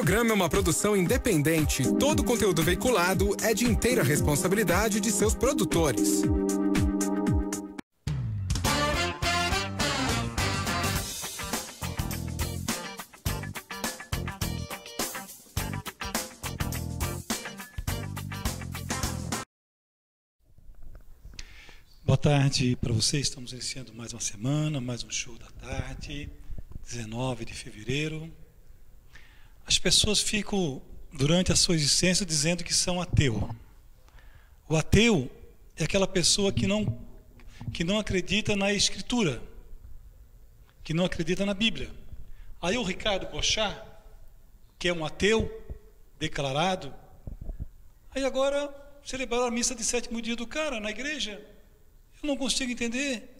programa é uma produção independente. Todo o conteúdo veiculado é de inteira responsabilidade de seus produtores. Boa tarde para vocês. Estamos iniciando mais uma semana, mais um show da tarde, 19 de fevereiro. As pessoas ficam, durante a sua existência, dizendo que são ateu. O ateu é aquela pessoa que não, que não acredita na Escritura, que não acredita na Bíblia. Aí o Ricardo Bochá, que é um ateu declarado, aí agora celebraram a missa de sétimo dia do cara na igreja. Eu não consigo entender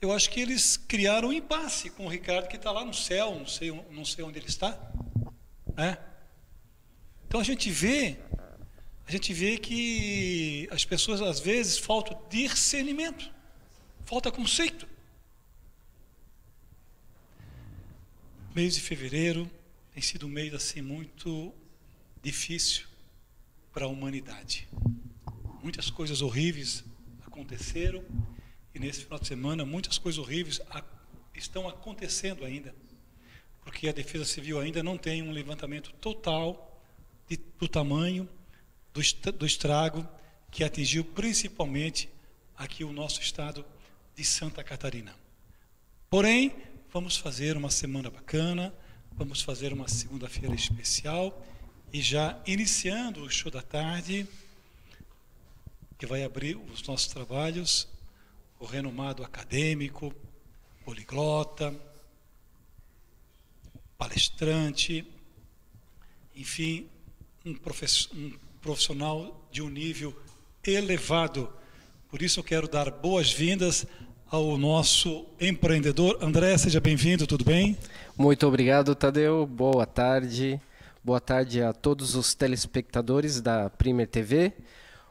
eu acho que eles criaram um impasse com o Ricardo, que está lá no céu, não sei, não sei onde ele está. Né? Então a gente vê, a gente vê que as pessoas às vezes faltam discernimento, falta conceito. Mês de fevereiro tem sido um mês assim muito difícil para a humanidade. Muitas coisas horríveis aconteceram e nesse final de semana, muitas coisas horríveis a, estão acontecendo ainda, porque a Defesa Civil ainda não tem um levantamento total de, do tamanho do, do estrago que atingiu principalmente aqui o nosso estado de Santa Catarina. Porém, vamos fazer uma semana bacana, vamos fazer uma segunda-feira especial e já iniciando o show da tarde, que vai abrir os nossos trabalhos o renomado acadêmico, poliglota, palestrante, enfim, um, um profissional de um nível elevado. Por isso eu quero dar boas-vindas ao nosso empreendedor. André, seja bem-vindo, tudo bem? Muito obrigado, Tadeu. Boa tarde. Boa tarde a todos os telespectadores da Primer TV.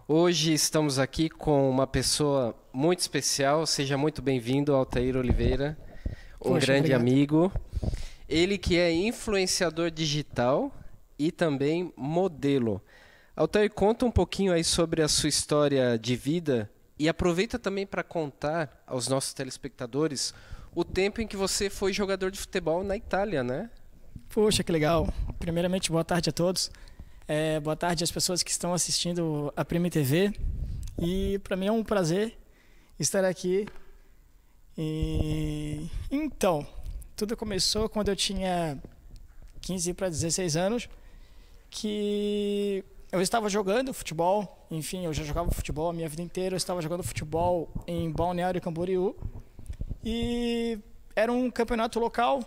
Hoje estamos aqui com uma pessoa muito especial. Seja muito bem-vindo, Altair Oliveira, um Poxa, grande obrigado. amigo. Ele que é influenciador digital e também modelo. Altair, conta um pouquinho aí sobre a sua história de vida e aproveita também para contar aos nossos telespectadores o tempo em que você foi jogador de futebol na Itália, né? Poxa, que legal. Primeiramente, boa tarde a todos. É, boa tarde às pessoas que estão assistindo a Prime TV. E para mim é um prazer estar aqui. E... Então, tudo começou quando eu tinha 15 para 16 anos, que eu estava jogando futebol. Enfim, eu já jogava futebol a minha vida inteira. Eu estava jogando futebol em Balneário Camboriú. E era um campeonato local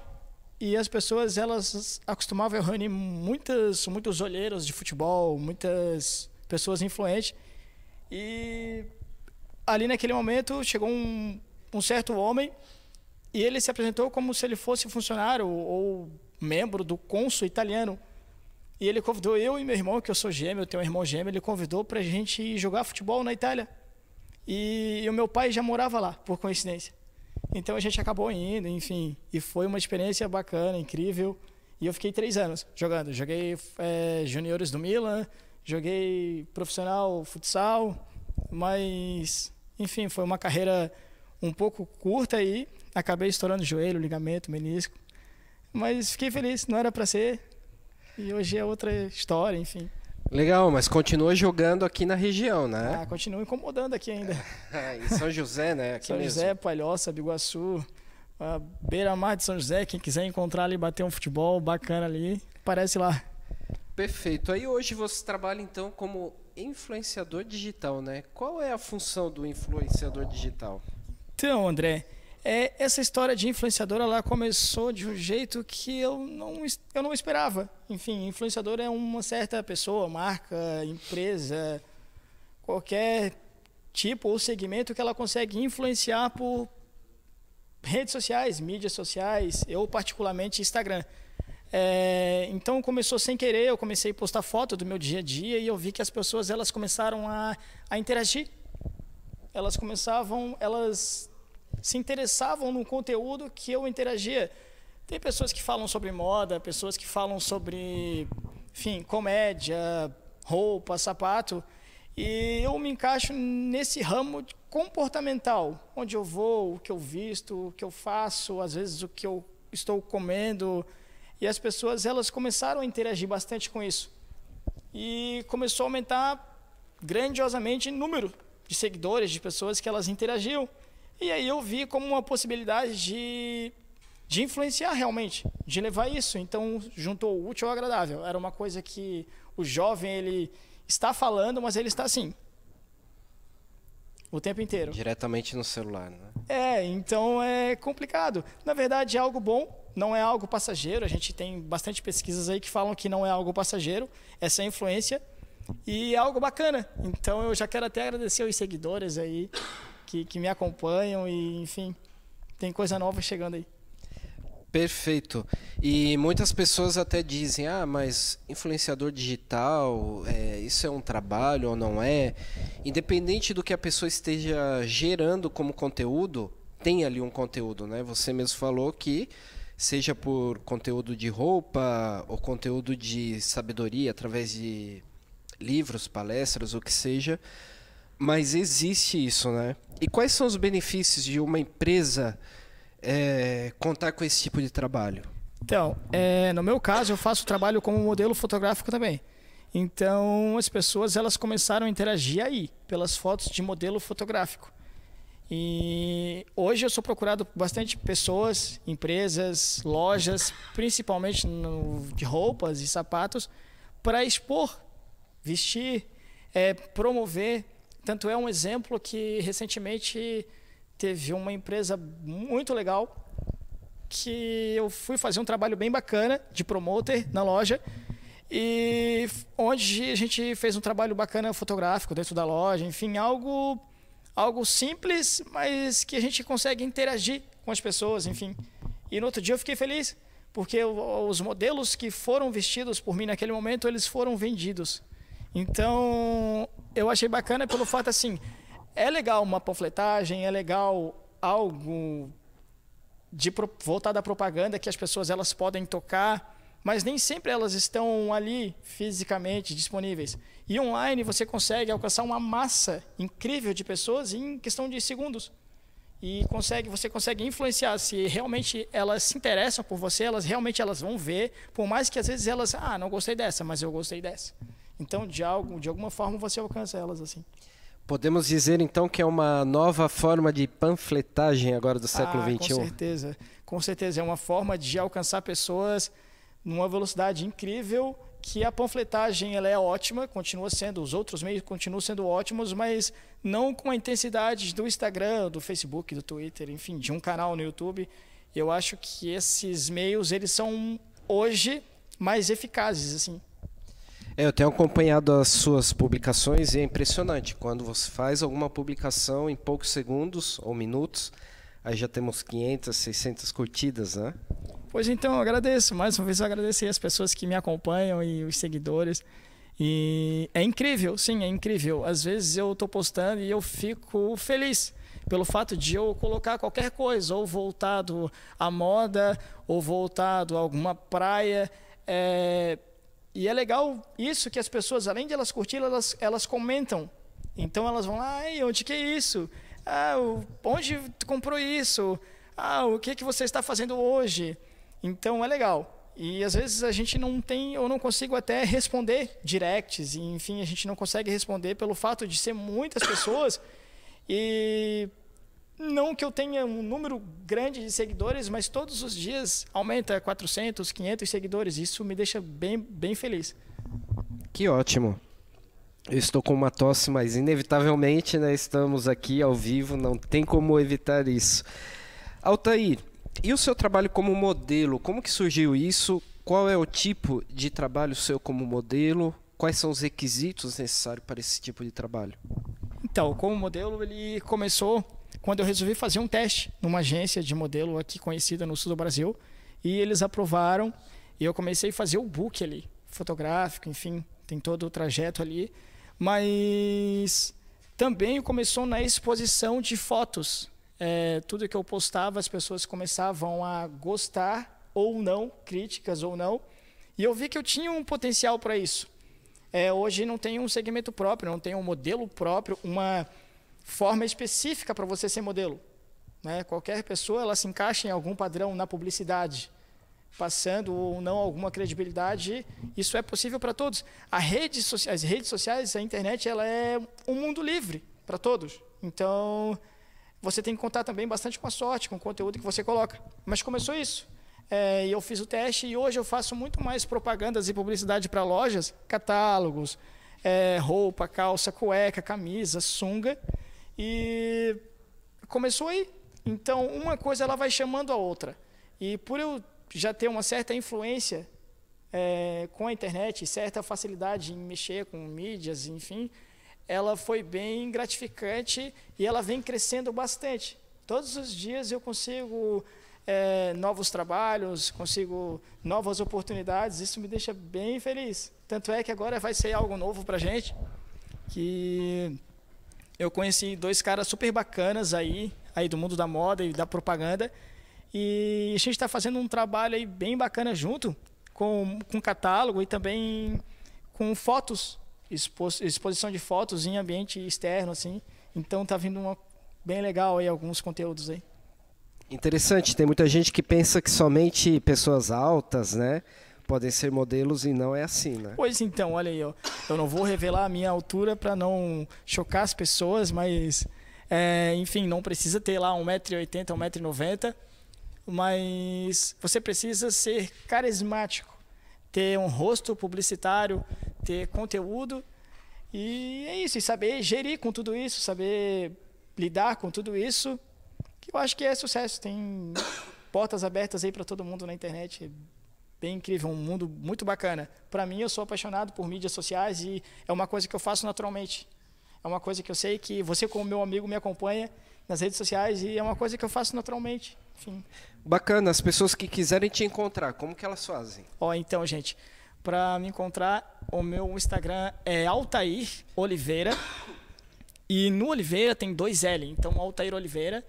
e as pessoas, elas acostumavam a reunir muitas, muitos olheiros de futebol, muitas pessoas influentes. E ali naquele momento chegou um, um certo homem e ele se apresentou como se ele fosse funcionário ou membro do consul italiano. E ele convidou eu e meu irmão, que eu sou gêmeo, eu tenho um irmão gêmeo, ele convidou para a gente jogar futebol na Itália. E, e o meu pai já morava lá, por coincidência. Então a gente acabou indo, enfim. E foi uma experiência bacana, incrível. E eu fiquei três anos jogando. Joguei é, juniores do Milan, joguei profissional futsal, mas, enfim, foi uma carreira um pouco curta e acabei estourando o joelho, ligamento, menisco. Mas fiquei feliz, não era para ser. E hoje é outra história, enfim. Legal, mas continua jogando aqui na região, né? Ah, continua incomodando aqui ainda. em São José, né? Aqui São mesmo. José, Palhoça, Biguaçu, beira-mar de São José. Quem quiser encontrar ali, bater um futebol bacana ali, parece lá. Perfeito. Aí hoje você trabalha então como influenciador digital, né? Qual é a função do influenciador digital? Então, André, é, essa história de influenciadora lá começou de um jeito que eu não, eu não esperava. Enfim, influenciador é uma certa pessoa, marca, empresa, qualquer tipo ou segmento que ela consegue influenciar por redes sociais, mídias sociais, eu particularmente Instagram. É, então começou sem querer, eu comecei a postar foto do meu dia a dia e eu vi que as pessoas elas começaram a, a interagir. Elas começavam, elas se interessavam no conteúdo que eu interagia. Tem pessoas que falam sobre moda, pessoas que falam sobre, enfim, comédia, roupa, sapato. E eu me encaixo nesse ramo comportamental, onde eu vou, o que eu visto, o que eu faço, às vezes o que eu estou comendo. E as pessoas elas começaram a interagir bastante com isso. E começou a aumentar grandiosamente o número de seguidores, de pessoas que elas interagiam. E aí eu vi como uma possibilidade de, de influenciar realmente, de levar isso. Então juntou o útil ao agradável. Era uma coisa que o jovem ele está falando, mas ele está assim. O tempo inteiro. Diretamente no celular, né? É, então é complicado. Na verdade, é algo bom, não é algo passageiro. A gente tem bastante pesquisas aí que falam que não é algo passageiro, é essa influência. E é algo bacana. Então eu já quero até agradecer aos seguidores aí que, que me acompanham e, enfim, tem coisa nova chegando aí. Perfeito. E muitas pessoas até dizem, ah, mas influenciador digital, é, isso é um trabalho ou não é? Independente do que a pessoa esteja gerando como conteúdo, tem ali um conteúdo, né? Você mesmo falou que seja por conteúdo de roupa ou conteúdo de sabedoria através de livros, palestras, o que seja, mas existe isso, né? E quais são os benefícios de uma empresa é, contar com esse tipo de trabalho? Então, é, no meu caso, eu faço trabalho como modelo fotográfico também. Então, as pessoas elas começaram a interagir aí pelas fotos de modelo fotográfico. E hoje eu sou procurado por bastante pessoas, empresas, lojas, principalmente no, de roupas e sapatos, para expor, vestir, é, promover tanto é um exemplo que recentemente teve uma empresa muito legal que eu fui fazer um trabalho bem bacana de promoter na loja e onde a gente fez um trabalho bacana fotográfico dentro da loja, enfim, algo algo simples, mas que a gente consegue interagir com as pessoas, enfim. E no outro dia eu fiquei feliz, porque os modelos que foram vestidos por mim naquele momento, eles foram vendidos. Então, eu achei bacana pelo fato assim, é legal uma panfletagem, é legal algo de voltado à propaganda que as pessoas elas podem tocar, mas nem sempre elas estão ali fisicamente disponíveis. E online você consegue alcançar uma massa incrível de pessoas em questão de segundos. E consegue, você consegue influenciar se realmente elas se interessam por você, elas realmente elas vão ver, por mais que às vezes elas, ah, não gostei dessa, mas eu gostei dessa. Então, de, algo, de alguma forma, você alcança elas assim. Podemos dizer então que é uma nova forma de panfletagem agora do século XXI? Ah, com certeza, com certeza. É uma forma de alcançar pessoas numa velocidade incrível que a panfletagem ela é ótima, continua sendo, os outros meios continuam sendo ótimos, mas não com a intensidade do Instagram, do Facebook, do Twitter, enfim, de um canal no YouTube. Eu acho que esses meios eles são hoje mais eficazes assim. É, eu tenho acompanhado as suas publicações e é impressionante. Quando você faz alguma publicação em poucos segundos ou minutos, aí já temos 500, 600 curtidas, né? Pois então, eu agradeço. Mais uma vez, eu as pessoas que me acompanham e os seguidores. E é incrível, sim, é incrível. Às vezes eu estou postando e eu fico feliz pelo fato de eu colocar qualquer coisa, ou voltado à moda, ou voltado a alguma praia. É, e é legal isso que as pessoas, além de elas curtirem, elas, elas comentam. Então elas vão lá, Ai, onde que é isso? Ah, onde tu comprou isso? Ah, o que, que você está fazendo hoje? Então é legal. E às vezes a gente não tem, ou não consigo até responder directs, enfim, a gente não consegue responder pelo fato de ser muitas pessoas. E não que eu tenha um número grande de seguidores, mas todos os dias aumenta 400, 500 seguidores. Isso me deixa bem, bem feliz. Que ótimo. Eu estou com uma tosse, mas inevitavelmente né, estamos aqui ao vivo, não tem como evitar isso. Altair, e o seu trabalho como modelo? Como que surgiu isso? Qual é o tipo de trabalho seu como modelo? Quais são os requisitos necessários para esse tipo de trabalho? Então, como modelo, ele começou quando eu resolvi fazer um teste numa agência de modelo aqui conhecida no sul do Brasil. E eles aprovaram e eu comecei a fazer o book ali, fotográfico, enfim, tem todo o trajeto ali. Mas também começou na exposição de fotos. É, tudo que eu postava, as pessoas começavam a gostar ou não, críticas ou não. E eu vi que eu tinha um potencial para isso. É, hoje não tenho um segmento próprio, não tenho um modelo próprio, uma forma específica para você ser modelo. Né? Qualquer pessoa ela se encaixa em algum padrão na publicidade, passando ou não alguma credibilidade. Isso é possível para todos. Rede as redes sociais, a internet, ela é um mundo livre para todos. Então, você tem que contar também bastante com a sorte, com o conteúdo que você coloca. Mas começou isso. É, eu fiz o teste e hoje eu faço muito mais propagandas e publicidade para lojas, catálogos, é, roupa, calça, cueca, camisa, sunga e começou aí. Então, uma coisa ela vai chamando a outra. E por eu já ter uma certa influência é, com a internet, certa facilidade em mexer com mídias, enfim, ela foi bem gratificante e ela vem crescendo bastante. Todos os dias eu consigo é, novos trabalhos, consigo novas oportunidades, isso me deixa bem feliz. Tanto é que agora vai ser algo novo para a gente, que eu conheci dois caras super bacanas aí, aí do mundo da moda e da propaganda. E a gente está fazendo um trabalho aí bem bacana junto com, com catálogo e também com fotos, exposição de fotos em ambiente externo, assim. Então tá vindo uma bem legal aí alguns conteúdos aí. Interessante, tem muita gente que pensa que somente pessoas altas, né? podem ser modelos e não é assim, né? Pois então, olha aí, ó. eu não vou revelar a minha altura para não chocar as pessoas, mas é, enfim, não precisa ter lá 1,80m, 1,90m, mas você precisa ser carismático, ter um rosto publicitário, ter conteúdo e é isso, e saber gerir com tudo isso, saber lidar com tudo isso, que eu acho que é sucesso. Tem portas abertas aí para todo mundo na internet bem incrível, um mundo muito bacana. Para mim, eu sou apaixonado por mídias sociais e é uma coisa que eu faço naturalmente. É uma coisa que eu sei que você, como meu amigo, me acompanha nas redes sociais e é uma coisa que eu faço naturalmente. Enfim. Bacana. As pessoas que quiserem te encontrar, como que elas fazem? Ó, então, gente, para me encontrar, o meu Instagram é Altair Oliveira. E no Oliveira tem dois L, então Altair Oliveira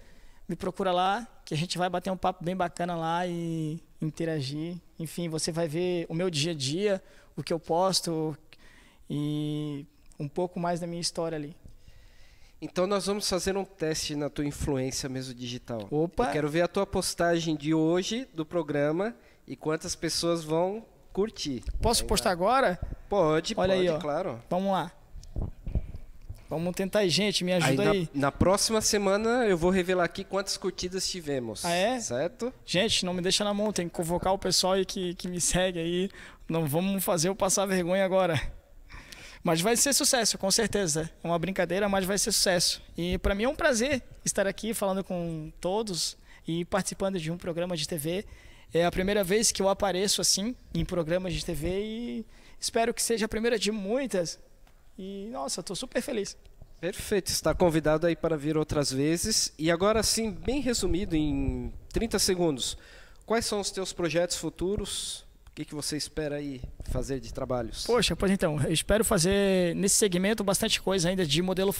me procura lá, que a gente vai bater um papo bem bacana lá e interagir. Enfim, você vai ver o meu dia a dia, o que eu posto e um pouco mais da minha história ali. Então nós vamos fazer um teste na tua influência mesmo digital. Opa! Eu quero ver a tua postagem de hoje do programa e quantas pessoas vão curtir. Posso postar lá. agora? Pode, Olha pode, aí, ó. claro. Vamos lá. Vamos tentar, gente, me ajuda aí. aí. Na, na, próxima semana eu vou revelar aqui quantas curtidas tivemos. Ah, é? Certo? Gente, não me deixa na mão, tem que convocar o pessoal aí que, que me segue aí. Não vamos fazer eu passar vergonha agora. Mas vai ser sucesso, com certeza. É uma brincadeira, mas vai ser sucesso. E para mim é um prazer estar aqui falando com todos e participando de um programa de TV. É a primeira vez que eu apareço assim em programas de TV e espero que seja a primeira de muitas. E, nossa, estou super feliz. Perfeito, está convidado aí para vir outras vezes. E agora sim, bem resumido, em 30 segundos, quais são os teus projetos futuros? O que, que você espera aí fazer de trabalhos? Poxa, pois então, eu espero fazer nesse segmento bastante coisa ainda de modelo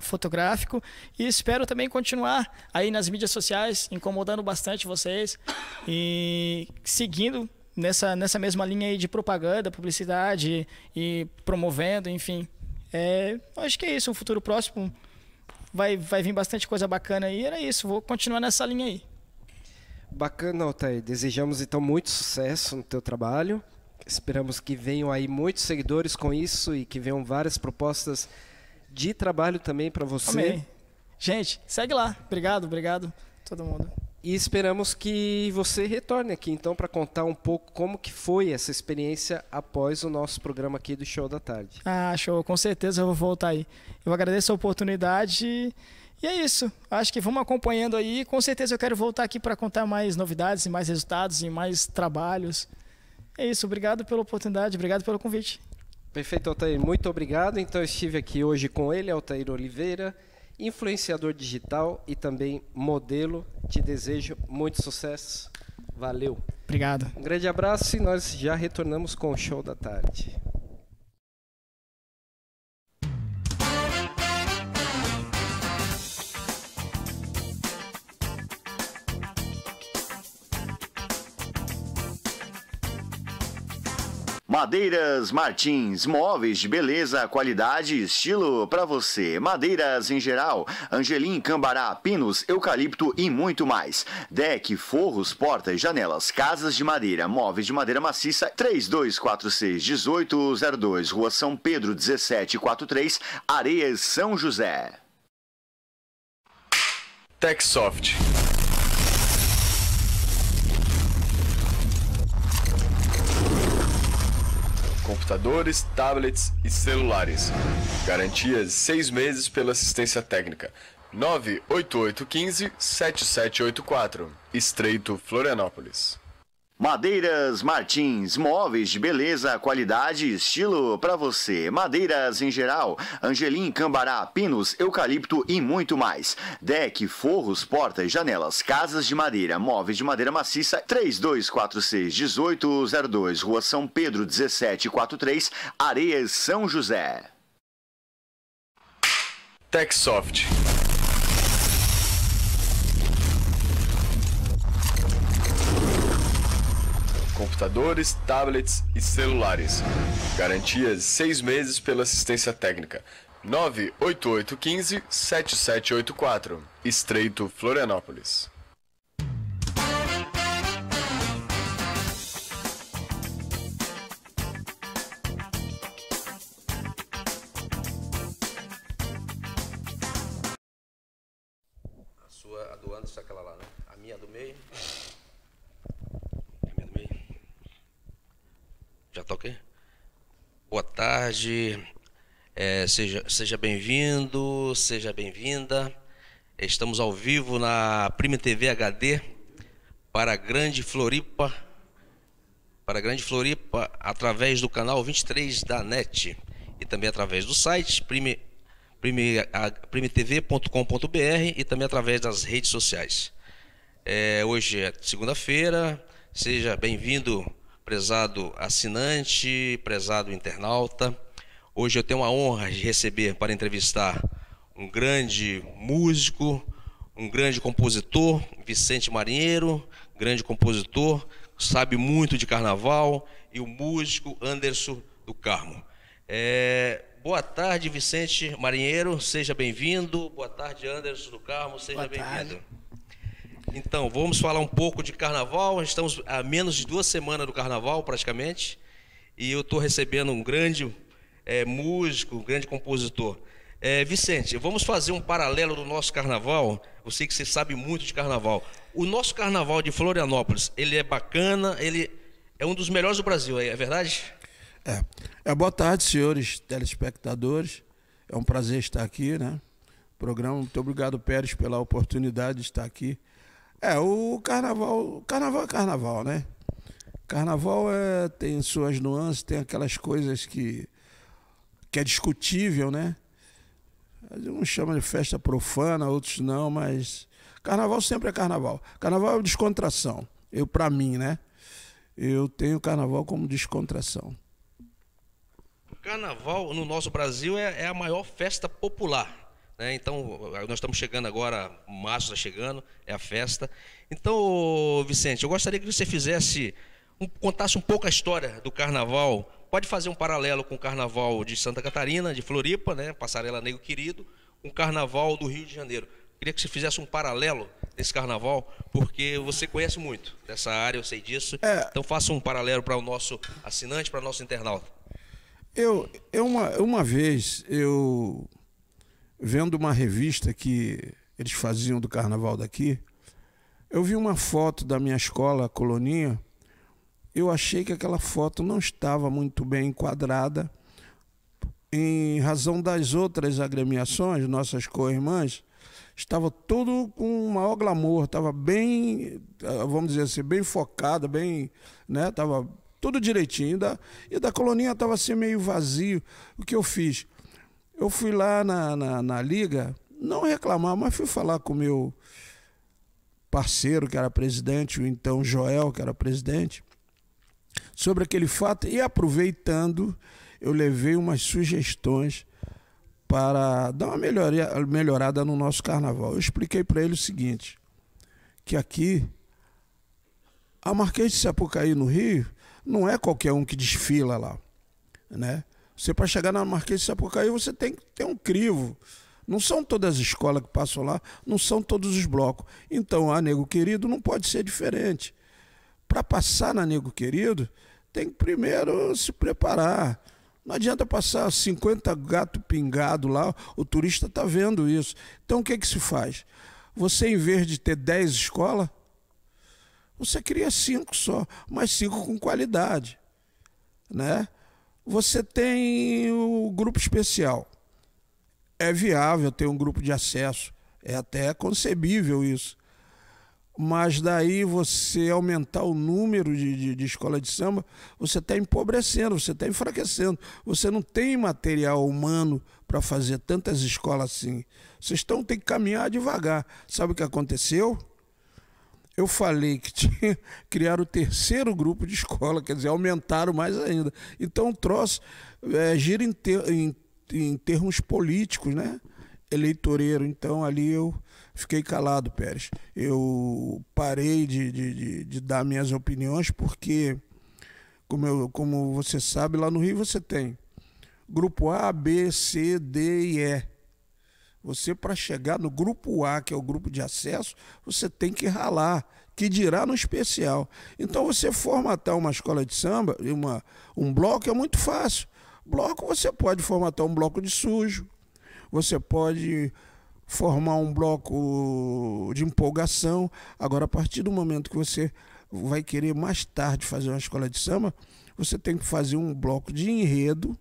fotográfico e espero também continuar aí nas mídias sociais, incomodando bastante vocês e seguindo nessa, nessa mesma linha aí de propaganda, publicidade e promovendo, enfim, é, acho que é isso, um futuro próximo vai, vai vir bastante coisa bacana e era isso, vou continuar nessa linha aí. Bacana, Altair. Desejamos então muito sucesso no teu trabalho. Esperamos que venham aí muitos seguidores com isso e que venham várias propostas de trabalho também para você. Amém. Gente, segue lá. Obrigado, obrigado todo mundo. E esperamos que você retorne aqui então para contar um pouco como que foi essa experiência após o nosso programa aqui do Show da Tarde. Ah, show, com certeza eu vou voltar aí. Eu agradeço a oportunidade e é isso. Acho que vamos acompanhando aí. Com certeza eu quero voltar aqui para contar mais novidades e mais resultados e mais trabalhos. É isso, obrigado pela oportunidade, obrigado pelo convite. Perfeito, Altair. Muito obrigado. Então estive aqui hoje com ele, Altair Oliveira influenciador digital e também modelo. Te desejo muito sucesso. Valeu. Obrigado. Um grande abraço e nós já retornamos com o show da tarde. Madeiras Martins, móveis de beleza, qualidade e estilo para você. Madeiras em geral, angelim, cambará, pinos, eucalipto e muito mais. Deck, forros, portas, janelas, casas de madeira, móveis de madeira maciça, 3246 1802, Rua São Pedro 1743, Areias São José. TechSoft. computadores, tablets e celulares. Garantias 6 meses pela assistência técnica. 98815 7784, Estreito Florianópolis. Madeiras Martins, móveis de beleza, qualidade e estilo para você. Madeiras em geral, angelim, cambará, pinos, eucalipto e muito mais. Deck, forros, portas, janelas, casas de madeira, móveis de madeira maciça, 3246-1802, Rua São Pedro 1743, Areias, São José. TechSoft. computadores, tablets e celulares. Garantias 6 meses pela assistência técnica. 98815 7784, Estreito Florianópolis. tá ok? Boa tarde, é, seja, seja bem-vindo, seja bem-vinda. Estamos ao vivo na Prime TV HD para a Grande Floripa, para a Grande Floripa, através do canal 23 da NET e também através do site prime, prime, primetv.com.br e também através das redes sociais. É, hoje é segunda-feira, seja bem-vindo prezado assinante, prezado internauta. Hoje eu tenho a honra de receber para entrevistar um grande músico, um grande compositor, Vicente Marinheiro, grande compositor, sabe muito de carnaval, e o músico Anderson do Carmo. É, boa tarde, Vicente Marinheiro, seja bem-vindo. Boa tarde, Anderson do Carmo, seja bem-vindo. Então, vamos falar um pouco de carnaval. Estamos a menos de duas semanas do carnaval, praticamente. E eu estou recebendo um grande é, músico, um grande compositor. É, Vicente, vamos fazer um paralelo do nosso carnaval. Eu sei que você sabe muito de carnaval. O nosso carnaval de Florianópolis, ele é bacana, ele é um dos melhores do Brasil, é, é verdade? É. é boa tarde, senhores telespectadores. É um prazer estar aqui, né? Programa, muito obrigado, Pérez, pela oportunidade de estar aqui é, o carnaval, carnaval é carnaval, né? Carnaval é, tem suas nuances, tem aquelas coisas que, que é discutível, né? Uns chamam de festa profana, outros não, mas carnaval sempre é carnaval. Carnaval é descontração, eu para mim, né? Eu tenho carnaval como descontração. Carnaval no nosso Brasil é, é a maior festa popular né? Então, eh, nós estamos chegando agora, março está chegando, é a festa. Então, Vicente, eu gostaria que você fizesse, um, contasse um pouco a história do carnaval. Pode fazer um paralelo com o carnaval de Santa Catarina, de Floripa, né? Passarela Negro Querido, com o carnaval do Rio de Janeiro. Queria que você fizesse um paralelo desse carnaval, porque você conhece muito dessa área, eu sei disso. É. Então faça um paralelo para o nosso assinante, para o nosso internauta. Eu, eu uma, uma vez, eu vendo uma revista que eles faziam do carnaval daqui, eu vi uma foto da minha escola, a Colonia. Eu achei que aquela foto não estava muito bem enquadrada em razão das outras agremiações, nossas co-irmãs, estava tudo com um maior glamour, estava bem, eh, vamos dizer assim, bem focada, bem, né, tava tudo direitinho, e da, e da colonia estava assim meio vazio. O que eu fiz? Eu fui lá na, na, na liga, não reclamar, mas fui falar com o meu parceiro, que era presidente, o então Joel, que era presidente, sobre aquele fato e aproveitando, eu levei umas sugestões para dar uma melhoria, melhorada no nosso carnaval. Eu expliquei para ele o seguinte, que aqui a Marquês de Sapucaí no Rio não é qualquer um que desfila lá, né? Você, para chegar na Marquês de Sapucaí, você tem que ter um crivo. Não são todas as escolas que passam lá, não são todos os blocos. Então, a ah, Nego Querido não pode ser diferente. Para passar na Nego Querido, tem que primeiro se preparar. Não adianta passar 50 gato pingado lá, o turista está vendo isso. Então, o que, que se faz? Você, em vez de ter 10 escolas, você cria cinco só, mas cinco com qualidade. Né? Você tem o grupo especial. É viável ter um grupo de acesso, é até concebível isso. Mas daí você aumentar o número de, de, de escola de samba, você está empobrecendo, você está enfraquecendo. Você não tem material humano para fazer tantas escolas assim. Vocês estão, tem que caminhar devagar. Sabe o que aconteceu? eu falei que tinha criar o terceiro grupo de escola, quer dizer, aumentaram mais ainda. Então o troço é, gira em, ter, em, em termos políticos, né? eleitoreiro. Então ali eu fiquei calado, Pérez. Eu parei de, de, de, de, dar minhas opiniões porque, como, eu, como você sabe, lá no Rio você tem grupo A, B, C, D e E. Você, para chegar no grupo A, que é o grupo de acesso, você tem que ralar, que dirá no especial. Então, você formatar uma escola de samba, uma, um bloco, é muito fácil. Bloco, você pode formatar um bloco de sujo, você pode formar um bloco de empolgação. Agora, a partir do momento que você vai querer mais tarde fazer uma escola de samba, você tem que fazer um bloco de enredo,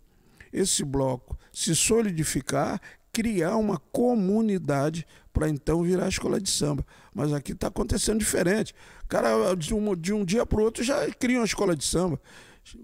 esse bloco se solidificar criar uma comunidade para então virar a escola de samba. Mas aqui está acontecendo diferente. O cara, de um, de um dia para o outro, já cria uma escola de samba.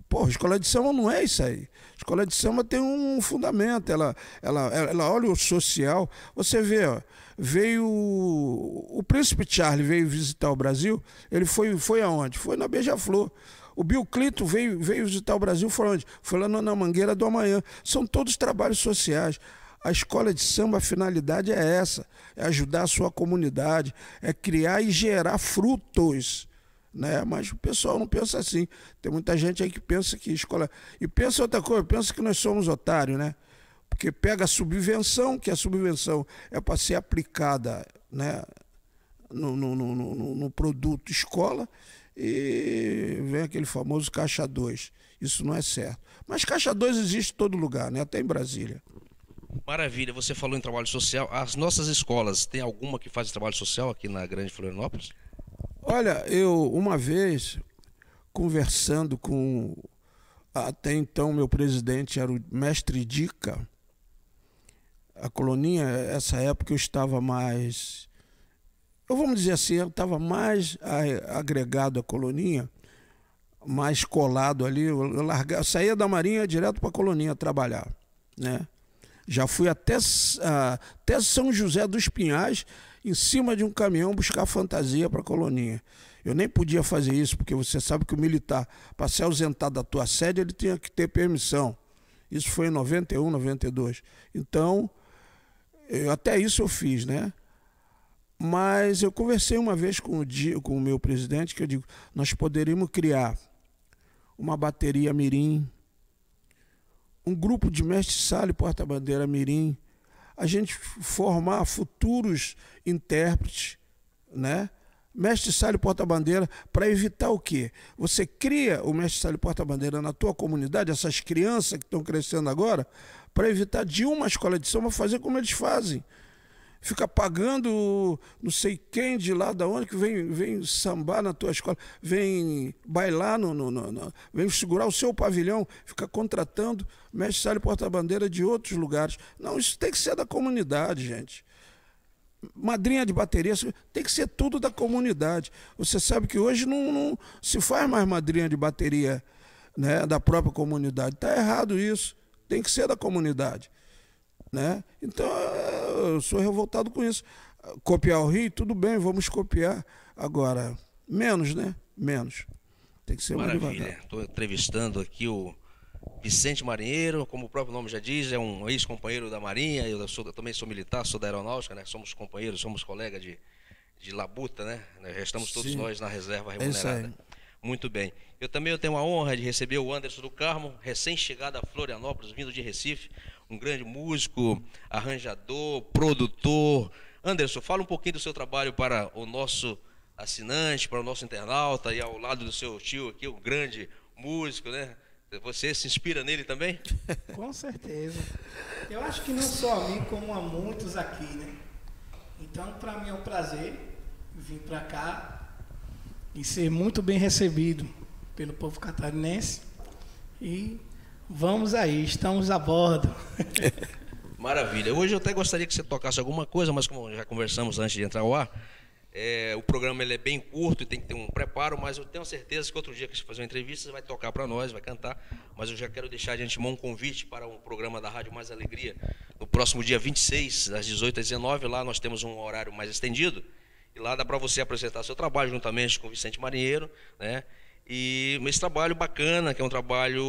Pô, escola de samba não é isso aí. Escola de samba tem um fundamento, ela, ela, ela olha o social. Você vê, ó, veio o Príncipe Charles veio visitar o Brasil, ele foi, foi aonde? Foi na Beija-Flor. O Bill Clinton veio, veio visitar o Brasil, foi onde? Foi lá na Mangueira do Amanhã. São todos trabalhos sociais. A escola de samba, a finalidade é essa: é ajudar a sua comunidade, é criar e gerar frutos. Né? Mas o pessoal não pensa assim. Tem muita gente aí que pensa que escola. E pensa outra coisa, pensa que nós somos otários, né? Porque pega a subvenção, que a subvenção é para ser aplicada né? no, no, no, no, no produto escola, e vem aquele famoso caixa 2. Isso não é certo. Mas caixa 2 existe em todo lugar, né? até em Brasília. Maravilha, você falou em trabalho social. As nossas escolas, tem alguma que faz trabalho social aqui na Grande Florianópolis? Olha, eu uma vez conversando com até então meu presidente era o mestre Dica. A colonia, essa época eu estava mais eu vamos dizer assim, eu estava mais agregado à colonia, mais colado ali, eu, largava, eu saía da marinha direto para a colonia trabalhar, né? Já fui até, ah, até São José dos Pinhais, em cima de um caminhão, buscar fantasia para a colonia. Eu nem podia fazer isso, porque você sabe que o militar, para se ausentar da tua sede, ele tinha que ter permissão. Isso foi em 91, 92. Então, eu, até isso eu fiz, né? Mas eu conversei uma vez com o, com o meu presidente, que eu digo, nós poderíamos criar uma bateria mirim, um grupo de mestres sala e porta-bandeira mirim, a gente formar futuros intérpretes, né? mestre sala e porta-bandeira, para evitar o quê? Você cria o mestre sala e porta-bandeira na tua comunidade, essas crianças que estão crescendo agora, para evitar de uma escola de samba fazer como eles fazem fica pagando não sei quem de lá da onde que vem, vem sambar na tua escola, vem bailar, no, no, no, no vem segurar o seu pavilhão, fica contratando mestre sala e porta-bandeira de outros lugares. Não, isso tem que ser da comunidade, gente. Madrinha de bateria, tem que ser tudo da comunidade. Você sabe que hoje não, não se faz mais madrinha de bateria né, da própria comunidade. Está errado isso. Tem que ser da comunidade. Né? Então, eu sou revoltado com isso. Copiar o Rio, tudo bem, vamos copiar. Agora, menos, né? Menos. Tem que ser Maravilha. Estou entrevistando aqui o Vicente Marinheiro, como o próprio nome já diz, é um ex-companheiro da Marinha, eu, sou, eu, também sou militar, sou da Aeronáutica, né? Somos companheiros, somos colegas de, de labuta, né? Já estamos todos Sim. nós na reserva é remunerada muito bem. Eu também tenho a honra de receber o Anderson do Carmo, recém-chegado a Florianópolis, vindo de Recife, um grande músico, arranjador, produtor. Anderson, fala um pouquinho do seu trabalho para o nosso assinante, para o nosso internauta e ao lado do seu tio aqui, o grande músico, né? Você se inspira nele também? Com certeza. Eu acho que não só a mim, como a muitos aqui, né? Então, para mim é um prazer vir para cá e ser muito bem recebido pelo povo catarinense. E vamos aí, estamos a bordo. Maravilha. Hoje eu até gostaria que você tocasse alguma coisa, mas como já conversamos antes de entrar ao ar, é, o programa ele é bem curto e tem que ter um preparo, mas eu tenho certeza que outro dia que você fazer uma entrevista, você vai tocar para nós, vai cantar. Mas eu já quero deixar de antemão um convite para um programa da Rádio Mais Alegria. No próximo dia 26, das 18 às 19, lá nós temos um horário mais estendido. E lá dá para você apresentar seu trabalho juntamente com o Vicente Marinheiro, né? E esse trabalho bacana, que é um trabalho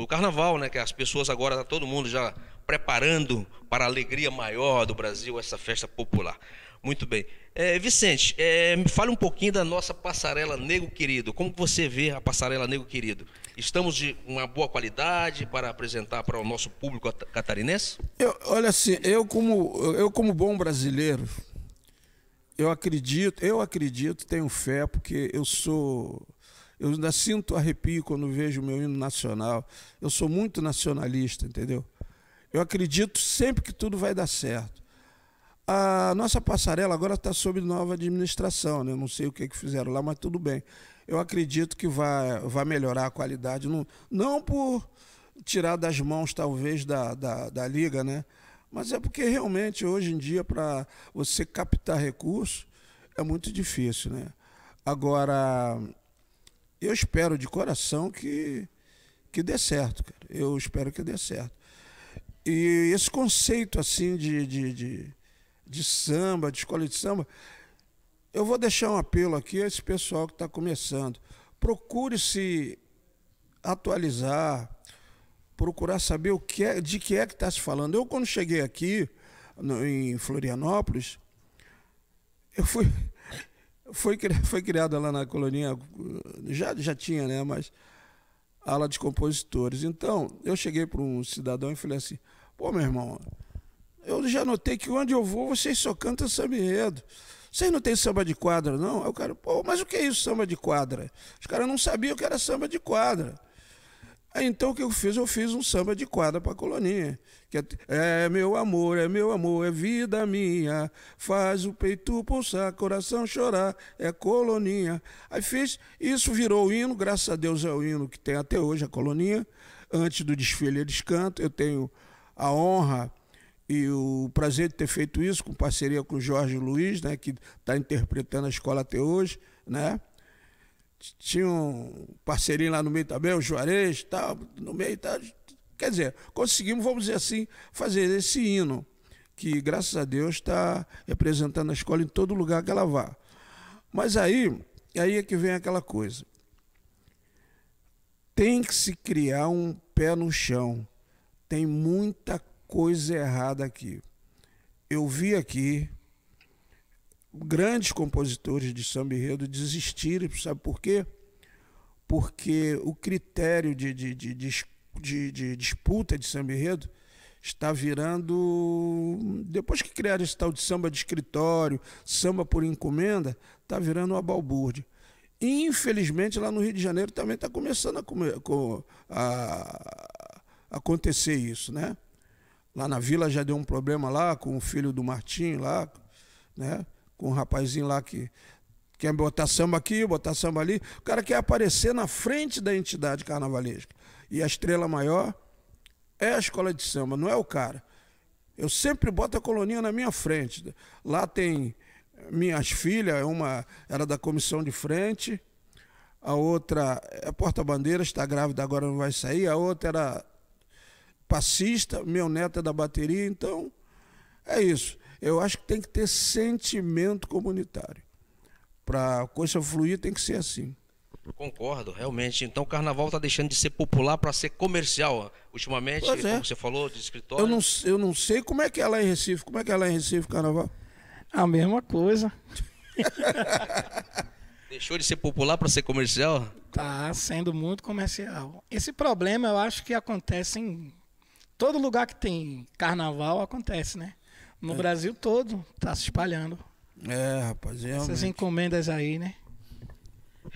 do carnaval, né? Que as pessoas agora, tá todo mundo já preparando para a alegria maior do Brasil, essa festa popular. Muito bem. É, Vicente, é, me fale um pouquinho da nossa passarela Nego Querido. Como você vê a passarela Nego Querido? Estamos de uma boa qualidade para apresentar para o nosso público catarinense? Eu, olha assim, eu como, eu como bom brasileiro, eu acredito, eu acredito, tenho fé, porque eu sou. Eu ainda sinto arrepio quando vejo o meu hino nacional. Eu sou muito nacionalista, entendeu? Eu acredito sempre que tudo vai dar certo. A nossa passarela agora está sob nova administração, né? Eu não sei o que, que fizeram lá, mas tudo bem. Eu acredito que vai, vai melhorar a qualidade, não, não por tirar das mãos, talvez, da, da, da liga, né? Mas é porque realmente hoje em dia para você captar recursos é muito difícil, né? Agora eu espero de coração que que dê certo, cara. Eu espero que dê certo. E esse conceito assim de, de, de, de samba, de escola de samba, eu vou deixar um apelo aqui a esse pessoal que está começando. Procure se atualizar, procurar saber o que é, de que é que está se falando. Eu, quando cheguei aqui, no, em Florianópolis, eu fui. Foi, foi criada lá na colônia, já, já tinha, né? Mas a ala de compositores. Então, eu cheguei para um cidadão e falei assim: pô, meu irmão, eu já notei que onde eu vou vocês só cantam samba-enredo. Vocês não têm samba de quadra, não? Aí o cara, pô, mas o que é isso, samba de quadra? Os caras não sabiam o que era samba de quadra então o que eu fiz? Eu fiz um samba de quadra para a coloninha. Que é, é, meu amor, é meu amor, é vida minha. Faz o peito pulsar, coração chorar, é coloninha. Aí fiz, isso virou o hino, graças a Deus é o hino que tem até hoje a coloninha. Antes do desfile eles cantam, eu tenho a honra e o prazer de ter feito isso com parceria com o Jorge Luiz, né, que está interpretando a escola até hoje, né? tinha um parceirinho lá no meio também, o Juarez, tal, no meio tal. Quer dizer, conseguimos, vamos dizer assim, fazer esse hino, que graças a Deus está representando a escola em todo lugar que ela vá. Mas aí, aí é que vem aquela coisa. Tem que se criar um pé no chão. Tem muita coisa errada aqui. Eu vi aqui, grandes compositores de samba enredo desistiram, sabe por quê? Porque o critério de, de, de, de, de disputa de samba enredo está virando. Depois que criaram esse tal de samba de escritório, samba por encomenda, está virando uma balbúrdia. Infelizmente, lá no Rio de Janeiro também está começando a, a, acontecer isso, né? Lá na vila já deu um problema lá com o filho do Martim lá, né? com um rapazinho lá que quer botar samba aqui, botar samba ali. O cara quer aparecer na frente da entidade carnavalesca. E a estrela maior é a escola de samba, não é o cara. Eu sempre boto a colonia na minha frente. Lá tem minhas filhas, uma era da comissão de frente, a outra é porta-bandeira, está grávida agora não vai sair, a outra era passista, meu neto é da bateria, então é isso. Eu acho que tem que ter sentimento comunitário. Para a coisa fluir, tem que ser assim. Concordo, realmente. Então o carnaval está deixando de ser popular para ser comercial. Ultimamente, é. como você falou, de escritório. Eu não, eu não sei como é que é lá em Recife. Como é que é lá em Recife carnaval? A mesma coisa. Deixou de ser popular para ser comercial? Tá sendo muito comercial. Esse problema eu acho que acontece em todo lugar que tem carnaval acontece, né? no é. Brasil todo está se espalhando. É, rapaz, é realmente. Essas encomendas aí, né?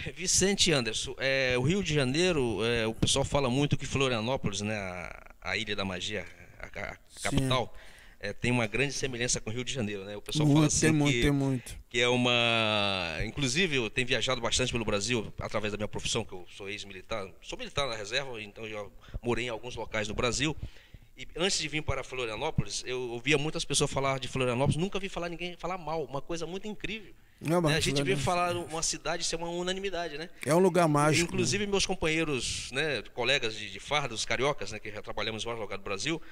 É, Vicente Anderson, é, o Rio de Janeiro, é, o pessoal fala muito que Florianópolis, né, a, a Ilha da Magia, a, a capital, é, tem uma grande semelhança com o Rio de Janeiro, né? O pessoal muito, fala assim tem muito, que, tem muito. que é uma... Inclusive, eu tenho viajado bastante pelo Brasil através da minha profissão, que eu sou ex-militar, sou militar na reserva, então já morei em alguns locais do Brasil. E antes de vir para Florianópolis, eu ouvia muitas pessoas falar de Florianópolis, nunca vi falar ninguém falar mal, uma coisa muito incrível. Não, né? A gente vê falar uma cidade ser é uma unanimidade, né? É um lugar mágico. Inclusive meus companheiros, né, colegas de, de farda, os cariocas, né, que já trabalhamos em vários lugares do Brasil,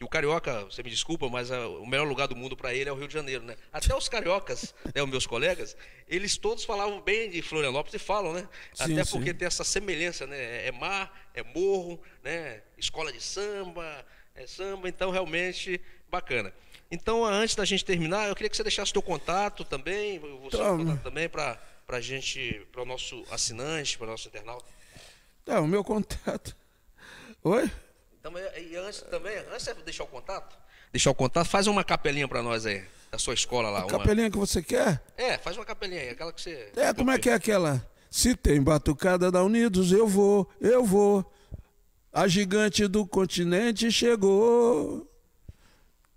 e o carioca, você me desculpa, mas a, ah, o melhor lugar do mundo para ele é o Rio de Janeiro, né? Até os cariocas, né, os meus colegas, eles todos falavam bem de Florianópolis e falam, né? Sim, Até porque sim. tem essa semelhança, né? É mar, é morro, né? Escola de samba, é samba, então realmente bacana. Então, antes da gente terminar, eu queria que você deixasse o seu contato também, você então, contato também para a gente, para o nosso assinante, para o nosso internauta. Tá, o meu contato. Oi? Então, e antes também, antes de deixar o contato, deixar o contato, faz uma capelinha para nós aí, da sua escola lá. A uma... capelinha que você quer? É, faz uma capelinha aí, aquela que você. É, como é que é aquela? Se tem batucada da Unidos, eu vou, eu vou. A gigante do continente chegou.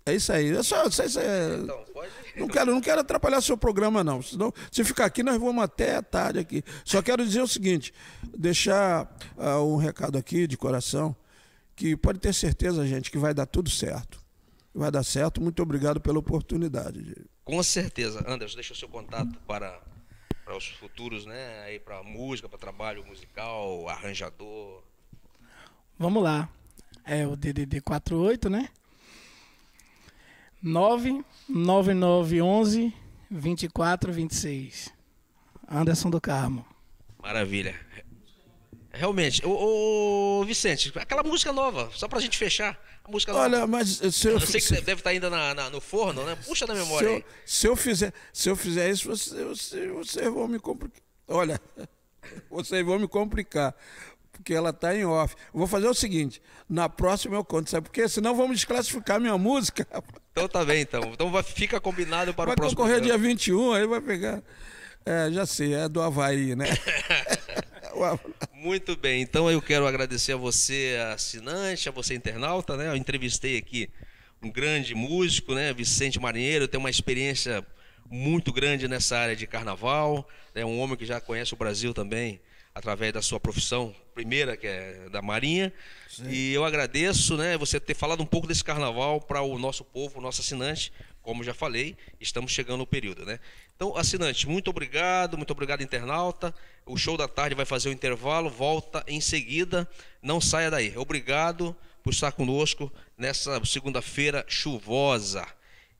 É isso aí. É só, isso aí, isso aí. Então, pode Não quero, não quero atrapalhar seu programa, não. Senão, se ficar aqui, nós vamos até a tarde aqui. Só quero dizer o seguinte: deixar uh, um recado aqui de coração, que pode ter certeza, gente, que vai dar tudo certo. Vai dar certo. Muito obrigado pela oportunidade. Com certeza. Anderson, deixa o seu contato para, para os futuros, né? Aí para música, para trabalho musical, arranjador. Vamos lá. É o DDD 48, né? 99911 2426. Anderson do Carmo. Maravilha. Realmente. Ô, ô, Vicente, aquela música nova, só pra gente fechar. A música Olha, nova. Olha, mas se eu, eu sei que se, deve estar tá ainda na, na, no forno, né? Puxa na memória. Se eu, se eu, fizer, se eu fizer isso, você, você, você vão me complicar. Olha, vocês vão me complicar porque ela está em off. vou fazer o seguinte, na próxima eu conto, sabe por quê? Senão vamos desclassificar minha música. Então tá bem, então. Então vai, fica combinado para vai o próximo. Vai concorrer dia 21, aí vai pegar. É, já sei, é do Havaí, né? Muito bem, então eu quero agradecer a você, assinante, a você, internauta, né? Eu entrevistei aqui um grande músico, né? Vicente Marinheiro, tem uma experiência muito grande nessa área de carnaval, é né? um homem que já conhece o Brasil também através da sua profissão primeira, que é da Marinha. Sim. E eu agradeço, né, você ter falado um pouco desse carnaval para o nosso povo, o nosso assinante. Como já falei, estamos chegando no período, né? Então, assinante, muito obrigado, muito obrigado, internauta. O show da tarde vai fazer o intervalo, volta em seguida. Não saia daí. Obrigado por estar conosco nessa segunda-feira chuvosa.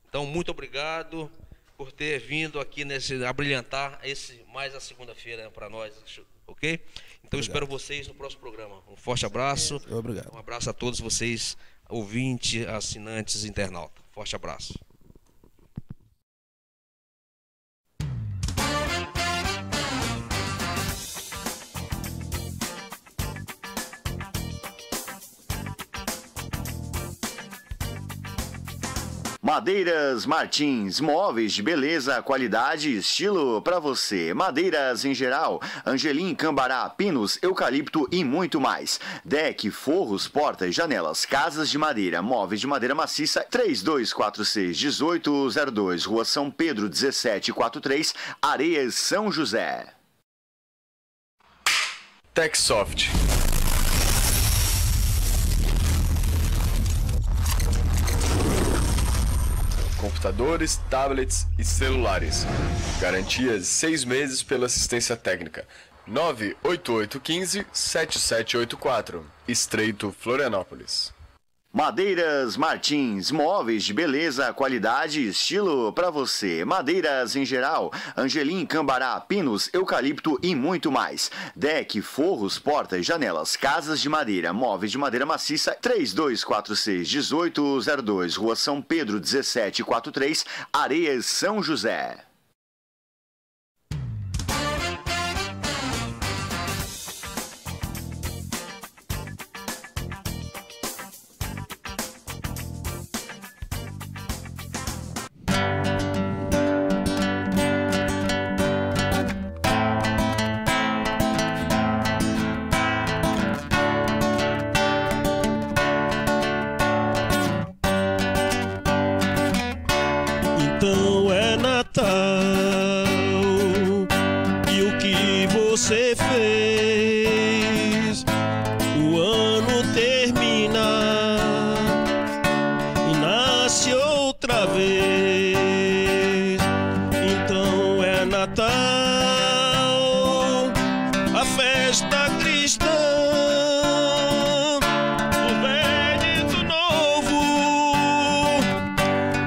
Então, muito obrigado por ter vindo aqui nesse a brilhantar esse mais a segunda-feira para nós Ok? Então Obrigado. espero vocês no próximo programa. Um forte abraço. Obrigado. Um abraço a todos vocês, ouvintes, assinantes, internauta. Forte abraço. Madeiras Martins, móveis de beleza, qualidade e estilo para você. Madeiras em geral, angelim, cambará, pinos, eucalipto e muito mais. Deck, forros, portas, janelas, casas de madeira, móveis de madeira maciça, 3246-1802, Rua São Pedro 1743, Areias, São José. TechSoft. computadores, tablets e celulares. Garantias 6 meses pela assistência técnica. 98815 7784, Estreito Florianópolis. Madeiras Martins, móveis de beleza, qualidade e estilo para você. Madeiras em geral, angelim, cambará, pinos, eucalipto e muito mais. Deck, forros, portas, janelas, casas de madeira, móveis de madeira maciça, 3246-1802, Rua São Pedro 1743, Areias, São José. Natal, a festa cristã, do velho e do novo,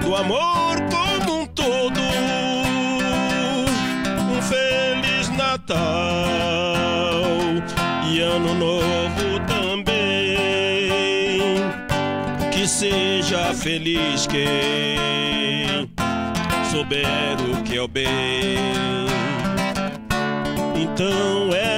do amor como um todo. Um feliz Natal e ano novo também. Que seja feliz quem souber o que é o bem, então é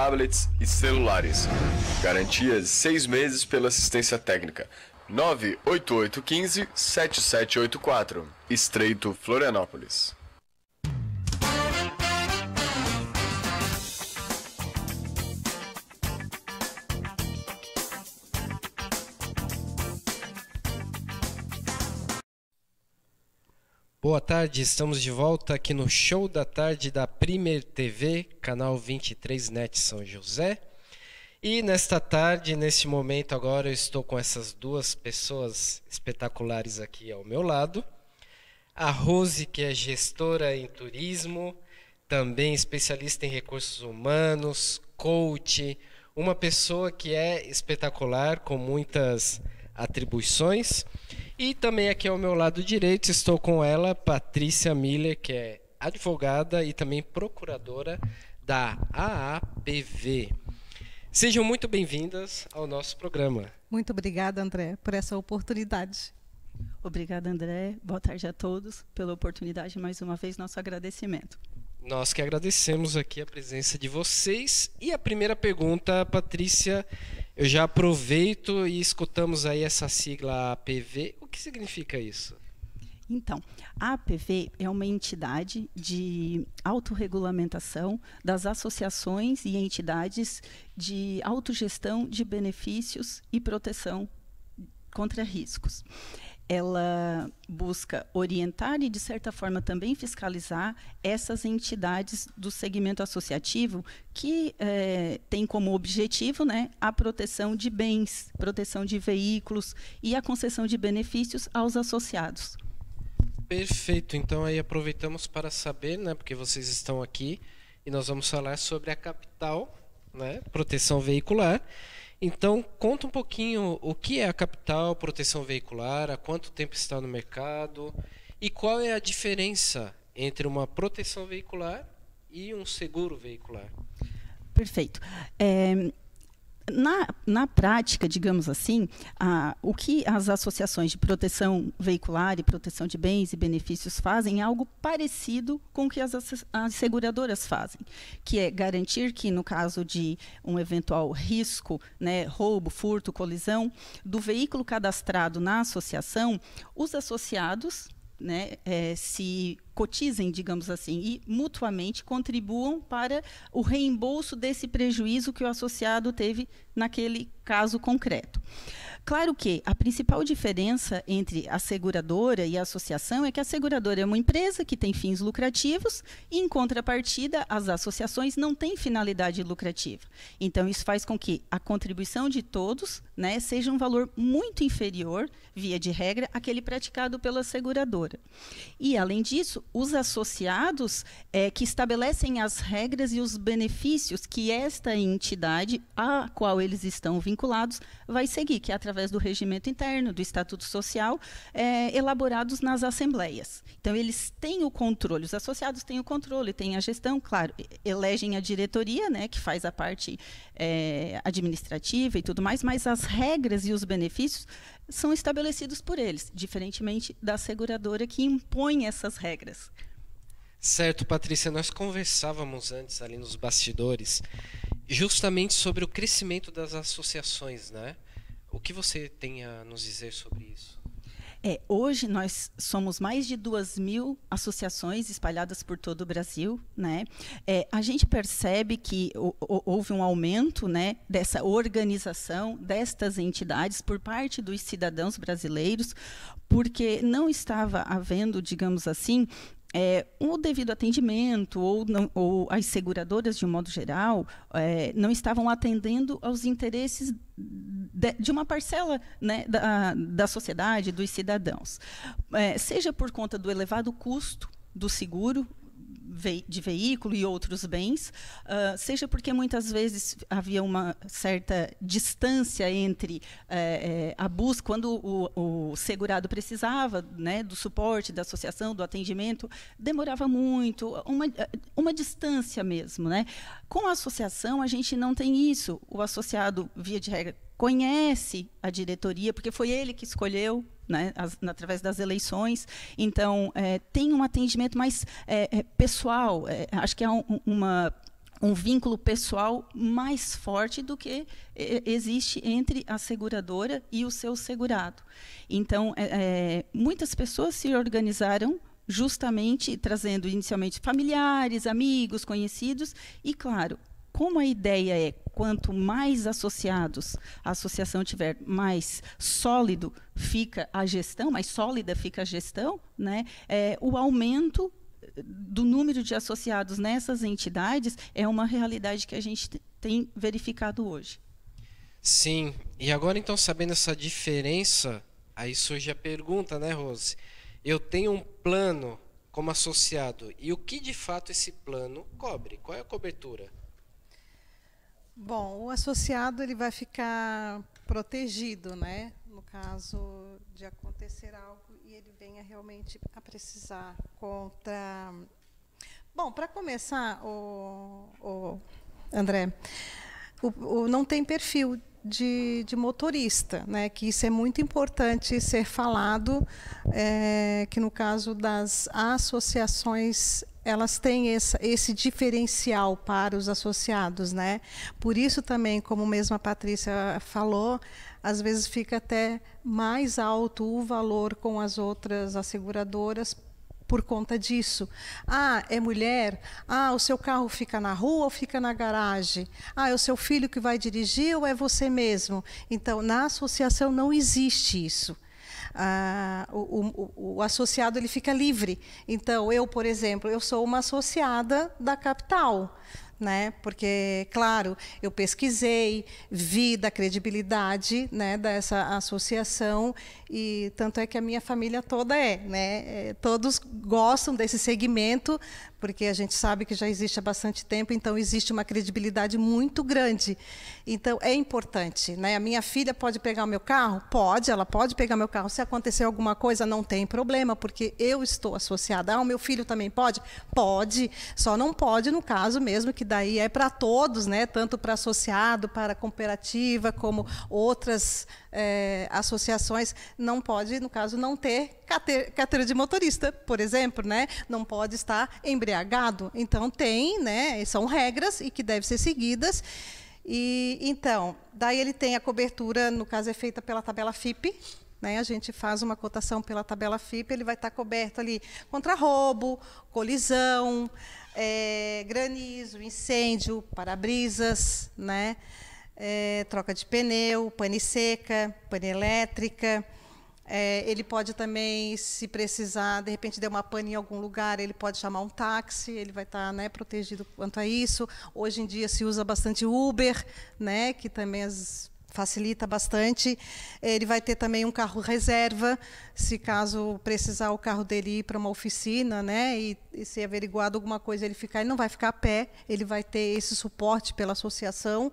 tablets e celulares. Garantia de 6 meses pela assistência técnica. 98815 7784, Estreito Florianópolis. Boa tarde, estamos de volta aqui no Show da Tarde da Primer TV, canal 23 Net São José. E nesta tarde, neste momento agora, eu estou com essas duas pessoas espetaculares aqui ao meu lado. A Rose, que é gestora em turismo, também especialista em recursos humanos, coach, uma pessoa que é espetacular, com muitas atribuições. E também aqui ao meu lado direito estou com ela, Patrícia Miller, que é advogada e também procuradora da AAPV. Sejam muito bem-vindas ao nosso programa. Muito obrigada, André, por essa oportunidade. Obrigada, André. Boa tarde a todos pela oportunidade. Mais uma vez, nosso agradecimento. Nós que agradecemos aqui a presença de vocês. E a primeira pergunta, Patrícia, eu já aproveito e escutamos aí essa sigla APV. O que significa isso? Então, a APV é uma entidade de autorregulamentação das associações e entidades de autogestão de benefícios e proteção contra riscos ela busca orientar e, de certa forma, também fiscalizar essas entidades do segmento associativo que é, tem como objetivo né, a proteção de bens, proteção de veículos e a concessão de benefícios aos associados. Perfeito. Então, aí aproveitamos para saber, né, porque vocês estão aqui, e nós vamos falar sobre a capital, né, proteção veicular então, conta um pouquinho o que é a capital proteção veicular, há quanto tempo está no mercado e qual é a diferença entre uma proteção veicular e um seguro veicular. Perfeito. É, na, na prática, digamos assim, a, o que as associações de proteção veicular e proteção de bens e benefícios fazem é algo parecido com o que as, as seguradoras fazem, que é garantir que, no caso de um eventual risco, né, roubo, furto, colisão, do veículo cadastrado na associação, os associados né, é, se cotizem, digamos assim, e mutuamente contribuam para o reembolso desse prejuízo que o associado teve naquele caso concreto. Claro que a principal diferença entre a seguradora e a associação é que a seguradora é uma empresa que tem fins lucrativos e, em contrapartida, as associações não têm finalidade lucrativa. Então, isso faz com que a contribuição de todos né, seja um valor muito inferior, via de regra, àquele praticado pela seguradora. E, além disso, os associados é, que estabelecem as regras e os benefícios que esta entidade a qual eles estão vinculados vai seguir, que é através através do regimento interno, do estatuto social, é, elaborados nas assembleias. Então, eles têm o controle, os associados têm o controle, têm a gestão, claro, elegem a diretoria, né, que faz a parte é, administrativa e tudo mais, mas as regras e os benefícios são estabelecidos por eles, diferentemente da seguradora que impõe essas regras. Certo, Patrícia, nós conversávamos antes ali nos bastidores justamente sobre o crescimento das associações, né? O que você tem a nos dizer sobre isso? É, hoje nós somos mais de duas mil associações espalhadas por todo o Brasil, né? É, a gente percebe que houve um aumento, né, dessa organização destas entidades por parte dos cidadãos brasileiros, porque não estava havendo, digamos assim, é, o devido atendimento ou, não, ou, as seguradoras, de um modo geral, é, não estavam atendendo aos interesses de, de uma parcela né, da, da sociedade, dos cidadãos. É, seja por conta do elevado custo do seguro, de veículo e outros bens, uh, seja porque muitas vezes havia uma certa distância entre eh, eh, a busca, quando o, o, segurado precisava né, do suporte, da associação, do atendimento, demorava muito, uma, uma distância mesmo. Né? Com a associação, a gente não tem isso. O associado, via de regra, conhece a diretoria, porque foi ele que escolheu né, as, através das eleições. Então, é, tem um atendimento mais é, é pessoal. É, acho que é um, uma, um vínculo pessoal mais forte do que é, existe entre a seguradora e o seu segurado. Então, é, muitas pessoas se organizaram justamente trazendo inicialmente familiares, amigos, conhecidos e, claro, como a ideia é quanto mais associados a associação tiver, mais sólido fica a gestão, mais sólida fica a gestão, né? É, o aumento eh, do número de associados nessas entidades é uma realidade que a gente tem verificado hoje. Sim, e agora então sabendo essa diferença, aí surge a pergunta, né, Rose? Eu tenho um plano como associado, e o que de fato esse plano cobre? Qual é a cobertura? Bom, o associado ele vai ficar protegido, né? No caso de acontecer algo e ele venha realmente a precisar contra. Bom, para começar, o, o André, o, o, não tem perfil de, de, motorista, né? que isso é muito importante ser falado, é, que no caso das associações elas têm essa, esse diferencial para os associados, né? Por isso também, como mesmo a Patrícia falou, às vezes fica até mais alto o valor com as outras asseguradoras por conta disso. Ah, é mulher? Ah, o seu carro fica na rua ou fica na garagem? Ah, é o seu filho que vai dirigir ou é você mesmo? Então, na associação não existe isso. Ah, o, o, o, associado ele fica livre. Então, eu, por exemplo, eu sou uma associada da capital né? Porque, claro, eu pesquisei, vi da credibilidade, né, dessa associação e tanto é que a minha família toda é, né? É, todos gostam desse segmento, porque a gente sabe que já existe há bastante tempo, então existe uma credibilidade muito grande. Então é importante, né? A minha filha pode pegar o meu carro? Pode, ela pode pegar meu carro. Se acontecer alguma coisa, não tem problema, porque eu estou associada. Ah, o meu filho também pode? Pode, só não pode no caso mesmo que daí é para todos, né? Tanto para associado, para cooperativa, como outras é, associações, não pode, no caso, não ter carteira de motorista, por exemplo, né? não pode estar embriagado. Então, tem, né? são regras e que devem ser seguidas. E, então, daí ele tem a cobertura, no caso, é feita pela tabela FIP, né, a gente faz uma cotação pela tabela FIP, ele vai estar coberto ali contra roubo, colisão, é, granizo, incêndio, para-brisas, né? é, troca de pneu, pane seca, pane elétrica. É, ele pode também, se precisar, de repente der uma pane em algum lugar, ele pode chamar um táxi, ele vai estar tá, né, protegido quanto a isso. Hoje em dia se usa bastante Uber, né, que também as facilita bastante. Ele vai ter também um carro reserva, se caso precisar o carro dele ir para uma oficina, né, e, e se averiguado alguma coisa ele ficar, ele não vai ficar a pé, ele vai ter esse suporte pela associação.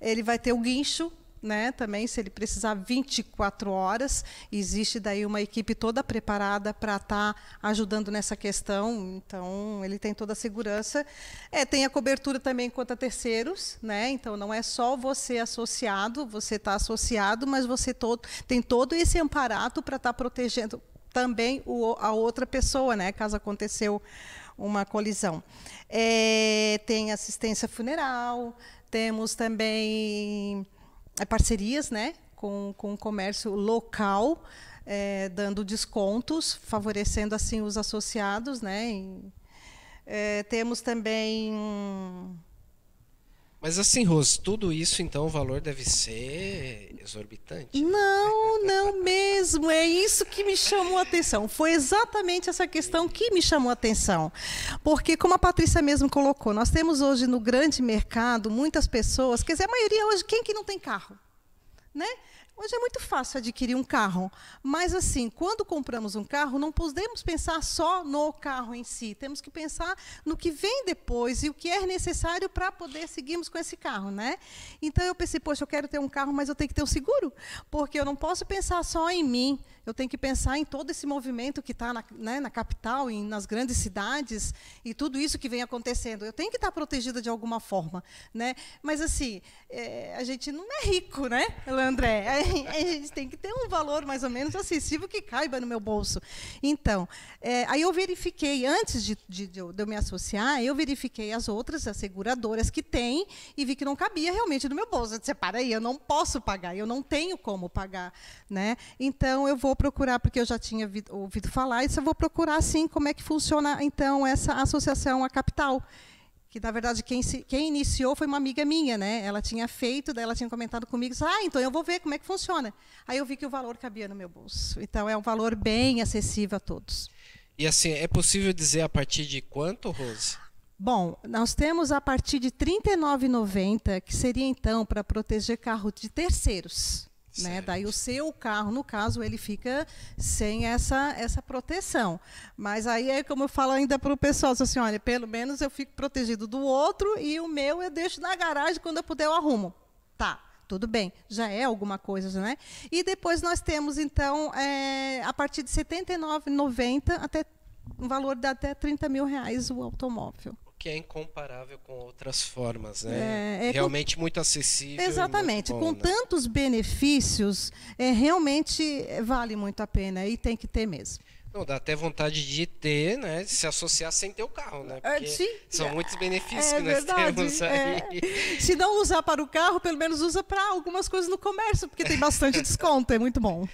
Ele vai ter o guincho né? Também, se ele precisar 24 horas, existe daí uma equipe toda preparada para estar tá ajudando nessa questão. Então, ele tem toda a segurança. É, tem a cobertura também contra terceiros, né? Então, não é só você associado, você está associado, mas você todo, tem todo esse amparato para estar tá protegendo também o, a outra pessoa, né? Caso aconteceu uma colisão. É, tem assistência funeral, temos também é, parcerias né, com, com o comércio local, é, dando descontos, favorecendo assim os associados. Né, em, é, temos também mas assim, Rose, tudo isso, então, o valor deve ser exorbitante. Não, não mesmo. É isso que me chamou a atenção. Foi exatamente essa questão que me chamou a atenção. Porque, como a Patrícia mesmo colocou, nós temos hoje no grande mercado muitas pessoas, quer dizer, a maioria hoje, quem que não tem carro? Né? Hoje é muito fácil adquirir um carro, mas assim, quando compramos um carro, não podemos pensar só no carro em si, temos que pensar no que vem depois e o que é necessário para poder seguirmos com esse carro, né? Então eu pensei, poxa, eu quero ter um carro, mas eu tenho que ter um seguro, porque eu não posso pensar só em mim, eu tenho que pensar em todo esse movimento que está na, né, na, capital, em, nas grandes cidades e tudo isso que vem acontecendo. Eu tenho que estar tá protegida de alguma forma, né? Mas assim, é, a gente não é rico, né, André? a gente tem que ter um valor mais ou menos acessível que caiba no meu bolso. Então, é, aí eu verifiquei, antes de, de, de, eu me associar, eu verifiquei as outras asseguradoras seguradoras que tem e vi que não cabia realmente no meu bolso. Eu disse, para aí, eu não posso pagar, eu não tenho como pagar. Né? Então, eu vou procurar, porque eu já tinha ouvido falar, isso eu vou procurar, sim, como é que funciona, então, essa associação à capital que na verdade quem, se, quem iniciou foi uma amiga minha, né? Ela tinha feito, daí ela tinha comentado comigo, disse, ah, então eu vou ver como é que funciona. Aí eu vi que o valor cabia no meu bolso. Então é um valor bem acessível a todos. E assim, é possível dizer a partir de quanto, Rose? Bom, nós temos a partir de R$ 39,90, que seria então para proteger carro de terceiros. Né? Daí o seu carro, no caso, ele fica sem essa, essa proteção. Mas aí é como eu falo ainda para o pessoal, assim, olha, pelo menos eu fico protegido do outro e o meu eu deixo na garagem quando eu puder eu arrumo. Tá, tudo bem, já é alguma coisa, né? E depois nós temos, então, é, a partir de R$ 79,90 até um valor de até 30 mil reais o automóvel que é incomparável com outras formas, né? É, é realmente com... muito acessível. Exatamente, muito bom, com né? tantos benefícios, é, realmente vale muito a pena e tem que ter mesmo. Não, dá até vontade de ter, né? De se associar sem ter o carro, né? É, porque São muitos benefícios é, que nós verdade, temos é. aí. É. Se não usar para o carro, pelo menos usa para algumas coisas no comércio, porque tem bastante desconto, é muito bom.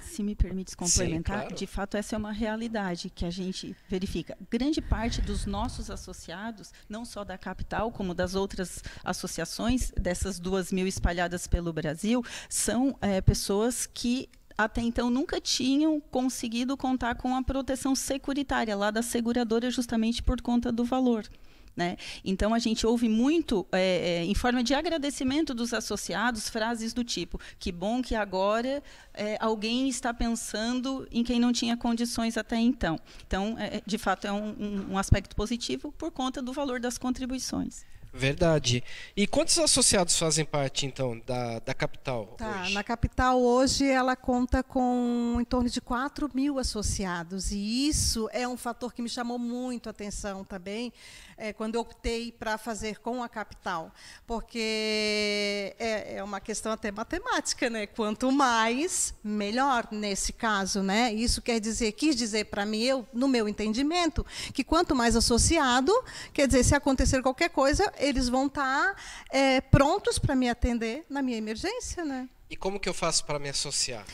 Se me permites complementar, Sim, claro. de fato essa é uma realidade que a gente verifica. Grande parte dos nossos associados, não só da capital, como das outras associações, dessas duas mil espalhadas pelo Brasil, são é, pessoas que até então nunca tinham conseguido contar com a proteção securitária lá da seguradora justamente por conta do valor. Né? Então a gente ouve muito, é, é, em forma de agradecimento dos associados, frases do tipo: que bom que agora é, alguém está pensando em quem não tinha condições até então. Então, é, é, de fato, é um, um aspecto positivo por conta do valor das contribuições. Verdade. E quantos associados fazem parte, então, da, da capital? Tá, hoje? na capital hoje ela conta com em torno de 4 mil associados. E isso é um fator que me chamou muito a atenção também, é, quando eu optei para fazer com a capital. Porque é, é, uma questão até matemática, né? Quanto mais, melhor nesse caso, né? Isso quer dizer, quis dizer para mim, eu, no meu entendimento, que quanto mais associado, quer dizer, se acontecer qualquer coisa, eles vão estar tá, é, prontos para me atender na minha emergência. Né? E como que eu faço para me associar?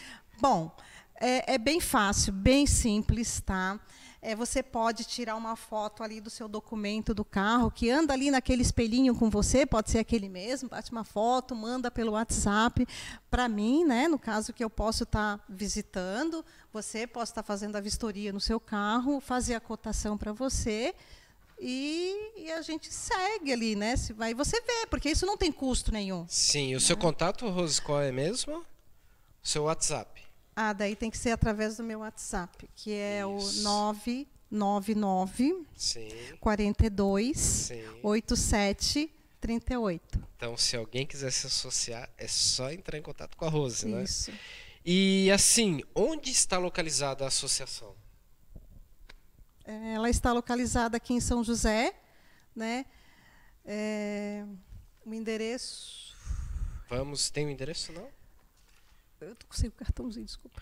Bom, é, é bem fácil, bem simples, tá? É, você pode tirar uma foto ali do seu documento do carro, que anda ali naquele espelhinho com você, pode ser aquele mesmo, bate uma foto, manda pelo WhatsApp para mim, né, no caso que eu posso estar tá visitando, você possa estar tá fazendo a vistoria no seu carro, fazer a cotação para você, e, e, a gente segue ali, né? Se vai, você vê, porque isso não tem custo nenhum. Sim, o seu né? contato, Rose, qual é mesmo? O seu WhatsApp. Ah, daí tem que ser através do meu WhatsApp, que é isso. o 999 Sim. 42 Sim. 87 38. Então, se alguém quiser se associar, é só entrar em contato com a Rose, isso. né? Isso. E assim, onde está localizada a associação? É, ela está localizada aqui em São José, né? É, o endereço. Vamos, tem o um endereço não? Eu tô sem o cartãozinho, desculpa.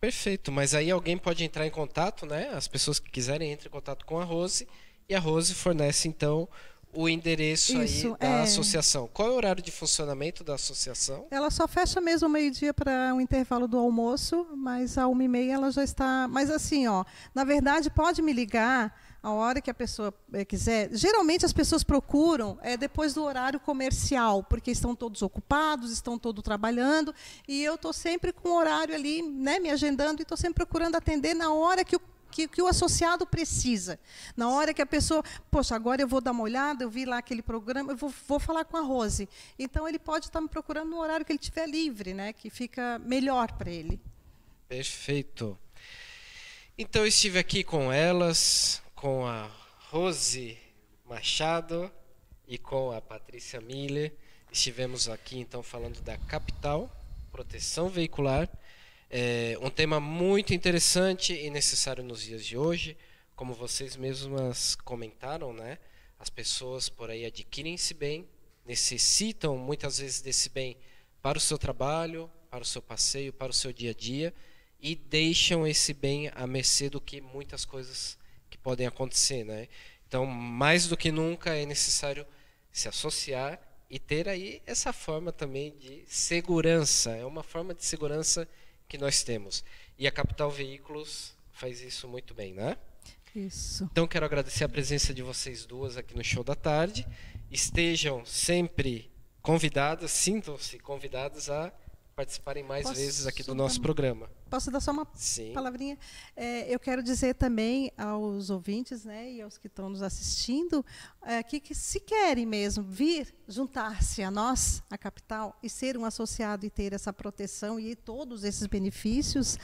Perfeito, mas aí alguém pode entrar em contato, né? As pessoas que quiserem entrar em contato com a Rose e a Rose fornece então o endereço Isso, aí da é. associação. Qual é o horário de funcionamento da associação? Ela só fecha mesmo meio-dia para o um intervalo do almoço, mas a uma e meia ela já está. Mas assim, ó, na verdade, pode me ligar a hora que a pessoa eh, quiser. Geralmente as pessoas procuram é, depois do horário comercial, porque estão todos ocupados, estão todos trabalhando, e eu estou sempre com o horário ali, né, me agendando, e estou sempre procurando atender na hora que o que, que o associado precisa. Na hora que a pessoa, poxa, agora eu vou dar uma olhada, eu vi lá aquele programa, eu vou, vou falar com a Rose. Então, ele pode estar me procurando no horário que ele tiver livre, né? que fica melhor para ele. Perfeito. Então, eu estive aqui com elas, com a Rose Machado e com a Patrícia Miller. Estivemos aqui, então, falando da capital, proteção veicular é um tema muito interessante e necessário nos dias de hoje. Como vocês mesmas comentaram, né? as pessoas por aí adquirem esse bem, necessitam muitas vezes desse bem para o seu trabalho, para o seu passeio, para o seu dia a dia e deixam esse bem à mercê do que muitas coisas que podem acontecer, né? Então, mais do que nunca é necessário se associar e ter aí essa forma também de segurança, é uma forma de segurança que nós temos. E a Capital Veículos faz isso muito bem, né? Isso. Então quero agradecer a presença de vocês duas aqui no show da tarde. Estejam sempre convidadas, sintam-se convidadas a participarem mais Posso, vezes aqui do nosso programa. Posso dar só uma Sim. palavrinha? É, eu quero dizer também aos ouvintes né, e aos que estão nos assistindo é, que se querem mesmo vir juntar-se a nós, a capital, e ser um associado e ter essa proteção e todos esses benefícios,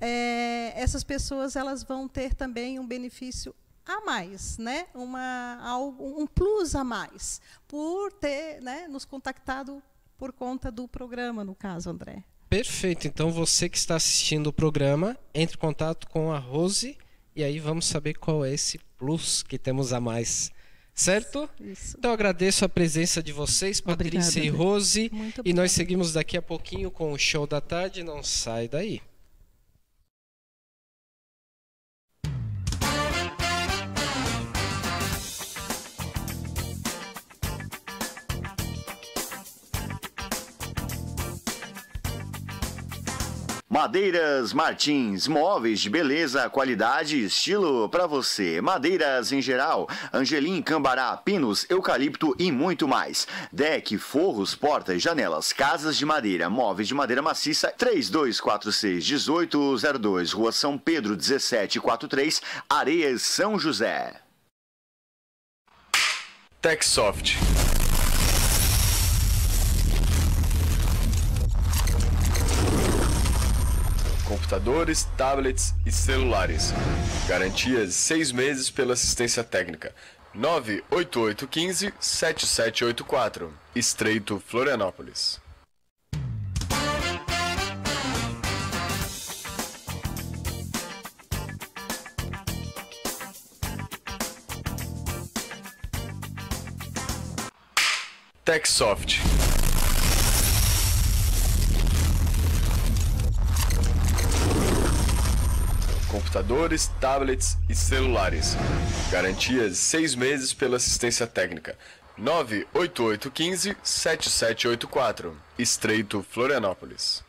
é, essas pessoas elas vão ter também um benefício a mais, né? Uma, um plus a mais, por ter né, nos contactado por conta do programa, no caso, André. Perfeito. Então você que está assistindo o programa, entre em contato com a Rose e aí vamos saber qual é esse plus que temos a mais. Certo? Isso. Então agradeço a presença de vocês, Patrícia Obrigada, e Rose. Muito e obrigado. nós seguimos daqui a pouquinho com o show da tarde. Não sai daí. Madeiras Martins, móveis de beleza, qualidade e estilo para você. Madeiras em geral, angelim, cambará, pinos, eucalipto e muito mais. Deck, forros, portas, janelas, casas de madeira, móveis de madeira maciça, 3246 1802, Rua São Pedro 1743, Areias São José. TechSoft. computadores, tablets e celulares. Garantias 6 meses pela assistência técnica. 98815 7784, Estreito Florianópolis. TechSoft computadores, tablets e celulares. Garantia 6 meses pela assistência técnica. 98815 7784, Estreito Florianópolis.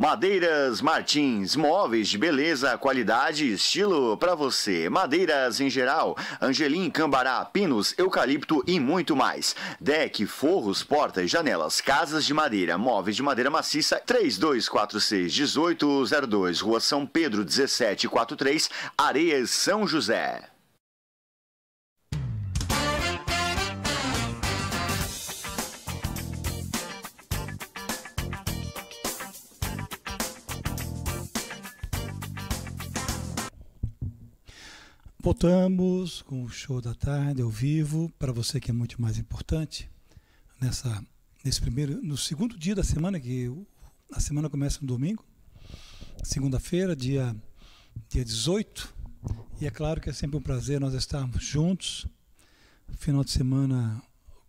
Madeiras Martins, móveis de beleza, qualidade e estilo para você. Madeiras em geral, angelim, cambará, pinos, eucalipto e muito mais. Deck, forros, portas, janelas, casas de madeira, móveis de madeira maciça, 3246 1802, Rua São Pedro 1743, Areias São José. Voltamos com o show da tarde ao vivo, para você que é muito mais importante, nessa, nesse primeiro, no segundo dia da semana, que a semana começa no domingo, segunda-feira, dia, dia 18, e é claro que é sempre um prazer nós estarmos juntos, final de semana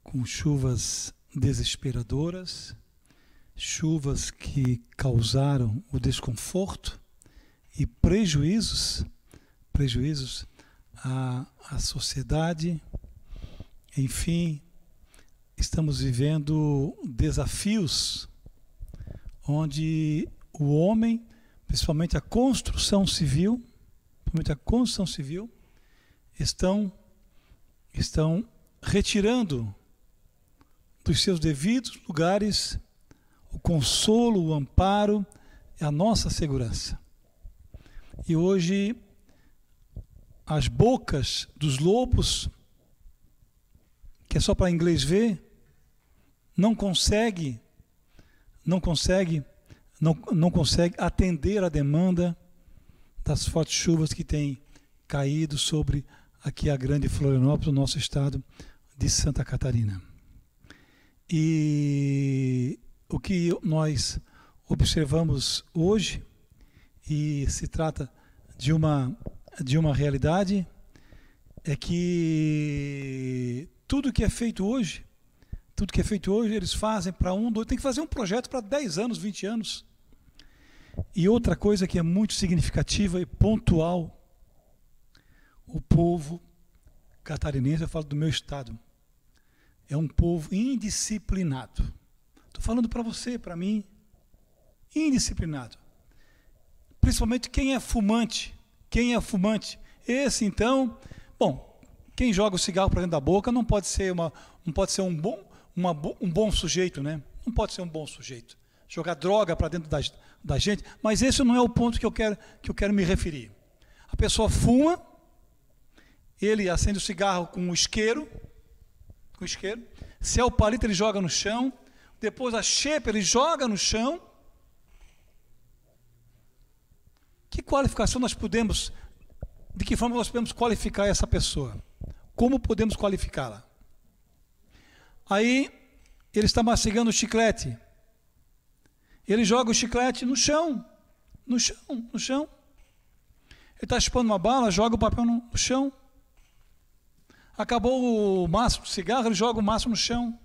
com chuvas desesperadoras, chuvas que causaram o desconforto e prejuízos, prejuízos a, a sociedade. Enfim, estamos vivendo desafios onde o homem, principalmente a construção civil, principalmente a construção civil, estão, estão retirando dos seus devidos lugares o consolo, o amparo, a nossa segurança. E hoje as bocas dos lobos, que é só para inglês ver, não consegue, não consegue, não, não consegue atender à demanda das fortes chuvas que têm caído sobre aqui a grande Florianópolis, o nosso estado de Santa Catarina. E o que nós observamos hoje, e se trata de uma de uma realidade é que tudo que é feito hoje, tudo que é feito hoje, eles fazem para um, dois, tem que fazer um projeto para 10 anos, 20 anos. E outra coisa que é muito significativa e pontual, o povo catarinense, eu falo do meu estado, é um povo indisciplinado. Estou falando para você, para mim, indisciplinado. Principalmente quem é fumante. Quem é fumante? Esse, então, bom, quem joga o cigarro para dentro da boca não pode ser, uma, não pode ser um, bom, uma, um bom sujeito, né? Não pode ser um bom sujeito. Jogar droga para dentro da, da gente, mas esse não é o ponto que eu quero, que eu quero me referir. A pessoa fuma, ele acende o cigarro com o isqueiro, com o isqueiro, se é o palito ele joga no chão, depois a xepa ele joga no chão, Que qualificação nós podemos, de que forma nós podemos qualificar essa pessoa? Como podemos qualificá-la? Aí ele está mastigando o chiclete. Ele joga o chiclete no chão, no chão, no chão. Ele está chupando uma bala, joga o papel no chão. Acabou o maço do cigarro, ele joga o maço no chão.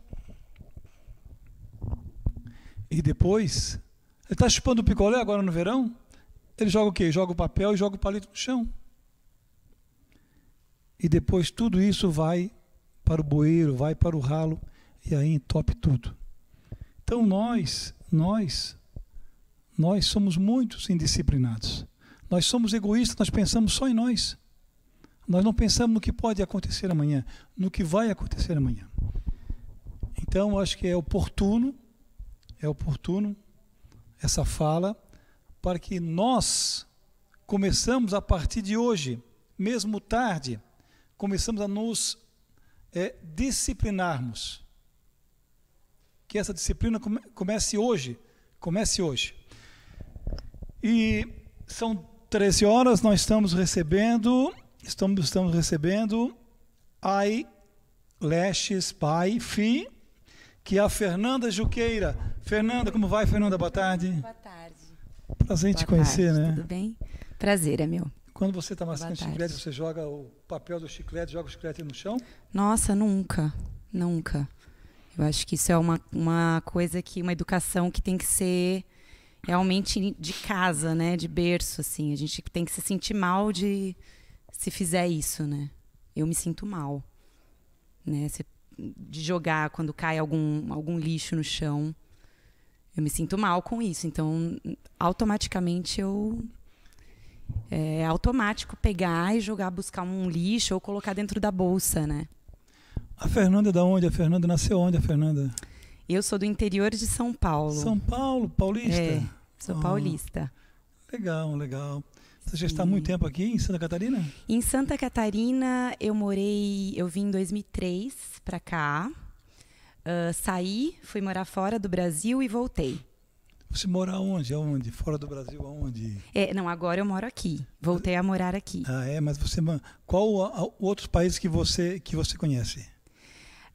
E depois, ele está chupando o picolé agora no verão? Ele joga o quê? Joga o papel e joga o palito no chão. E depois tudo isso vai para o bueiro, vai para o ralo e aí entope tudo. Então nós, nós, nós somos muitos indisciplinados. Nós somos egoístas, nós pensamos só em nós. Nós não pensamos no que pode acontecer amanhã, no que vai acontecer amanhã. Então, acho que é oportuno, é oportuno essa fala para que nós começamos a partir de hoje, mesmo tarde, começamos a nos é, disciplinarmos. Que essa disciplina comece hoje, comece hoje. E são 13 horas, nós estamos recebendo, estamos, estamos recebendo Ai Lestes Pai Fi, que é a Fernanda Juqueira. Fernanda, como vai, Fernanda? Boa tarde. Boa tarde. Prazer em te conhecer, tarde, né? Tudo bem? Prazer, é meu. Quando você está mascando chiclete, você joga o papel do chiclete, joga o chiclete no chão? Nossa, nunca. Nunca. Eu acho que isso é uma, uma coisa que, uma educação que tem que ser realmente de casa, né? De berço, assim. A gente tem que se sentir mal de se fizer isso, né? Eu me sinto mal. Né? Se, de jogar quando cai algum, algum lixo no chão eu me sinto mal com isso. Então, automaticamente eu. É, é automático pegar e jogar, buscar um lixo ou colocar dentro da bolsa, né? A Fernanda é da onde? A Fernanda nasceu onde, a Fernanda? Eu sou do interior de São Paulo. São Paulo, paulista? É, sou ah, paulista. legal, legal. Você já está há muito tempo aqui em Santa Catarina? Em Santa Catarina eu morei, eu vim em 2003 para cá. Uh, saí, fui morar fora do Brasil e voltei. Você mora onde? Aonde? Fora do Brasil, aonde? É, não, agora eu moro aqui. Voltei a morar aqui. Ah, é, mas você qual outros países que você que você conhece?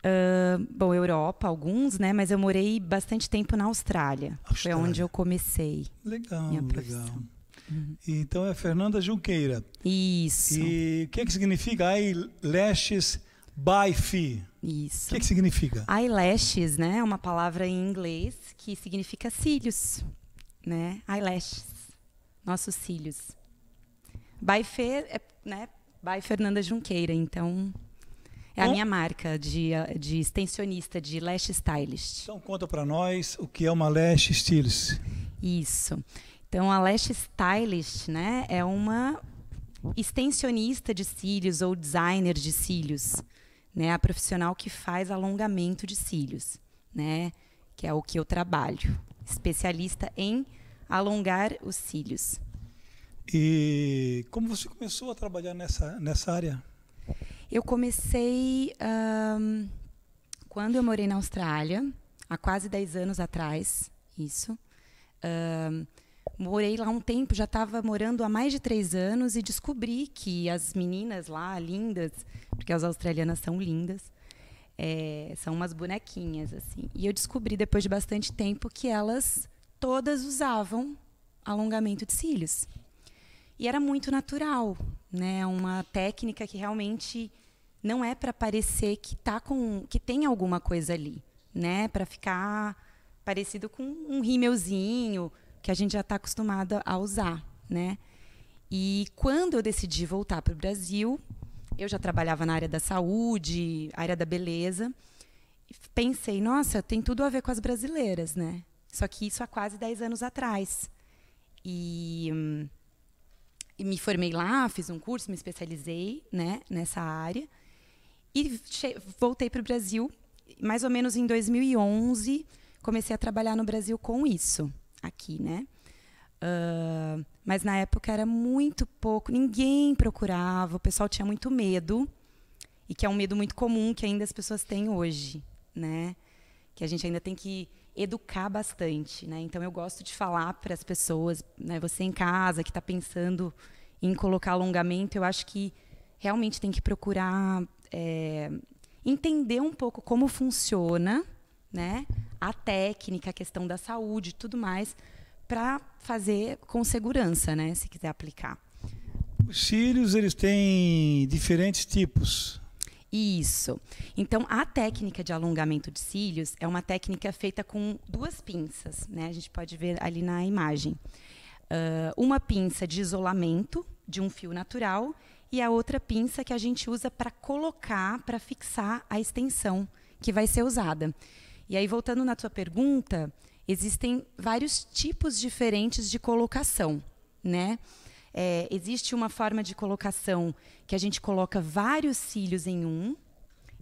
Uh, bom, Europa, alguns, né? Mas eu morei bastante tempo na Austrália. Austrália. Foi onde eu comecei. Legal, legal. Uhum. Então é Fernanda Junqueira. Isso. E o que, é que significa aí Lashes by Fee? Isso. O que, que significa? Eyelashes, né? É uma palavra em inglês que significa cílios, né? Eyelashes, nossos cílios. By é, né? By Fernanda Junqueira, então é a minha marca de, de extensionista, de lash stylist. Então conta para nós o que é uma lash stylist. Isso. Então a lash stylist, né, é uma extensionista de cílios ou designer de cílios né, a profissional que faz alongamento de cílios, né, que é o que eu trabalho, especialista em alongar os cílios. E como você começou a trabalhar nessa, nessa área? Eu comecei um, quando eu morei na Austrália, há quase 10 anos atrás, isso. Um, morei lá um tempo, já estava morando há mais de três anos e descobri que as meninas lá, lindas, porque as australianas são lindas, é, são umas bonequinhas, assim. E eu descobri, depois de bastante tempo, que elas todas usavam alongamento de cílios. E era muito natural, né? Uma técnica que realmente não é para parecer que tá com que tem alguma coisa ali, né? Para ficar parecido com um rímelzinho, que a gente já está acostumada a usar, né? E quando eu decidi voltar para o Brasil, eu já trabalhava na área da saúde, área da beleza. Pensei, nossa, tem tudo a ver com as brasileiras, né? Só que isso há quase 10 anos atrás. E, hum, e me formei lá, fiz um curso, me especializei né, nessa área. E voltei para o Brasil, mais ou menos em 2011, comecei a trabalhar no Brasil com isso aqui, né? Uh, mas na época era muito pouco, ninguém procurava, o pessoal tinha muito medo, e que é um medo muito comum que ainda as pessoas têm hoje, né? Que a gente ainda tem que educar bastante, né? Então eu gosto de falar para as pessoas, né? Você em casa que está pensando em colocar alongamento, eu acho que realmente tem que procurar é, entender um pouco como funciona né? A técnica, a questão da saúde, tudo mais, para fazer com segurança, né? Se quiser aplicar. Os cílios eles têm diferentes tipos. Isso. Então, a técnica de alongamento de cílios é uma técnica feita com duas pinças, né? A gente pode ver ali na imagem. Uh, uma pinça de isolamento de um fio natural e a outra pinça que a gente usa para colocar, para fixar a extensão que vai ser usada. E aí, voltando na tua pergunta, existem vários tipos diferentes de colocação, né? É, existe uma forma de colocação que a gente coloca vários cílios em um,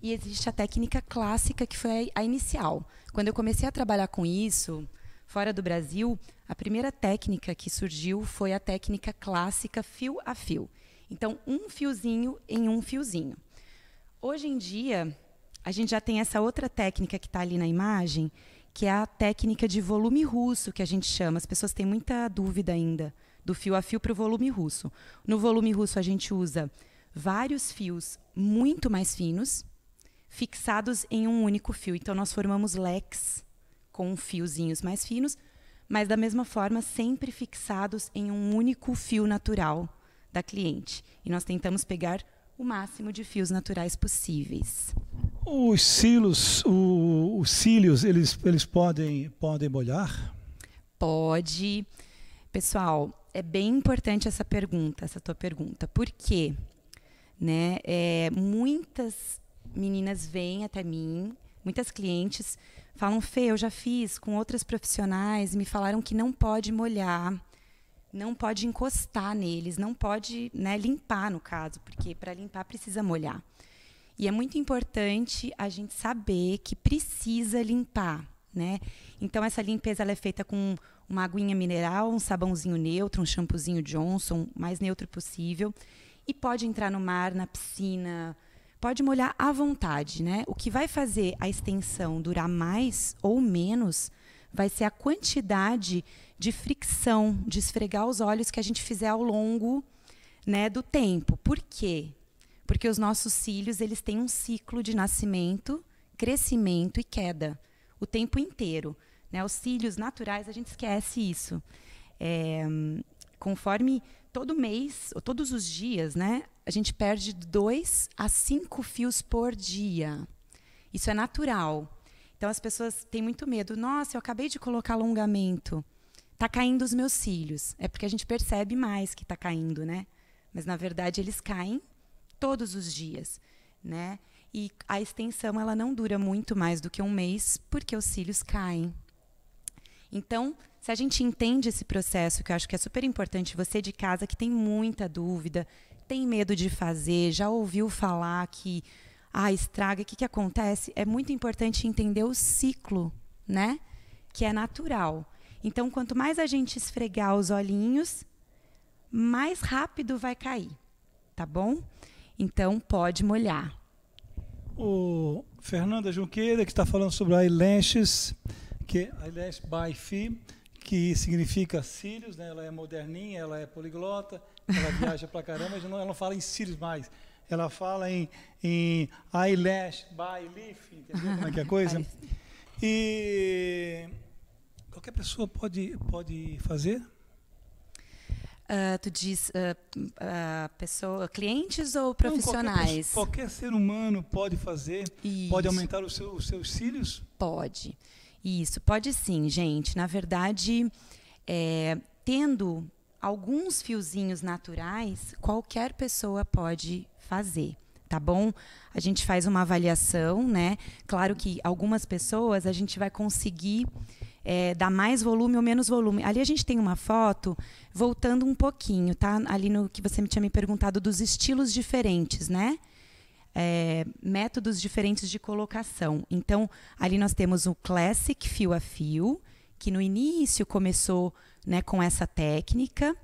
e existe a técnica clássica, que foi a inicial. Quando eu comecei a trabalhar com isso, fora do Brasil, a primeira técnica que surgiu foi a técnica clássica fio a fio. Então, um fiozinho em um fiozinho. Hoje em dia, a gente já tem essa outra técnica que está ali na imagem, que é a técnica de volume russo, que a gente chama. As pessoas têm muita dúvida ainda do fio a fio para o volume russo. No volume russo, a gente usa vários fios muito mais finos, fixados em um único fio. Então, nós formamos leques com fiozinhos mais finos, mas da mesma forma, sempre fixados em um único fio natural da cliente. E nós tentamos pegar o máximo de fios naturais possíveis. Os cílios, o, os cílios eles, eles podem, podem molhar? Pode. Pessoal, é bem importante essa pergunta, essa tua pergunta. Por quê? Né? É, muitas meninas vêm até mim, muitas clientes falam, Fê, eu já fiz com outras profissionais, me falaram que não pode molhar, não pode encostar neles, não pode né, limpar, no caso, porque para limpar precisa molhar. E é muito importante a gente saber que precisa limpar. Né? Então, essa limpeza é feita com uma aguinha mineral, um sabãozinho neutro, um shampoozinho Johnson, mais neutro possível. E pode entrar no mar, na piscina, pode molhar à vontade. Né? O que vai fazer a extensão durar mais ou menos vai ser a quantidade de fricção, de esfregar os olhos que a gente fizer ao longo né, do tempo. Por quê? Porque os nossos cílios eles têm um ciclo de nascimento, crescimento e queda o tempo inteiro. Né? Os cílios naturais, a gente esquece isso. É, conforme todo mês, ou todos os dias, né, a gente perde dois a cinco fios por dia. Isso é natural. Então as pessoas têm muito medo. Nossa, eu acabei de colocar alongamento. Tá caindo os meus cílios. É porque a gente percebe mais que está caindo, né? Mas na verdade eles caem todos os dias, né? E a extensão ela não dura muito mais do que um mês, porque os cílios caem. Então, se a gente entende esse processo, que eu acho que é super importante, você de casa que tem muita dúvida, tem medo de fazer, já ouviu falar que ah, estraga, o que, que acontece? É muito importante entender o ciclo, né? Que é natural. Então, quanto mais a gente esfregar os olhinhos, mais rápido vai cair, tá bom? Então, pode molhar. O Fernanda Junqueira, que está falando sobre eyelashes, que eyelash by Fi, que significa cílios, né? ela é moderninha, ela é poliglota, ela viaja pra caramba, mas não, ela não fala em cílios mais ela fala em, em eyelash, by leaf, entendeu como é que é a coisa? e qualquer pessoa pode, pode fazer? Uh, tu diz uh, uh, pessoa, clientes ou profissionais? Não, qualquer, qualquer, ser humano pode fazer, Isso. pode aumentar o seu, os seus cílios? Pode. Isso, pode sim, gente. Na verdade, é, tendo alguns fiozinhos naturais, qualquer pessoa pode fazer tá bom? A gente faz uma avaliação, né? Claro que algumas pessoas a gente vai conseguir é, dar mais volume ou menos volume. Ali a gente tem uma foto, voltando um pouquinho, tá? Ali no que você me tinha me perguntado dos estilos diferentes, né? É, métodos diferentes de colocação. Então, ali nós temos o classic fio a fio, que no início começou né, com essa técnica.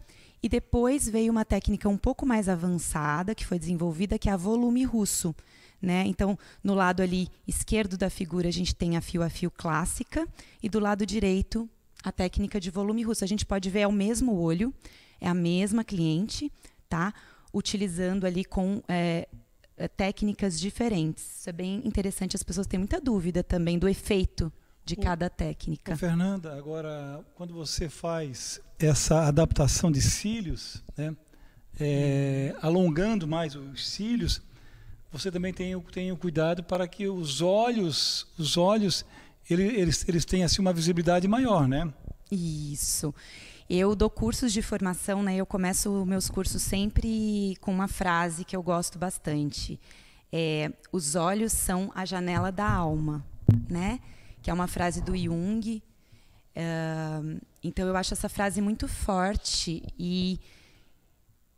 E depois veio uma técnica um pouco mais avançada que foi desenvolvida, que é a volume russo. Né? Então, no lado ali esquerdo da figura, a gente tem a fio a fio clássica, e do lado direito, a técnica de volume russo. A gente pode ver, é o mesmo olho, é a mesma cliente, tá? utilizando ali com é, é técnicas diferentes. Isso é bem interessante, as pessoas têm muita dúvida também do efeito de cada técnica. Ô, Fernanda, agora, quando você faz essa adaptação de cílios, né, é, alongando mais os cílios, você também tem, tem o cuidado para que os olhos, os olhos, ele, eles, eles tenham assim uma visibilidade maior, né? Isso. Eu dou cursos de formação, né? Eu começo meus cursos sempre com uma frase que eu gosto bastante. É, os olhos são a janela da alma, né? que é uma frase do Jung. Uh, então eu acho essa frase muito forte e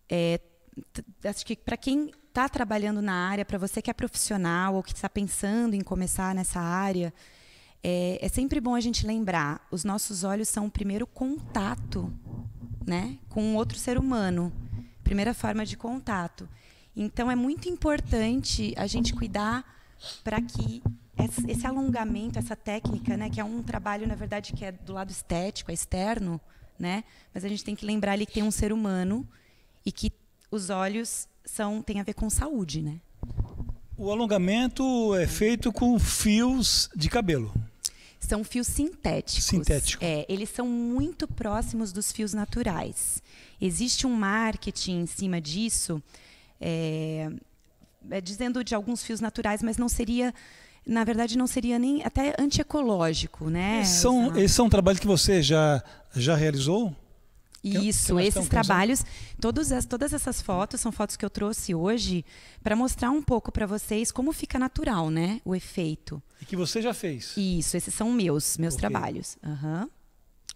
é, acho que para quem está trabalhando na área, para você que é profissional ou que está pensando em começar nessa área, é, é, sempre bom a gente lembrar: os nossos olhos são o primeiro contato né, com outro ser humano, primeira forma de contato. Então é muito importante a gente cuidar para que esse alongamento, essa técnica, né, que é um trabalho, na verdade, que é do lado estético, é externo, né? Mas a gente tem que lembrar ali que tem um ser humano e que os olhos são tem a ver com saúde, né? O alongamento é feito com fios de cabelo. São fios sintéticos. Sintéticos. É, eles são muito próximos dos fios naturais. Existe um marketing em cima disso, é, é, dizendo de alguns fios naturais, mas não seria na verdade não seria nem até antiecológico, né? são, esse são trabalhos que você já, já realizou? É Isso, esses trabalhos, todos as, todas essas fotos são fotos que eu trouxe hoje para mostrar um pouco para vocês como fica natural, né? O efeito. E que você já fez. Isso, esses são meus, meus okay. trabalhos. Uhum.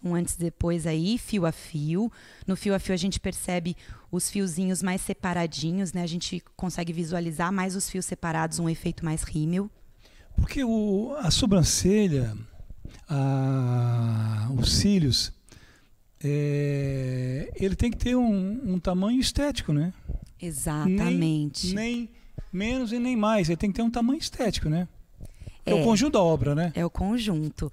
Um antes e depois aí, fio a fio. No fio a fio a gente percebe os fiozinhos mais separadinhos, né? A gente consegue visualizar mais os fios separados, um efeito mais rímel. Porque o, a sobrancelha, a, os cílios, é, ele tem que ter um, um tamanho estético, né? Exatamente. Nem, nem, menos e nem mais. Ele tem que ter um tamanho estético, né? É, é o é. conjunto da obra, né? É o conjunto.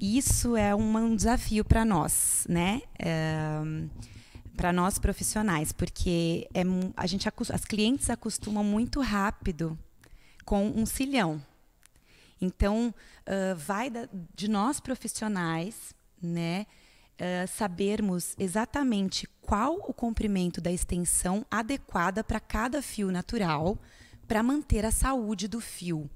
Isso é um, um desafio para nós, né? É, para nós profissionais, porque é, a gente, as clientes acostumam muito rápido com um cilhão. Então, uh, vai da, de nós profissionais, né, uh, sabermos exatamente qual o comprimento da extensão adequada para cada fio natural, para manter a saúde do fio.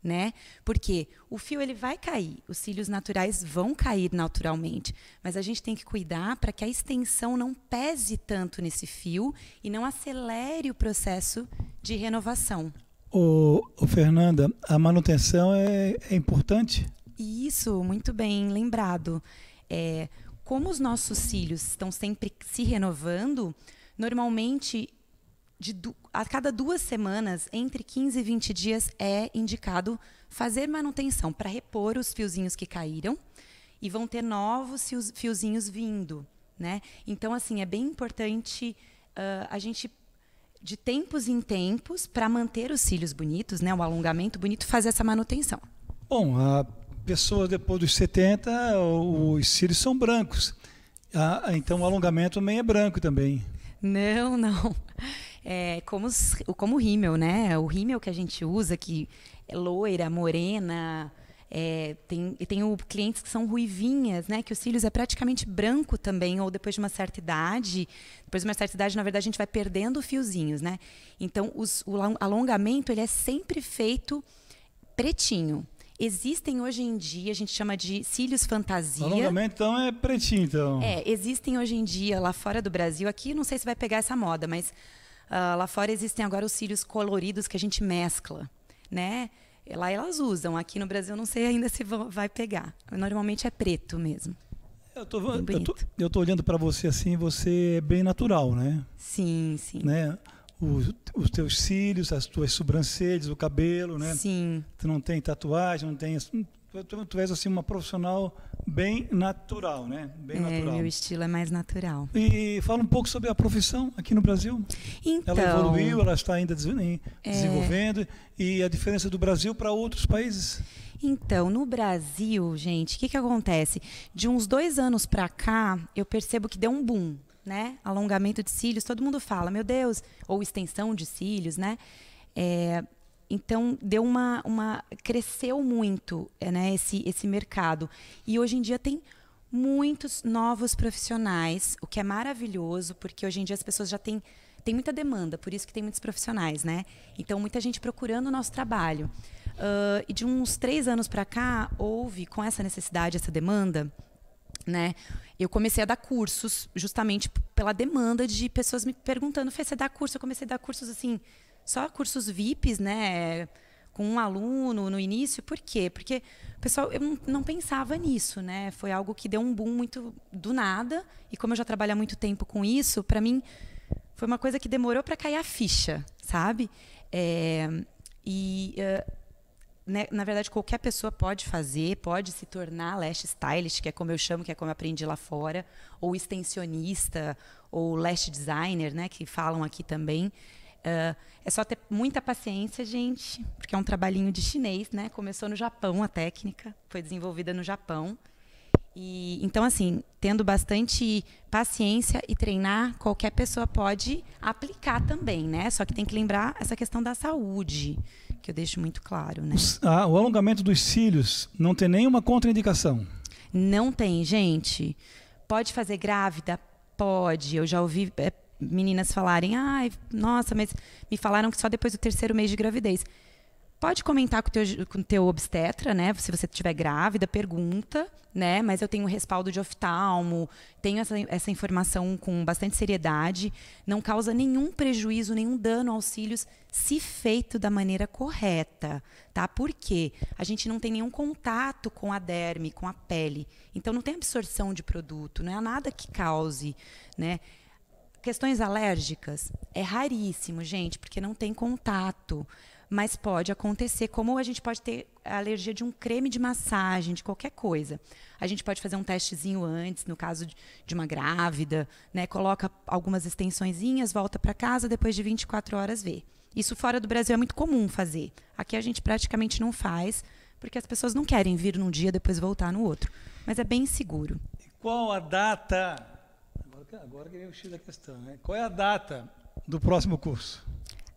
Né? Porque o fio ele vai cair, os cílios naturais vão cair naturalmente, mas a gente tem que cuidar para que a extensão não pese tanto nesse fio e não acelere o processo de renovação. O, o Fernanda, a manutenção é, é, importante? Isso, muito bem lembrado. É, como os nossos cílios estão sempre se renovando, normalmente de, a cada duas semanas, entre 15 e 20 dias, é indicado fazer manutenção para repor os fiozinhos que caíram e vão ter novos fiozinhos vindo. Né? Então, assim, é bem importante uh, a gente de tempos em tempos, para manter os cílios bonitos, né, o alongamento bonito, fazer essa manutenção? Bom, a pessoa depois dos 70, os cílios são brancos. então o alongamento também é branco também. Não, não. É como, como o rímel, né? O rímel que a gente usa, que é loira, morena, é, tem, e tenho clientes que são ruivinhas, né? Que os cílios é praticamente branco também, ou depois de uma certa idade. Depois de uma certa idade, na verdade, a gente vai perdendo fiozinhos, né? Então, os, o alongamento, ele é sempre feito pretinho. Existem hoje em dia, a gente chama de cílios fantasia. Alongamento, então, é pretinho, então. É, existem hoje em dia, lá fora do Brasil, aqui não sei se vai pegar essa moda, mas uh, lá fora existem agora os cílios coloridos que a gente mescla, né? É lá elas usam. Aqui no Brasil não sei ainda se vai pegar. Normalmente é preto mesmo. Eu tô, eu tô, eu tô olhando para você assim, você é bem natural, né? Sim, sim. Né? Os, os, teus cílios, as tuas sobrancelhas, o cabelo, né? Sim. Tu não tem tatuagem, não tem tu, tu és assim uma profissional bem natural, né? Bem é, natural. Meu estilo é mais natural. E fala um pouco sobre a profissão aqui no Brasil. Então, ela evoluiu, ela está ainda é. desenvolvendo é... e a diferença do Brasil para outros países. Então, no Brasil, gente, o que, que acontece? De uns dois anos para cá, eu percebo que deu um boom, né? Alongamento de cílios, todo mundo fala, meu Deus, ou extensão de cílios, né? É, então deu uma, uma cresceu muito, eh, né, esse esse mercado. E hoje em dia tem muitos novos profissionais, o que é maravilhoso, porque hoje em dia as pessoas já têm tem muita demanda, por isso que tem muitos profissionais, né? Então muita gente procurando o nosso trabalho. Uh, e de uns três anos para cá houve com essa necessidade, essa demanda, né? Eu comecei a dar cursos justamente pela demanda de pessoas me perguntando, Fê, você dá curso? Eu comecei a dar cursos assim só cursos VIPs, né? Com um aluno no início. Por quê? Porque, pessoal, eu não, pensava nisso, né? Foi algo que deu um boom muito do nada. E como eu já trabalho há muito tempo com isso, para mim foi uma coisa que demorou para cair a ficha, sabe? É, e uh, na verdade qualquer pessoa pode fazer, pode se tornar lash stylist, que é como eu chamo, que é como eu aprendi lá fora, ou extensionista, ou lash designer, né, que falam aqui também. Uh, é só ter muita paciência, gente, porque é um trabalhinho de chinês, né? Começou no Japão a técnica, foi desenvolvida no Japão. E, então, assim, tendo bastante paciência e treinar, qualquer pessoa pode aplicar também, né? Só que tem que lembrar essa questão da saúde, que eu deixo muito claro, né? Ah, o alongamento dos cílios não tem nenhuma contraindicação. Não tem, gente. Pode fazer grávida? Pode. Eu já ouvi é, meninas falarem, ai, ah, nossa, mas me falaram que só depois do terceiro mês de gravidez. Pode comentar com teu, o com teu obstetra, né? Se você estiver grávida, pergunta, né? Mas eu tenho respaldo de oftalmo, tenho essa, essa informação com bastante seriedade. Não causa nenhum prejuízo, nenhum dano aos cílios, se feito da maneira correta, tá? Por quê? A gente não tem nenhum contato com a derme, com a pele. Então, não tem absorção de produto, não é nada que cause, né? Questões alérgicas é raríssimo, gente, porque não tem contato. Mas pode acontecer, como a gente pode ter alergia de um creme de massagem, de qualquer coisa. A gente pode fazer um testezinho antes, no caso de uma grávida, né? Coloca algumas extensõezinhas, volta para casa, depois de 24 horas vê. Isso fora do Brasil é muito comum fazer. Aqui a gente praticamente não faz, porque as pessoas não querem vir num dia depois voltar no outro. Mas é bem seguro. E qual a data agora que veio o X da questão, né? Qual é a data do próximo curso?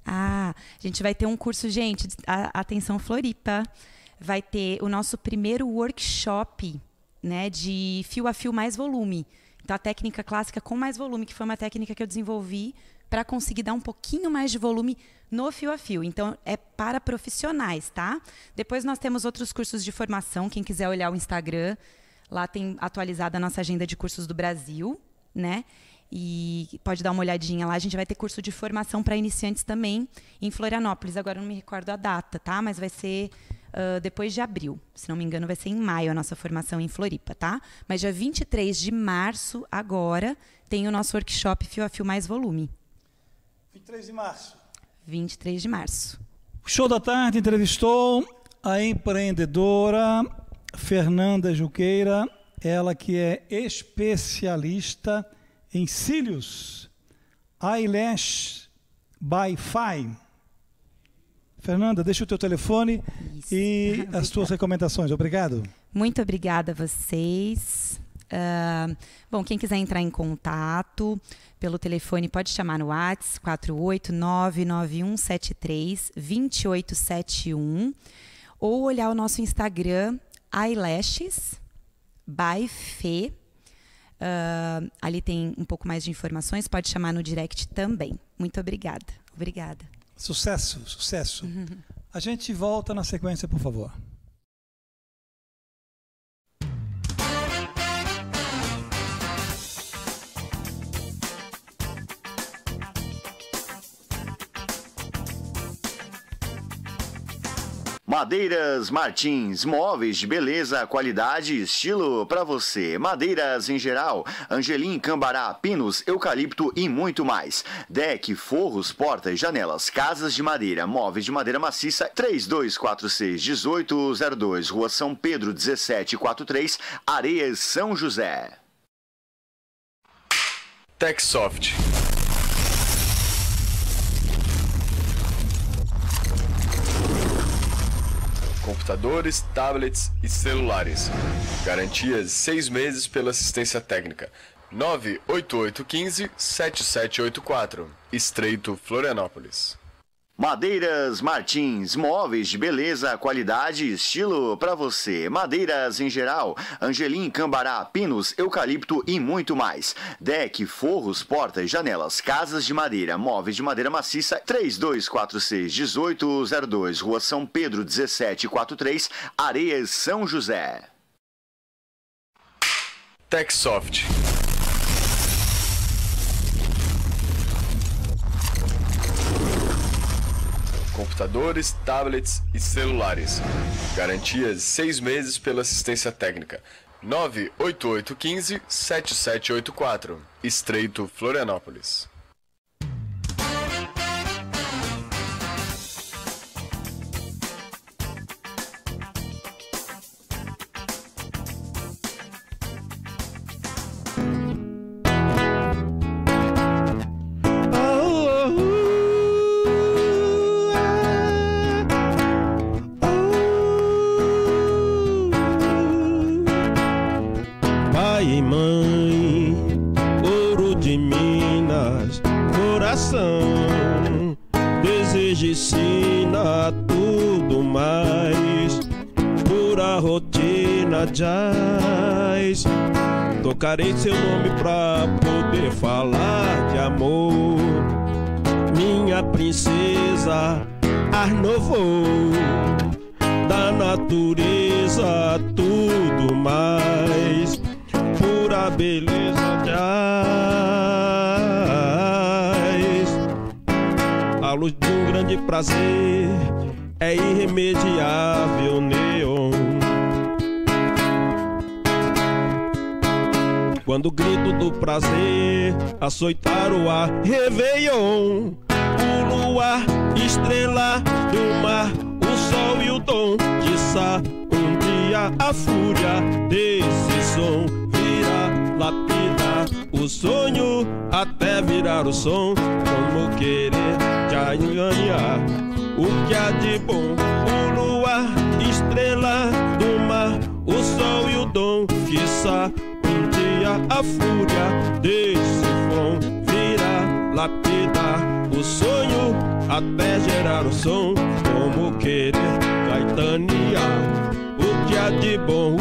Ah, a gente vai ter um curso, gente, a, atenção Floripa, vai ter o nosso primeiro workshop, né, de fio a fio mais volume. Então a técnica clássica com mais volume, que foi uma técnica que eu desenvolvi para conseguir dar um pouquinho mais de volume no fio a fio. Então, é para profissionais, tá? Depois nós temos outros cursos de formação. Quem quiser olhar o Instagram, lá tem atualizada a nossa agenda de cursos do Brasil né? E pode dar uma olhadinha lá. A gente vai ter curso de formação para iniciantes também em Florianópolis. Agora não me recordo a data, tá? Mas vai ser uh, depois de abril. Se não me engano, vai ser em maio a nossa formação em Floripa, tá? Mas dia 23 de março, agora, tem o nosso workshop Fio a Fio Mais Volume. 23 de março. 23 de março. Show da tarde entrevistou a empreendedora Fernanda Juqueira ela que é especialista em cílios, eyelash by Fine. Fernanda, deixa o teu telefone Isso. e as tuas recomendações. Obrigado. Muito obrigada a vocês. Uh, bom, quem quiser entrar em contato pelo telefone pode chamar no WhatsApp 48991732871 ou olhar o nosso Instagram eyelashes by Fê. Uh, ali tem um pouco mais de informações, pode chamar no direct também. Muito obrigada. Obrigada. Sucesso, sucesso. Uhum. A gente volta na sequência, por favor. Madeiras Martins, móveis de beleza, qualidade e estilo para você. Madeiras em geral, angelim, cambará, pinos, eucalipto e muito mais. Deck, forros, portas, janelas, casas de madeira, móveis de madeira maciça, 3246-1802, Rua São Pedro 1743, Areias, São José. TechSoft. computadores, tablets e celulares. Garantia 6 meses pela assistência técnica. 98815 7784, Estreito Florianópolis. Madeiras Martins, móveis de beleza, qualidade e estilo para você. Madeiras em geral, angelim, cambará, pinos, eucalipto e muito mais. Deck, forros, portas, janelas, casas de madeira, móveis de madeira maciça, 3246-1802, Rua São Pedro 1743, Areias, São José. TechSoft. computadores, tablets e celulares. Garantia 6 meses pela assistência técnica. 98815 7784, Estreito Florianópolis. prazer açoitar o ar. Réveillon, o luar, estrela do mar, o sol e o dom que sa um dia a fúria desse som virá lapidar o sonho até virar o som. Como querer te enganar, o que há de bom, o luar, estrela do mar, o sol e o dom. que sa dia a fúria desse Sifon vira lapida o sonho até gerar o som como querer Caetania o que há de bom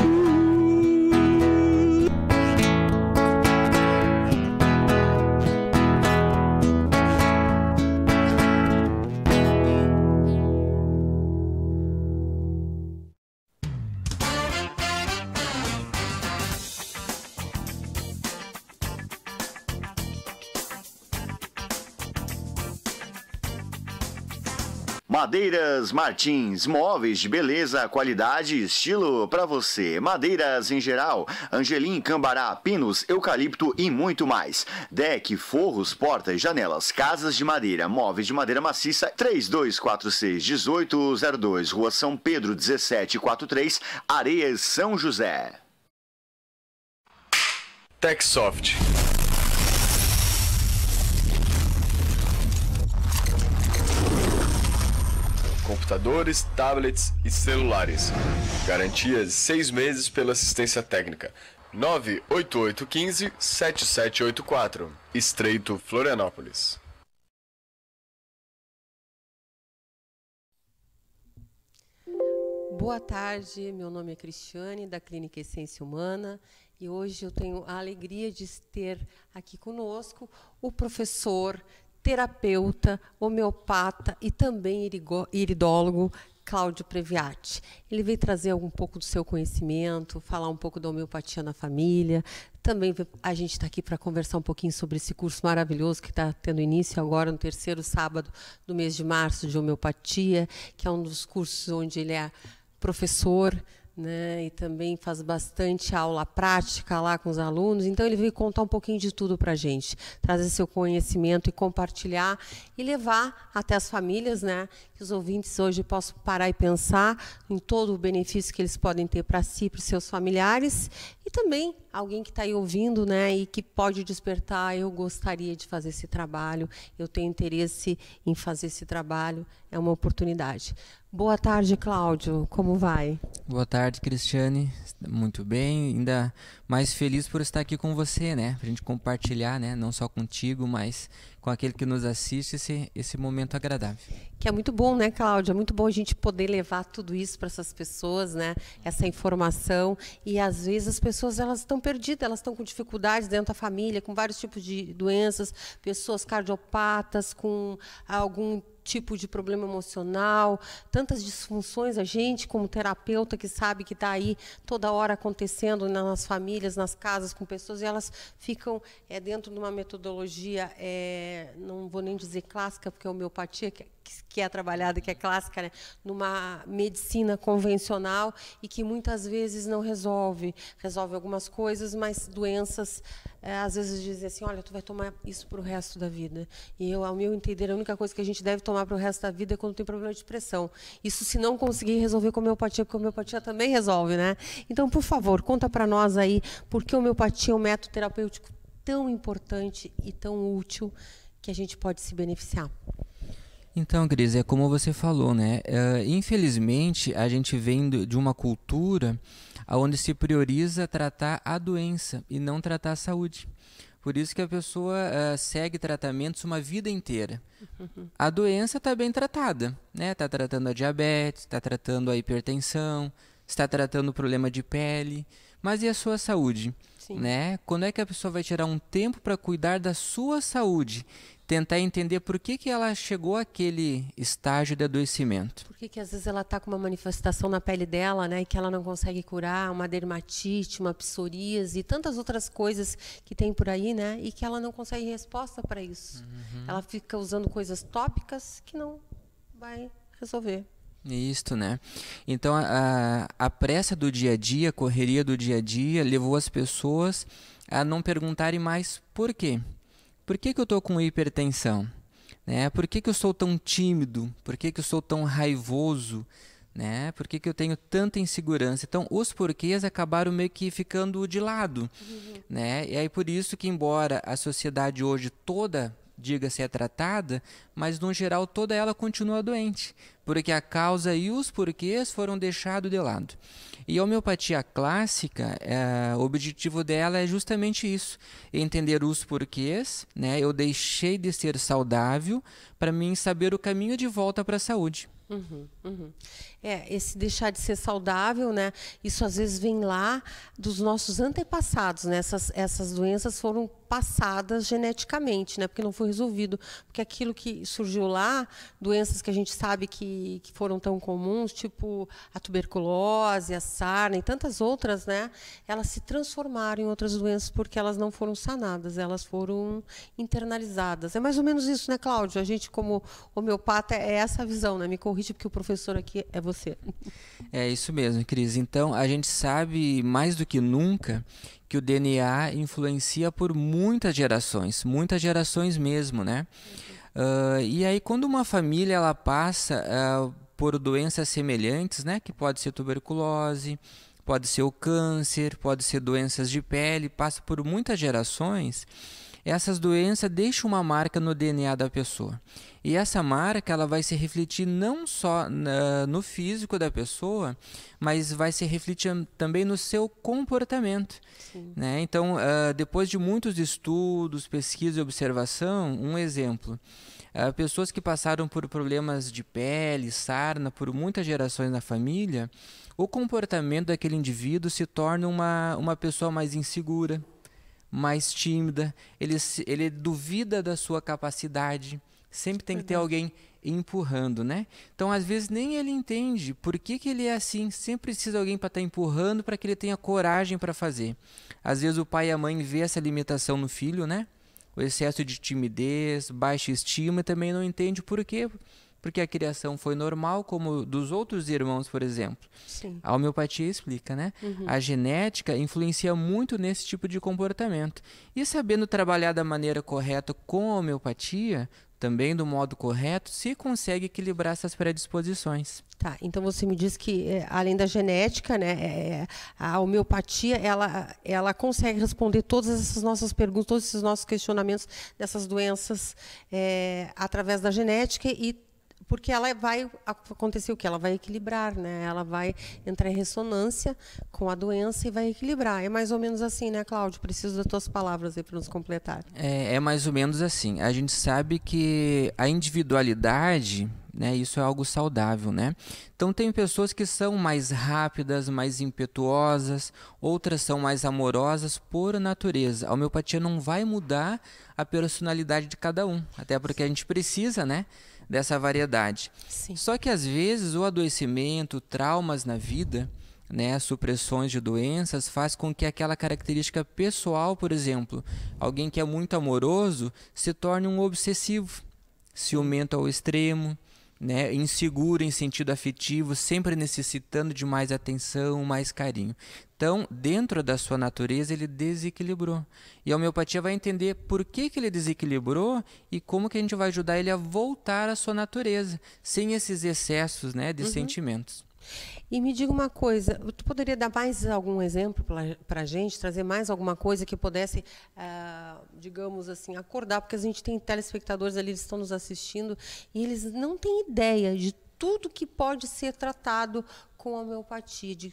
Madeiras Martins, móveis de beleza, qualidade e estilo para você. Madeiras em geral, angelim, cambará, pinos, eucalipto e muito mais. Deck, forros, portas, janelas, casas de madeira, móveis de madeira maciça, 3246 1802, Rua São Pedro 1743, Areias São José. TechSoft computadores, tablets e celulares. Garantia seis 6 meses pela assistência técnica. 98815 7784, Estreito Florianópolis. Boa tarde, meu nome é Cristiane, da Clínica Essência Humana, e hoje eu tenho a alegria de ter aqui conosco o professor terapeuta, homeopata e também iridólogo Cláudio Previati. Ele veio trazer um pouco do seu conhecimento, falar um pouco da homeopatia na família. Também a gente está aqui para conversar um pouquinho sobre esse curso maravilhoso que está tendo início agora no terceiro sábado do mês de março de homeopatia, que é um dos cursos onde ele é professor, né? E também faz bastante aula prática lá com os alunos. Então ele veio contar um pouquinho de tudo para a gente, trazer seu conhecimento e compartilhar e levar até as famílias, né? que os ouvintes hoje possam parar e pensar em todo o benefício que eles podem ter para si, para os seus familiares, e também alguém que está aí ouvindo né, e que pode despertar, eu gostaria de fazer esse trabalho, eu tenho interesse em fazer esse trabalho, é uma oportunidade. Boa tarde, Cláudio, como vai? Boa tarde, Cristiane, muito bem, ainda mas feliz por estar aqui com você, né? Pra gente compartilhar, né? Não só contigo, mas com aquele que nos assiste esse, esse momento agradável. Que é muito bom, né, Cláudia? É muito bom a gente poder levar tudo isso para essas pessoas, né? Essa informação. E às vezes as pessoas elas estão perdidas, elas estão com dificuldades dentro da família, com vários tipos de doenças, pessoas cardiopatas, com algum tipo de problema emocional, tantas disfunções a gente como terapeuta que sabe que está aí toda hora acontecendo nas famílias, nas casas com pessoas e elas ficam é, dentro de uma metodologia, é, não vou nem dizer clássica porque é homeopatia que é que é trabalhada, que é clássica, né? numa medicina convencional e que muitas vezes não resolve. Resolve algumas coisas, mas doenças, é, às vezes dizem assim, olha, tu vai tomar isso para o resto da vida. E eu, ao meu entender, a única coisa que a gente deve tomar para o resto da vida é quando tem problema de pressão. Isso se não conseguir resolver com homeopatia, porque homeopatia também resolve, né? Então, por favor, conta para nós aí por que homeopatia é um método terapêutico tão importante e tão útil que a gente pode se beneficiar. Então, Cris, é como você falou, né? Uh, infelizmente, a gente vem de uma cultura onde se prioriza tratar a doença e não tratar a saúde. Por isso que a pessoa uh, segue tratamentos uma vida inteira. A doença está bem tratada, né? Está tratando a diabetes, está tratando a hipertensão, está tratando o problema de pele. Mas e a sua saúde? né? Quando é que a pessoa vai tirar um tempo para cuidar da sua saúde? Tentar entender por que, que ela chegou àquele estágio de adoecimento. Por que, que às vezes ela está com uma manifestação na pele dela, né? Que ela não consegue curar, uma dermatite, uma psoríase, tantas outras coisas que tem por aí, né? E que ela não consegue resposta para isso. Uhum. Ela fica usando coisas tópicas que não vai resolver. Isto, né? Então a, a pressa do dia a dia, a correria do dia a dia, levou as pessoas a não perguntarem mais por quê. Por que, que eu estou com hipertensão? Né? Por que, que eu sou tão tímido? Por que, que eu sou tão raivoso? Né? Por que, que eu tenho tanta insegurança? Então, os porquês acabaram meio que ficando de lado. Uhum. Né? E aí, por isso que, embora a sociedade hoje toda diga ser é tratada, mas no geral toda ela continua doente, porque a causa e os porquês foram deixados de lado. E a homeopatia clássica, é, o objetivo dela é justamente isso: entender os porquês. Né? Eu deixei de ser saudável para mim saber o caminho de volta para a saúde. Uhum, uhum. É, esse deixar de ser saudável, né? Isso às vezes vem lá dos nossos antepassados, né? Essas, essas doenças foram passadas geneticamente, né? Porque não foi resolvido, porque aquilo que surgiu lá, doenças que a gente sabe que, que foram tão comuns, tipo a tuberculose, a sarna e tantas outras, né? Elas se transformaram em outras doenças porque elas não foram sanadas, elas foram internalizadas. É mais ou menos isso, né, Cláudio? A gente como homeopata é essa visão, né? Me corrige porque o professor aqui é você você. É isso mesmo, Cris. Então, a gente sabe mais do que nunca que o DNA influencia por muitas gerações, muitas gerações mesmo, né? Uh, e aí, quando uma família ela passa uh, por doenças semelhantes, né? Que pode ser tuberculose, pode ser o câncer, pode ser doenças de pele, passa por muitas gerações essas doenças deixam uma marca no DNA da pessoa. E essa marca ela vai se refletir não só na, no físico da pessoa, mas vai se refletir também no seu comportamento. Né? Então, uh, depois de muitos estudos, pesquisa e observação, um exemplo. Uh, pessoas que passaram por problemas de pele, sarna, por muitas gerações na família, o comportamento daquele indivíduo se torna uma, uma pessoa mais insegura, mais tímida, ele, ele duvida da sua capacidade. Sempre tem que ter alguém empurrando, né? Então, às vezes, nem ele entende por que, que ele é assim. Sempre precisa alguém para estar tá empurrando para que ele tenha coragem para fazer. Às vezes, o pai e a mãe vê essa limitação no filho, né? O excesso de timidez, baixa estima, e também não entende por quê porque a criação foi normal, como dos outros irmãos, por exemplo. Sim. A homeopatia explica, né? Uhum. A genética influencia muito nesse tipo de comportamento. E sabendo trabalhar da maneira correta com a homeopatia, também do modo correto, se consegue equilibrar essas predisposições. Tá, então você me diz que eh, além da genética, né, eh, eh, a homeopatia ela, ela consegue responder todas essas nossas perguntas, todos esses nossos questionamentos dessas doenças é, através da genética e porque ela vai acontecer o que? Ela vai equilibrar, né? Ela vai entrar em ressonância com a doença e vai equilibrar. É mais ou menos assim, né, Cláudio? Preciso das tuas palavras aí para nos completar. É, é mais ou menos assim. A gente sabe que a individualidade né? Isso é algo saudável, né? Então tem pessoas que são mais rápidas, mais impetuosas, outras são mais amorosas por natureza. A homeopatia não vai mudar a personalidade de cada um, até porque a gente precisa, né? dessa variedade. Sim. Só que às vezes o adoecimento, traumas na vida, né, supressões de doenças faz com que aquela característica pessoal, por exemplo, alguém que é muito amoroso se torne um obsessivo, ciumento ao extremo, né, inseguro em sentido afetivo, sempre necessitando de mais atenção, mais carinho. Então, dentro da sua natureza, ele desequilibrou. E a homeopatia vai entender por que, que ele desequilibrou e como que a gente vai ajudar ele a voltar à sua natureza, sem esses excessos né, de uhum. sentimentos. E me diga uma coisa, tu poderia dar mais algum exemplo para a gente, trazer mais alguma coisa que pudesse, eh, digamos assim, acordar, porque a gente tem telespectadores ali, eles estão nos assistindo, e eles não têm ideia de tudo que pode ser tratado com a homeopatia, de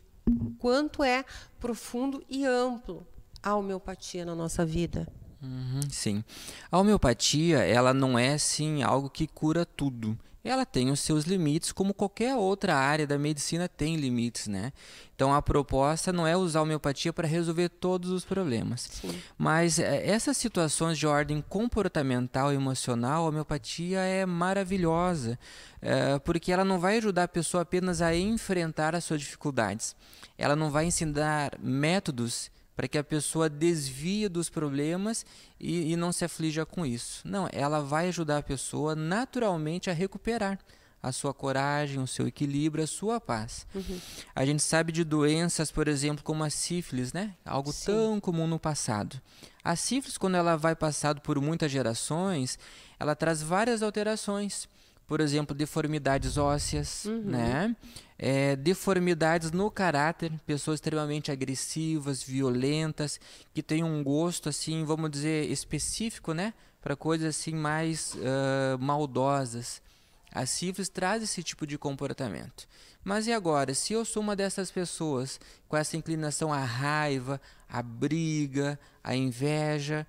quanto é profundo e amplo a homeopatia na nossa vida. Uhum, sim. A homeopatia, ela não é, sim, algo que cura tudo ela tem os seus limites, como qualquer outra área da medicina tem limites, né? Então a proposta não é usar a homeopatia para resolver todos os problemas. Sim. Mas é, essas situações de ordem comportamental e emocional, a homeopatia é maravilhosa, é, porque ela não vai ajudar a pessoa apenas a enfrentar as suas dificuldades. Ela não vai ensinar métodos para que a pessoa desvie dos problemas e, e não se aflija com isso. Não, ela vai ajudar a pessoa naturalmente a recuperar a sua coragem, o seu equilíbrio, a sua paz. Uhum. A gente sabe de doenças, por exemplo, como a sífilis, né? Algo Sim. tão comum no passado. A sífilis, quando ela vai passado por muitas gerações, ela traz várias alterações por exemplo, deformidades ósseas, uhum. né? É, deformidades no caráter, pessoas extremamente agressivas, violentas, que têm um gosto, assim, vamos dizer, específico, né? Para coisas, assim, mais uh, maldosas. A sífilis traz esse tipo de comportamento. Mas e agora, se eu sou uma dessas pessoas com essa inclinação à raiva, à briga, à inveja,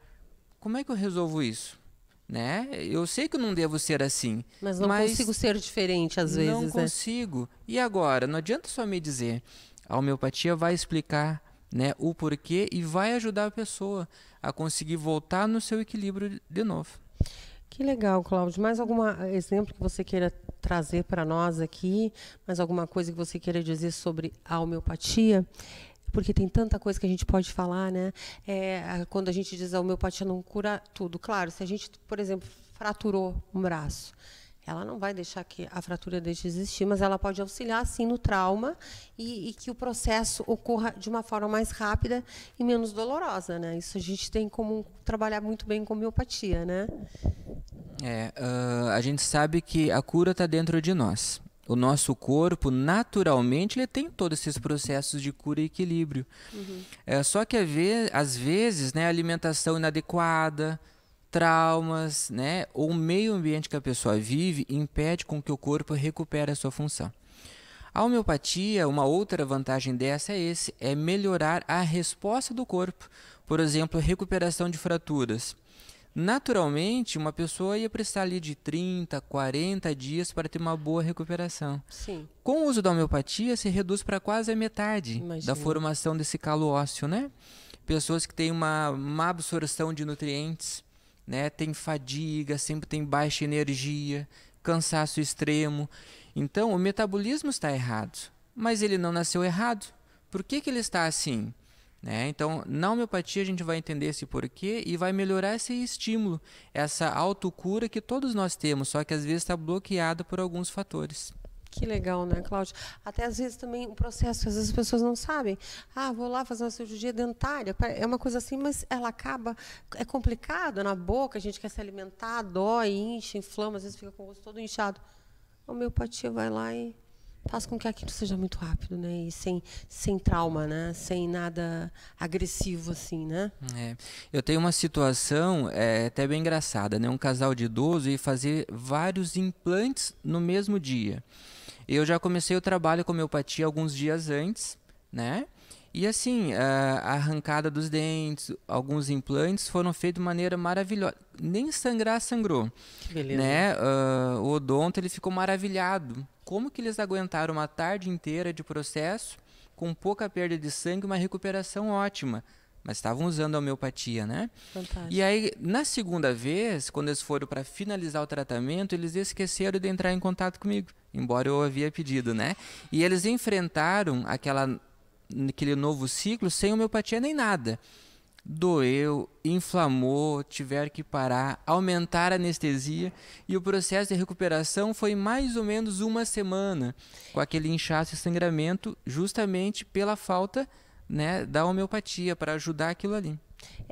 como é que eu resolvo isso? né? Eu sei que eu não devo ser assim. Mas não mas consigo ser diferente às vezes. Não né? consigo. E agora? Não adianta só me dizer. A homeopatia vai explicar né, o porquê e vai ajudar a pessoa a conseguir voltar no seu equilíbrio de novo. Que legal, Cláudio. Mais algum exemplo que você queira trazer para nós aqui? Mais alguma coisa que você queira dizer sobre a homeopatia? porque tem tanta coisa que a gente pode falar, né? É, quando a gente diz a ah, homeopatia não cura tudo. Claro, se a gente, por exemplo, fraturou um braço, ela não vai deixar que a fratura deixe de existir, mas ela pode auxiliar, sim, no trauma e, e, que o processo ocorra de uma forma mais rápida e menos dolorosa, né? Isso a gente tem como trabalhar muito bem com homeopatia, né? É, uh, a gente sabe que a cura está dentro de nós o nosso corpo, naturalmente, ele tem todos esses processos de cura e equilíbrio. Uhum. É, só que às vezes, né, alimentação inadequada, traumas, né, ou o meio ambiente que a pessoa vive impede com que o corpo recupere a sua função. A homeopatia, uma outra vantagem dessa é esse, é melhorar a resposta do corpo. Por exemplo, recuperação de fraturas naturalmente uma pessoa ia precisar ali de 30, 40 dias para ter uma boa recuperação. Sim. Com o uso da homeopatia, se reduz para quase a metade Imagina. da formação desse calo ósseo, né? Pessoas que têm uma má absorção de nutrientes, né? Tem fadiga, sempre tem baixa energia, cansaço extremo. Então, o metabolismo está errado. Mas ele não nasceu errado. Por que, que ele está assim? Né? Então, na homeopatia, a gente vai entender esse porquê e vai melhorar esse estímulo, essa autocura que todos nós temos, só que às vezes está bloqueada por alguns fatores. Que legal, né, Cláudia? Até às vezes também o um processo às vezes as pessoas não sabem. Ah, vou lá fazer uma cirurgia dentária. É uma coisa assim, mas ela acaba. É complicado na boca, a gente quer se alimentar, dói, incha, inflama, às vezes fica com o rosto todo inchado. A homeopatia vai lá e faz com que aquilo seja muito rápido, né? E sem, sem trauma, né? Sem nada agressivo, assim, né? É. Eu tenho uma situação é, até bem engraçada, né? Um casal de idoso e fazer vários implantes no mesmo dia. Eu já comecei o trabalho com homeopatia alguns dias antes, né? E assim, a arrancada dos dentes, alguns implantes foram feitos de maneira maravilhosa. Nem sangrar, sangrou. Que beleza. Né? Uh, o odonto ele ficou maravilhado como que eles aguentaram uma tarde inteira de processo, com pouca perda de sangue, uma recuperação ótima? Mas estavam usando a homeopatia, né? Fantástico. E aí, na segunda vez, quando eles foram para finalizar o tratamento, eles esqueceram de entrar em contato comigo, embora eu havia pedido, né? E eles enfrentaram aquela, aquele novo ciclo sem homeopatia nem nada doeu, inflamou, tiveram que parar, aumentar a anestesia e o processo de recuperação foi mais ou menos uma semana com aquele inchaço e sangramento, justamente pela falta né, da homeopatia para ajudar aquilo ali.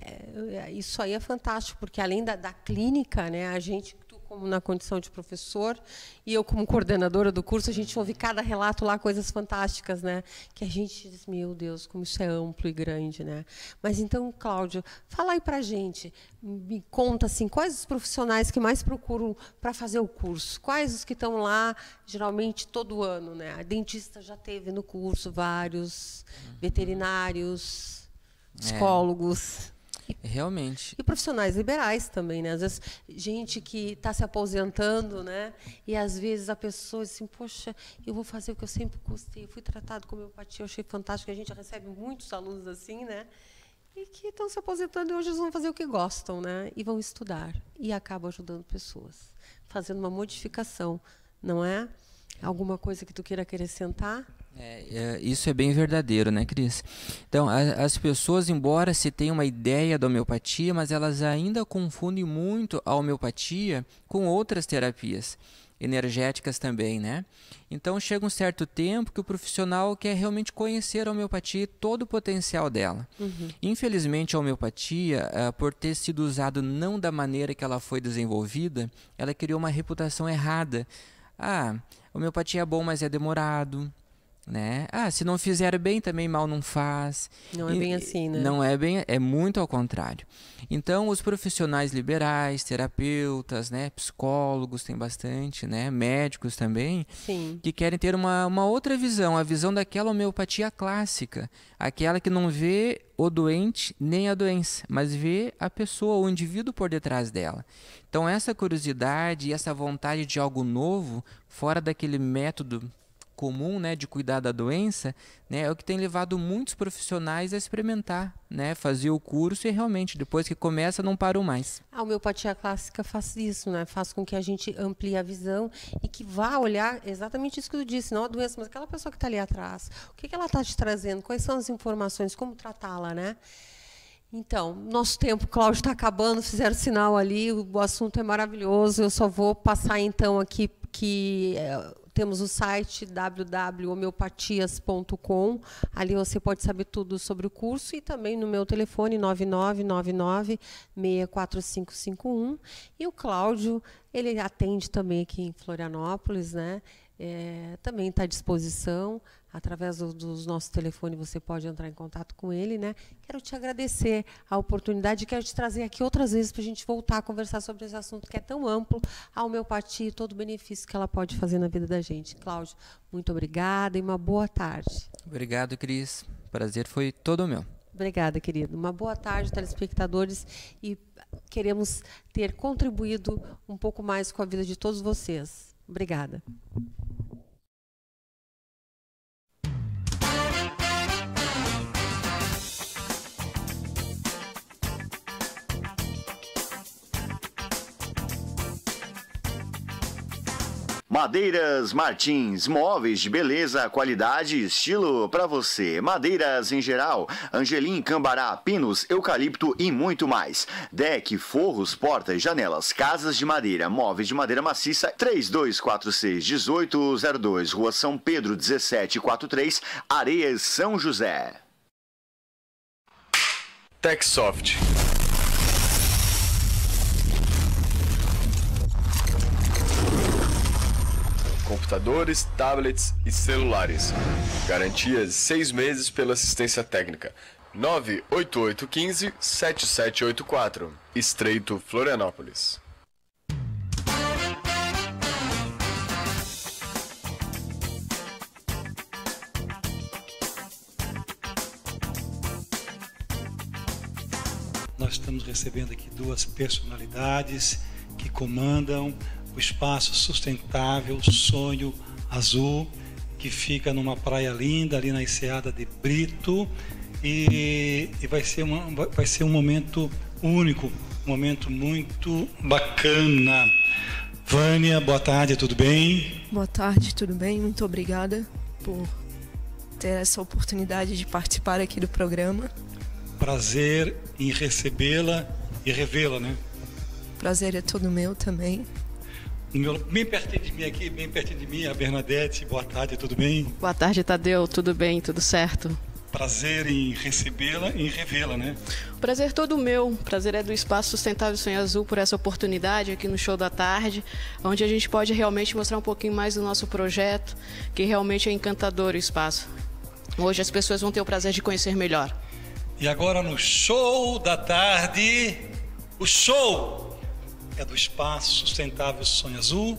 É, isso aí é fantástico, porque além da, da clínica, né, a gente como na condição de professor, e eu como coordenadora do curso, a gente ouve cada relato lá, coisas fantásticas, né? Que a gente diz, meu Deus, como isso é amplo e grande, né? Mas então, Cláudio, fala aí para a gente, me conta assim, quais os profissionais que mais procuram para fazer o curso? Quais os que estão lá, geralmente, todo ano, né? A dentista já teve no curso vários, uhum. veterinários, é. psicólogos... É. Realmente. E profissionais liberais também, né? Às vezes, gente que está se aposentando, né? E às vezes a pessoa diz assim, poxa, eu vou fazer o que eu sempre gostei. Eu fui tratado com homeopatia, eu achei fantástico. A gente recebe muitos alunos assim, né? E que estão se aposentando e hoje eles vão fazer o que gostam, né? E vão estudar. E acabam ajudando pessoas. Fazendo uma modificação, não é? Alguma coisa que tu queira acrescentar? É, é, isso é bem verdadeiro, né, Cris? Então, a, as pessoas, embora se tenham uma ideia da homeopatia, mas elas ainda confundem muito a homeopatia com outras terapias energéticas também, né? Então, chega um certo tempo que o profissional quer realmente conhecer a homeopatia e todo o potencial dela. Uhum. Infelizmente, a homeopatia, uh, por ter sido usada não da maneira que ela foi desenvolvida, ela criou uma reputação errada. Ah, homeopatia é bom, mas é demorado né? Ah, se não fizer bem também mal não faz. Não é e, é bem assim, né? Não é bem, é muito ao contrário. Então, os profissionais liberais, terapeutas, né, psicólogos tem bastante, né, médicos também, Sim. que querem ter uma, uma outra visão, a visão daquela homeopatia clássica, aquela que não vê o doente nem a doença, mas vê a pessoa, o indivíduo por detrás dela. Então, essa curiosidade e essa vontade de algo novo, fora daquele método comum, né, de cuidar da doença, né, é o que tem levado muitos profissionais a experimentar, né, fazer o curso e realmente depois que começa não param mais. Ah, a homeopatia clássica faz isso, né, faz com que a gente amplie a visão e que vá olhar exatamente isso que eu disse, não a doença, mas aquela pessoa que está ali atrás, o que, que ela está te trazendo, quais são as informações, como tratá-la, né? Então, nosso tempo, Cláudio, está acabando, fizeram sinal ali, o assunto é maravilhoso. Eu só vou passar então aqui que eh, temos o site www.homeopatias.com. Ali você pode saber tudo sobre o curso e também no meu telefone 9999-64551. E o Cláudio, ele atende também aqui em Florianópolis, né? É, também está à disposição através do, dos nossos telefones você pode entrar em contato com ele, né? Quero te agradecer a oportunidade e quero te trazer aqui outras vezes para a gente voltar a conversar sobre esse assunto que é tão amplo, a homeopatia e todo o benefício que ela pode fazer na vida da gente. Cláudio, muito obrigada e uma boa tarde. Obrigado, Cris. Prazer foi todo meu. Obrigada, querido. Uma boa tarde, telespectadores, e queremos ter contribuído um pouco mais com a vida de todos vocês. Obrigada. Madeiras Martins, móveis de beleza, qualidade e estilo para você. Madeiras em geral, angelim, cambará, pinos, eucalipto e muito mais. Deck, forros, portas, janelas, casas de madeira, móveis de madeira maciça, 3246-1802, Rua São Pedro 1743, Areias, São José. TechSoft. computadores, tablets e celulares. Garantias 6 meses pela assistência técnica. 98815 7784, Estreito Florianópolis. Nós estamos recebendo aqui duas personalidades que comandam o espaço sustentável Sonho Azul, que fica numa praia linda ali na enseada de Brito e, e vai, ser uma, vai ser um momento único, um momento muito bacana. Vânia, boa tarde, tudo bem? Boa tarde, tudo bem? Muito obrigada por ter essa oportunidade de participar aqui do programa. Prazer em recebê-la e revê-la, né? Prazer é todo meu também bem pertinho de mim aqui, bem pertinho de mim, a Bernadette. Boa tarde, tudo bem? Boa tarde, Tadeu. Tudo bem, tudo certo? Prazer em recebê-la e revê-la, né? Prazer é todo meu. Prazer é do Espaço Sustentável Sonho Azul por essa oportunidade aqui no Show da Tarde, onde a gente pode realmente mostrar um pouquinho mais do nosso projeto, que realmente é encantador o espaço. Hoje as pessoas vão ter o prazer de conhecer melhor. E agora no Show da Tarde, o show é do Espaço Sustentável Sonho Azul.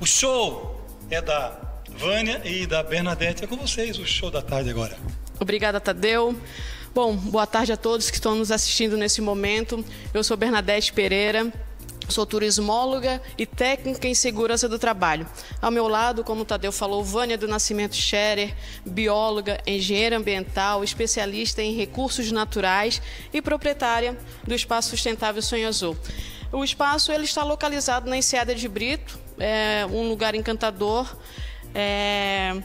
O show é da Vânia e da Bernadette. É com vocês o show da tarde agora. Obrigada, Tadeu. Bom, boa tarde a todos que estão nos assistindo nesse momento. Eu sou Bernadette Pereira. Sou turismóloga e técnica em segurança do trabalho. Ao meu lado, como o Tadeu falou, Vânia do Nascimento Scherer, bióloga, engenheira ambiental, especialista em recursos naturais e proprietária do Espaço Sustentável Sonho Azul. O espaço ele está localizado na Enseada de Brito, é um lugar encantador, é,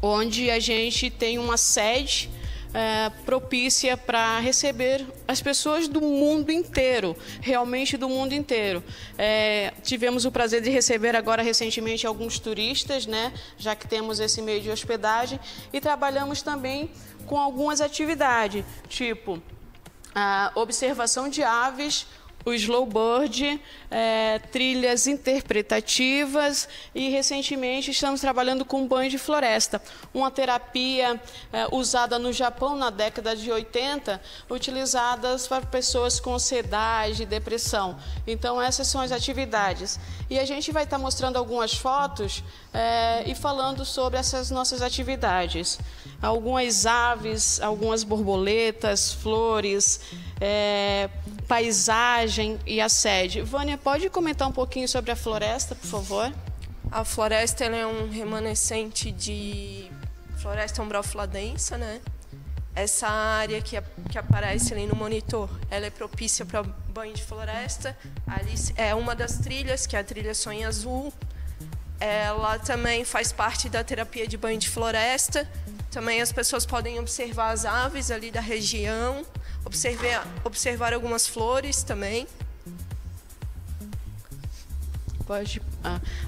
onde a gente tem uma sede é, propícia para receber as pessoas do mundo inteiro, realmente do mundo inteiro. É, tivemos o prazer de receber agora recentemente alguns turistas, né, já que temos esse meio de hospedagem, e trabalhamos também com algumas atividades, tipo a observação de aves o slowboard, é, trilhas interpretativas e recentemente estamos trabalhando com banho de floresta, uma terapia é, usada no Japão na década de 80, utilizadas para pessoas com ansiedade e depressão. Então essas são as atividades e a gente vai estar mostrando algumas fotos é, e falando sobre essas nossas atividades, algumas aves, algumas borboletas, flores. É, paisagem e a sede. Vânia, pode comentar um pouquinho sobre a floresta, por favor? A floresta é um remanescente de floresta ombrófila densa, né? Essa área que, que aparece ali no monitor, ela é propícia para banho de floresta. Ali é uma das trilhas, que é a trilha Sonho Azul. Ela também faz parte da terapia de banho de floresta. Também as pessoas podem observar as aves ali da região. Observei, observar algumas flores também. Pode.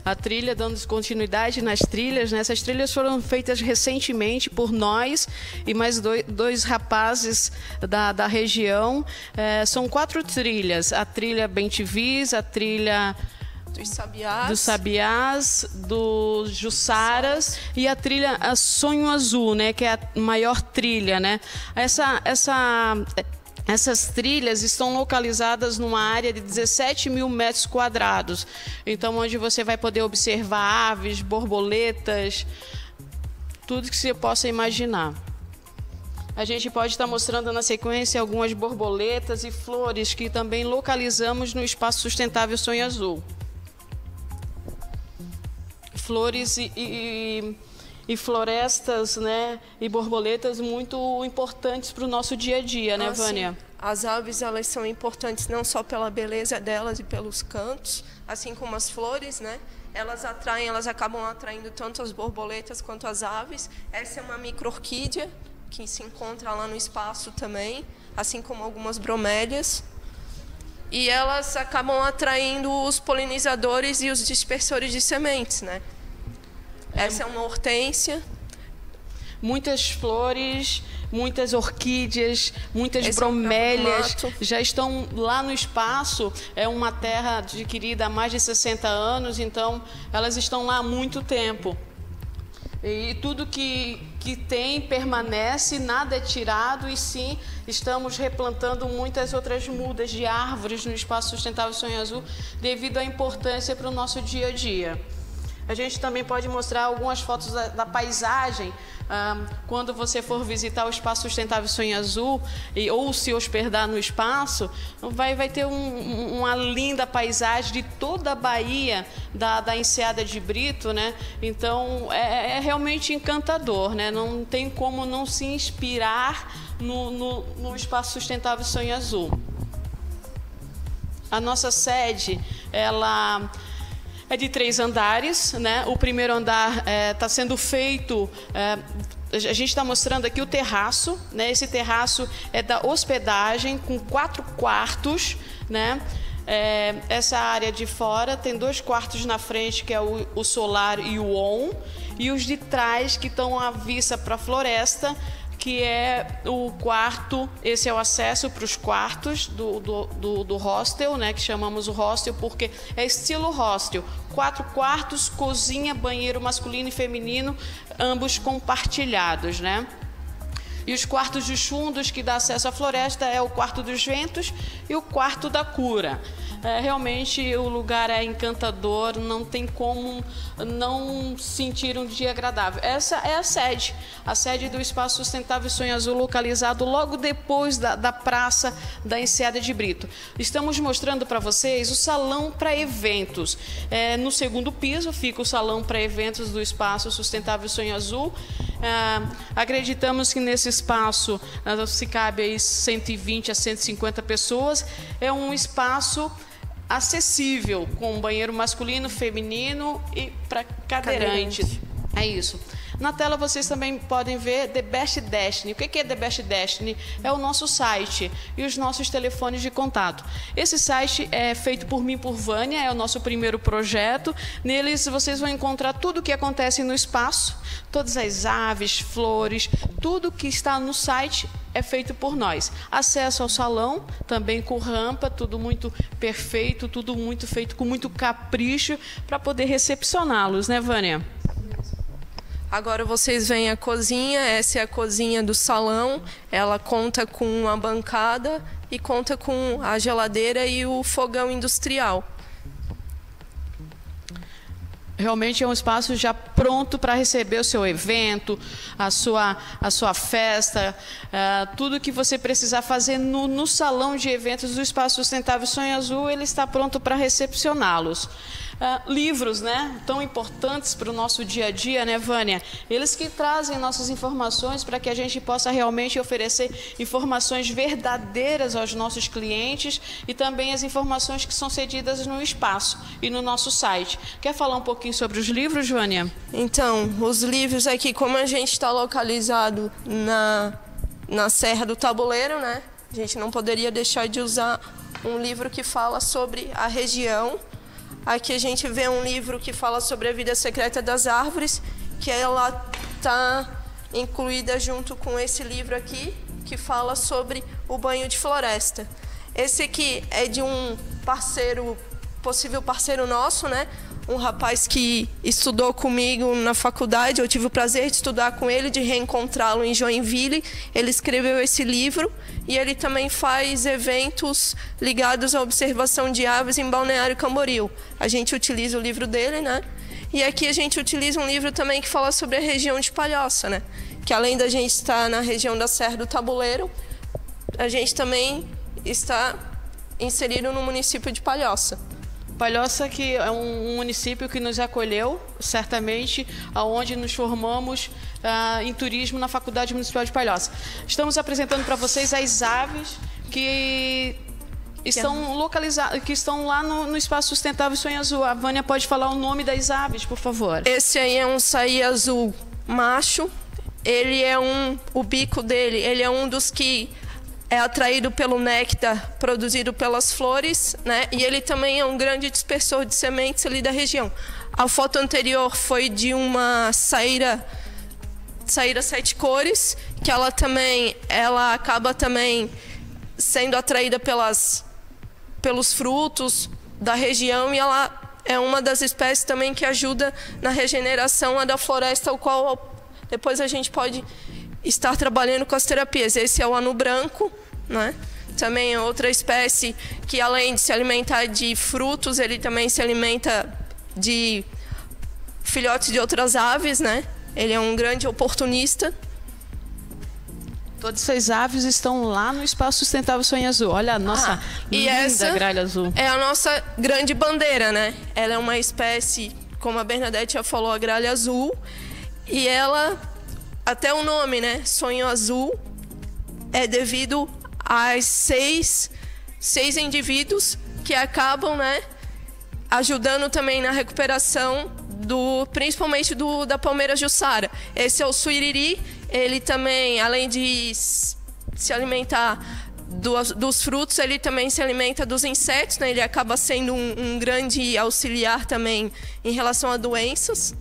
a trilha, dando continuidade nas trilhas, né? essas trilhas foram feitas recentemente por nós e mais dois, dois rapazes da, da região. É, são quatro trilhas: a trilha Bentivis, a trilha dos sabiás. Dos sabiás, dos jussaras e a trilha a Sonho Azul, né? Que é a maior trilha, né? Essa, essa, essas trilhas estão localizadas numa área de 17 mil metros quadrados. Então, onde você vai poder observar aves, borboletas, tudo que você possa imaginar. A gente pode estar mostrando na sequência algumas borboletas e flores que também localizamos no espaço sustentável Sonho Azul flores e, e, e florestas, né? E borboletas muito importantes para o nosso dia a dia, né, ah, Vânia? Sim. As aves elas são importantes não só pela beleza delas e pelos cantos, assim como as flores, né? Elas atraem, elas acabam atraindo tanto as borboletas quanto as aves. Essa é uma microorquídea que se encontra lá no espaço também, assim como algumas bromélias. E elas acabam atraindo os polinizadores e os dispersores de sementes, né? Essa é uma hortênsia. Muitas flores, muitas orquídeas, muitas Esse é bromélias é já estão lá no espaço. É uma terra adquirida há mais de 60 anos, então elas estão lá há muito tempo. E tudo que, que tem permanece, nada é tirado, e sim, estamos replantando muitas outras mudas de árvores no espaço sustentável Sonho Azul, devido à importância para o nosso dia a dia. A gente também pode mostrar algumas fotos da, da paisagem quando você for visitar o Espaço Sustentável Sonho Azul e, ou se hospedar no espaço, vai, vai ter um, uma linda paisagem de toda a Bahia da, da Enseada de Brito, né? Então é, é realmente encantador, né? Não tem como não se inspirar no, no, no Espaço Sustentável Sonho Azul. A nossa sede, ela é de três andares, né? O primeiro andar está é, tá sendo feito. É, a gente está mostrando aqui o terraço, né? Esse terraço é da hospedagem com quatro quartos, né? É, essa área de fora tem dois quartos na frente, que é o, o solar e o on, e os de trás que estão à vista para a floresta que é o quarto, esse é o acesso para os quartos do, do, do, do, hostel, né? Que chamamos o hostel porque é estilo hostel. Quatro quartos, cozinha, banheiro masculino e feminino, ambos compartilhados, né? E os quartos dos fundos que dá acesso à floresta é o quarto dos ventos e o quarto da cura. É, realmente o lugar é encantador, não tem como não sentir um dia agradável. Essa é a sede, a sede do Espaço Sustentável Sonho Azul, localizado logo depois da, da Praça da Enseada de Brito. Estamos mostrando para vocês o salão para eventos. É, no segundo piso fica o salão para eventos do Espaço Sustentável Sonho Azul. Ah, acreditamos que nesse espaço ah, se cabe aí 120 a 150 pessoas. É um espaço acessível, com banheiro masculino, feminino e para cadeirantes. cadeirante. É isso. Na tela vocês também podem ver The Best Destiny. O que é The Best Destiny? É o nosso site e os nossos telefones de contato. Esse site é feito por mim, por Vânia, é o nosso primeiro projeto. Neles vocês vão encontrar tudo o que acontece no espaço, todas as aves, flores, tudo que está no site é feito por nós. Acesso ao salão, também com rampa, tudo muito perfeito, tudo muito feito com muito capricho para poder recepcioná-los, né, Vânia? Agora vocês veem a cozinha, essa é a cozinha do salão. Ela conta com uma bancada e conta com a geladeira e o fogão industrial. Realmente é um espaço já pronto para receber o seu evento, a sua, a sua festa, uh, tudo que você precisar fazer no, no salão de eventos do Espaço Sustentável Sonho Azul, ele está pronto para recepcioná-los uh, livros, né? Tão importantes para o nosso dia a dia, né, Vânia? Eles que trazem nossas informações para que a gente possa realmente oferecer informações verdadeiras aos nossos clientes e também as informações que são cedidas no espaço e no nosso site. Quer falar um pouquinho sobre os livros, Vânia? Então, os livros aqui, como a gente está localizado na, na Serra do Tabuleiro, né? A gente não poderia deixar de usar um livro que fala sobre a região Aqui a gente vê um livro que fala sobre a vida secreta das árvores, que ela está incluída junto com esse livro aqui, que fala sobre o banho de floresta. Esse aqui é de um parceiro, possível parceiro nosso, né? um rapaz que estudou comigo na faculdade, eu tive o prazer de estudar com ele, de reencontrá-lo em Joinville. Ele escreveu esse livro e ele também faz eventos ligados à observação de aves em Balneário Camboriú. A gente utiliza o livro dele, né? E aqui a gente utiliza um livro também que fala sobre a região de Palhoça, né? Que além da gente estar na região da Serra do Tabuleiro, a gente também está inserido no município de Palhoça. Palhoça que é um, município que nos acolheu, certamente, aonde nos formamos uh, em turismo na Faculdade Municipal de Palhoça. Estamos apresentando para vocês as aves que estão é localizadas que estão lá no, no, espaço sustentável Sonho Azul. A Vânia pode falar o nome das aves, por favor. Esse aí é um saí azul macho. Ele é um, o bico dele, ele é um dos que é atraído pelo néctar produzido pelas flores, né? E ele também é um grande dispersor de sementes ali da região. A foto anterior foi de uma saíra saíra sete cores, que ela também ela acaba também sendo atraída pelas pelos frutos da região e ela é uma das espécies também que ajuda na regeneração da floresta, o qual depois a gente pode estar trabalhando com as terapias. Esse é o ano branco, né? Também é outra espécie que, além de se alimentar de frutos, ele também se alimenta de filhotes de outras aves, né? Ele é um grande oportunista. Todas essas aves estão lá no Espaço Sustentável Sonho Azul. Olha a nossa ah, e essa gralha azul. É a nossa grande bandeira, né? Ela é uma espécie, como a Bernadette já falou, a gralha azul. E ela até o nome, né? Sonho Azul é devido aos seis, seis indivíduos que acabam, né? Ajudando também na recuperação do, principalmente do da Palmeira Jussara. Esse é o Suiriri, ele também, além de se alimentar do, dos frutos, ele também se alimenta dos insetos, né? ele acaba sendo um, um grande auxiliar também em relação a doenças.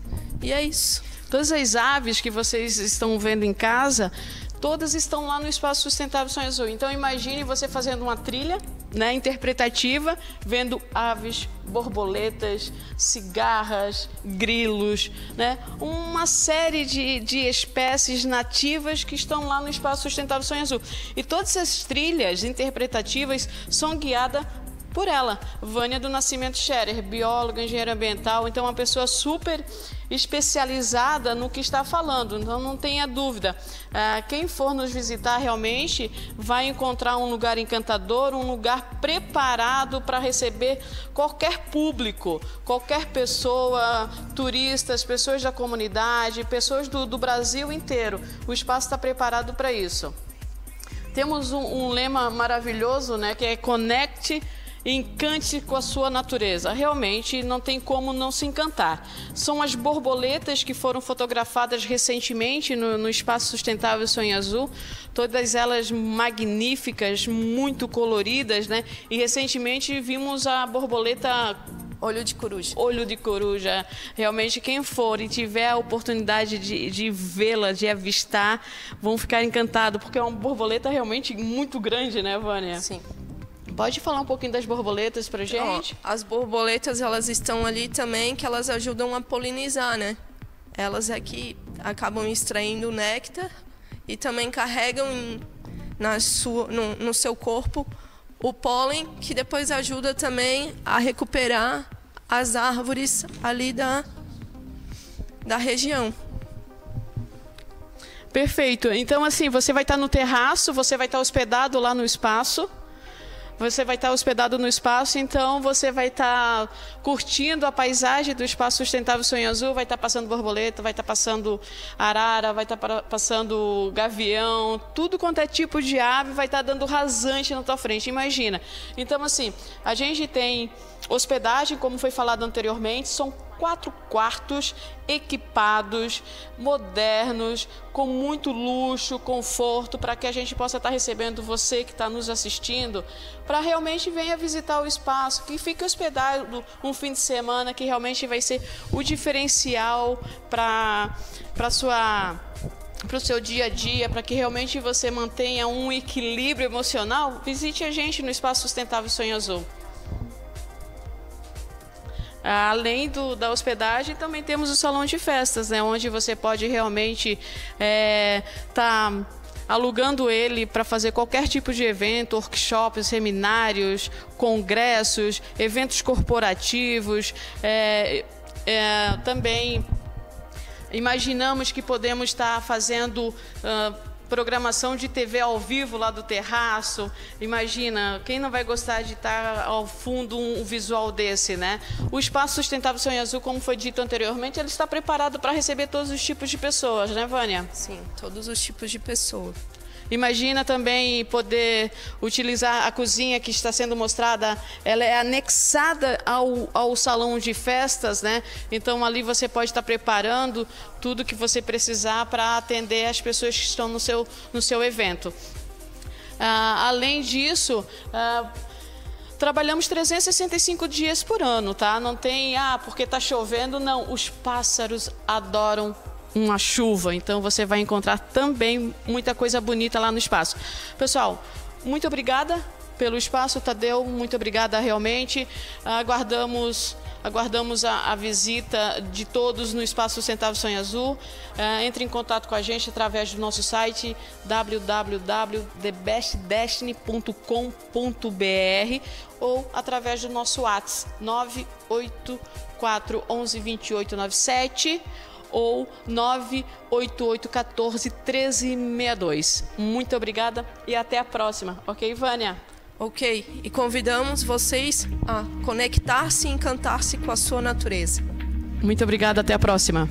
E é isso. Todas as aves que vocês estão vendo em casa, todas estão lá no Espaço Sustentável São Azul. Então imagine você fazendo uma trilha né, interpretativa, vendo aves, borboletas, cigarras, grilos, né, uma série de, de espécies nativas que estão lá no Espaço Sustentável Sonho Azul. E todas essas trilhas interpretativas são guiadas por ela, Vânia do Nascimento Scherer, bióloga, engenheira ambiental, então uma pessoa super especializada no que está falando, então não tenha dúvida. Ah, quem for nos visitar realmente vai encontrar um lugar encantador, um lugar preparado para receber qualquer público, qualquer pessoa, turistas, pessoas da comunidade, pessoas do, do Brasil inteiro. O espaço está preparado para isso. Temos um, um, lema maravilhoso, né, que é Conecte encante com a sua natureza. Realmente não tem como não se encantar. São as borboletas que foram fotografadas recentemente no, no Espaço Sustentável Sonho Azul, todas elas magníficas, muito coloridas, né? E recentemente vimos a borboleta Olho de coruja. Olho de coruja. Realmente, quem for e tiver a oportunidade de, de vê-la, de avistar, vão ficar encantados, porque é uma borboleta realmente muito grande, né, Vânia? Sim. Pode falar um pouquinho das borboletas pra gente? Ó, as borboletas, elas estão ali também, que elas ajudam a polinizar, né? Elas aqui é acabam extraindo néctar e também carregam em, na sua, no, no seu corpo o pólen, que depois ajuda também a recuperar as árvores ali da, da região. Perfeito. Então, assim, você vai estar no terraço, você vai estar hospedado lá no espaço. Você vai estar hospedado no espaço, então você vai estar curtindo a paisagem do espaço sustentável Sonho Azul, vai estar passando borboleta, vai estar passando arara, vai estar passando gavião, tudo quanto é tipo de ave vai estar dando rasante na tua frente, imagina. Então assim, a gente tem hospedagem, como foi falado anteriormente, são quatro quartos equipados, modernos, com muito luxo, conforto, para que a gente possa estar recebendo você que está nos assistindo, para realmente venha visitar o espaço, que fique hospedado um fim de semana, que realmente vai ser o diferencial para para sua para o seu dia a dia, para que realmente você mantenha um equilíbrio emocional, visite a gente no Espaço Sustentável Sonho Azul. Além do, da hospedagem, também temos o salão de festas, né, onde você pode realmente estar é, tá alugando ele para fazer qualquer tipo de evento, workshops, seminários, congressos, eventos corporativos, é, é, também imaginamos que podemos estar tá fazendo uh, programação de TV ao vivo lá do terraço. Imagina, quem não vai gostar de estar ao fundo um visual desse, né? O Espaço Sustentável Sonho Azul, como foi dito anteriormente, ele está preparado para receber todos os tipos de pessoas, né, Vânia? Sim, todos os tipos de pessoas. Imagina também poder utilizar a cozinha que está sendo mostrada, ela é anexada ao, ao salão de festas, né? Então ali você pode estar preparando tudo que você precisar para atender as pessoas que estão no seu, no seu evento. Ah, além disso, ah, trabalhamos 365 dias por ano, tá? Não tem, ah, porque está chovendo, não. Os pássaros adoram uma chuva. Então você vai encontrar também muita coisa bonita lá no espaço. Pessoal, muito obrigada pelo espaço, Tadeu. Muito obrigada realmente. Aguardamos aguardamos a, a, visita de todos no Espaço Centavo Sonho Azul. Uh, entre em contato com a gente através do nosso site www.thebestdestiny.com.br ou através do nosso WhatsApp 984 11 ou 98814 1362. Muito obrigada e até a próxima. Ok, Vânia? Ok, e convidamos vocês a conectar-se e encantar-se com a sua natureza. Muito obrigada, até a próxima.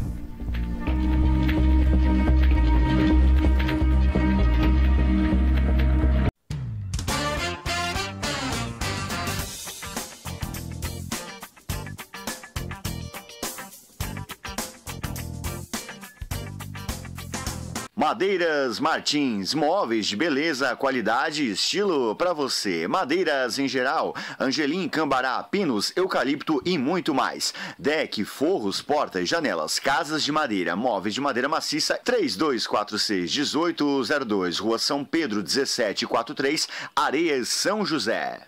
Madeiras Martins, móveis de beleza, qualidade e estilo para você. Madeiras em geral, angelim, cambará, pinos, eucalipto e muito mais. Deck, forros, portas, janelas, casas de madeira, móveis de madeira maciça, 3246-1802, Rua São Pedro 1743, Areias, São José.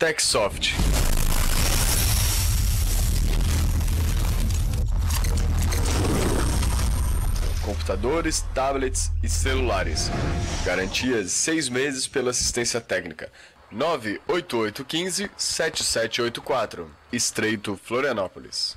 TechSoft. computadores, tablets e celulares. Garantia de 6 meses pela assistência técnica. 98815 7784, Estreito Florianópolis.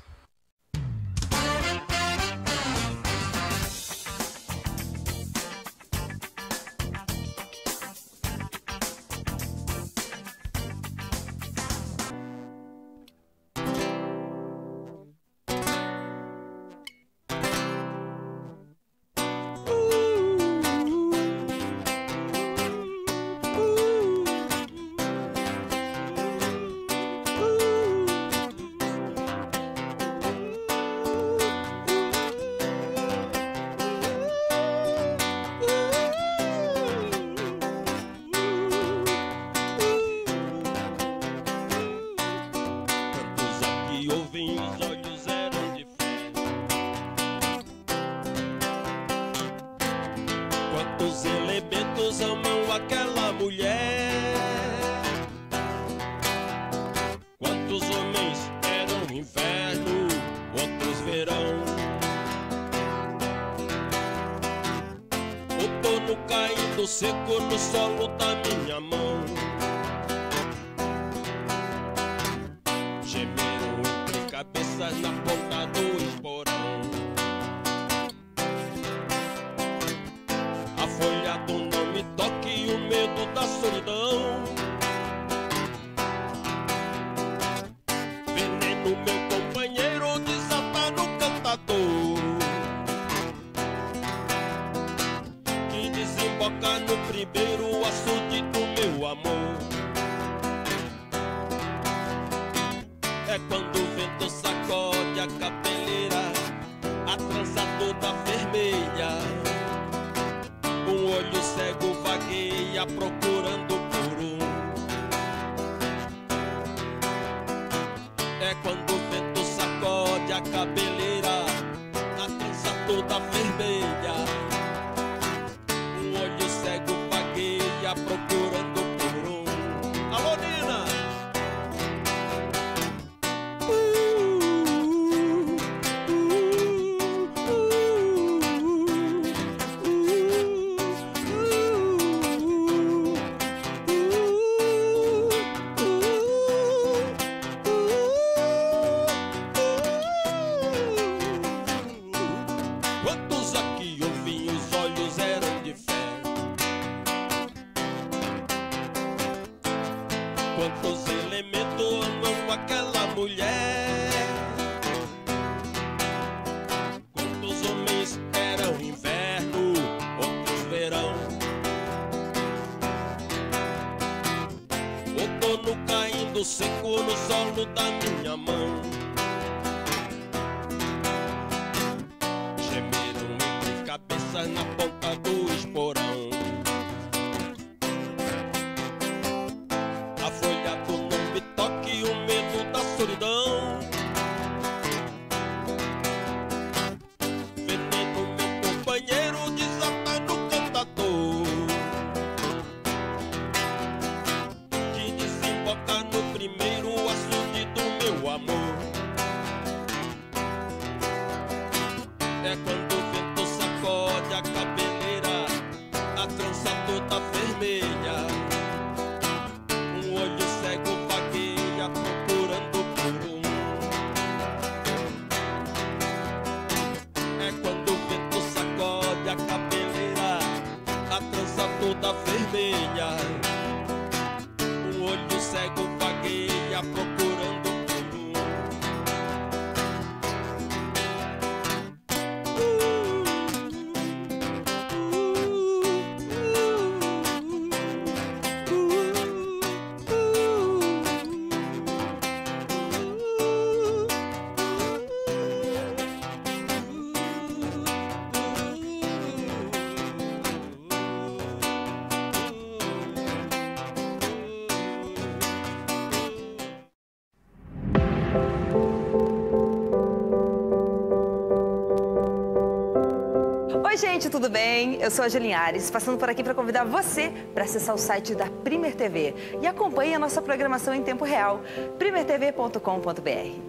tudo bem? Eu sou a Julinhares, passando por aqui para convidar você para acessar o site da Primer TV e acompanhe a nossa programação em tempo real, primertv.com.br.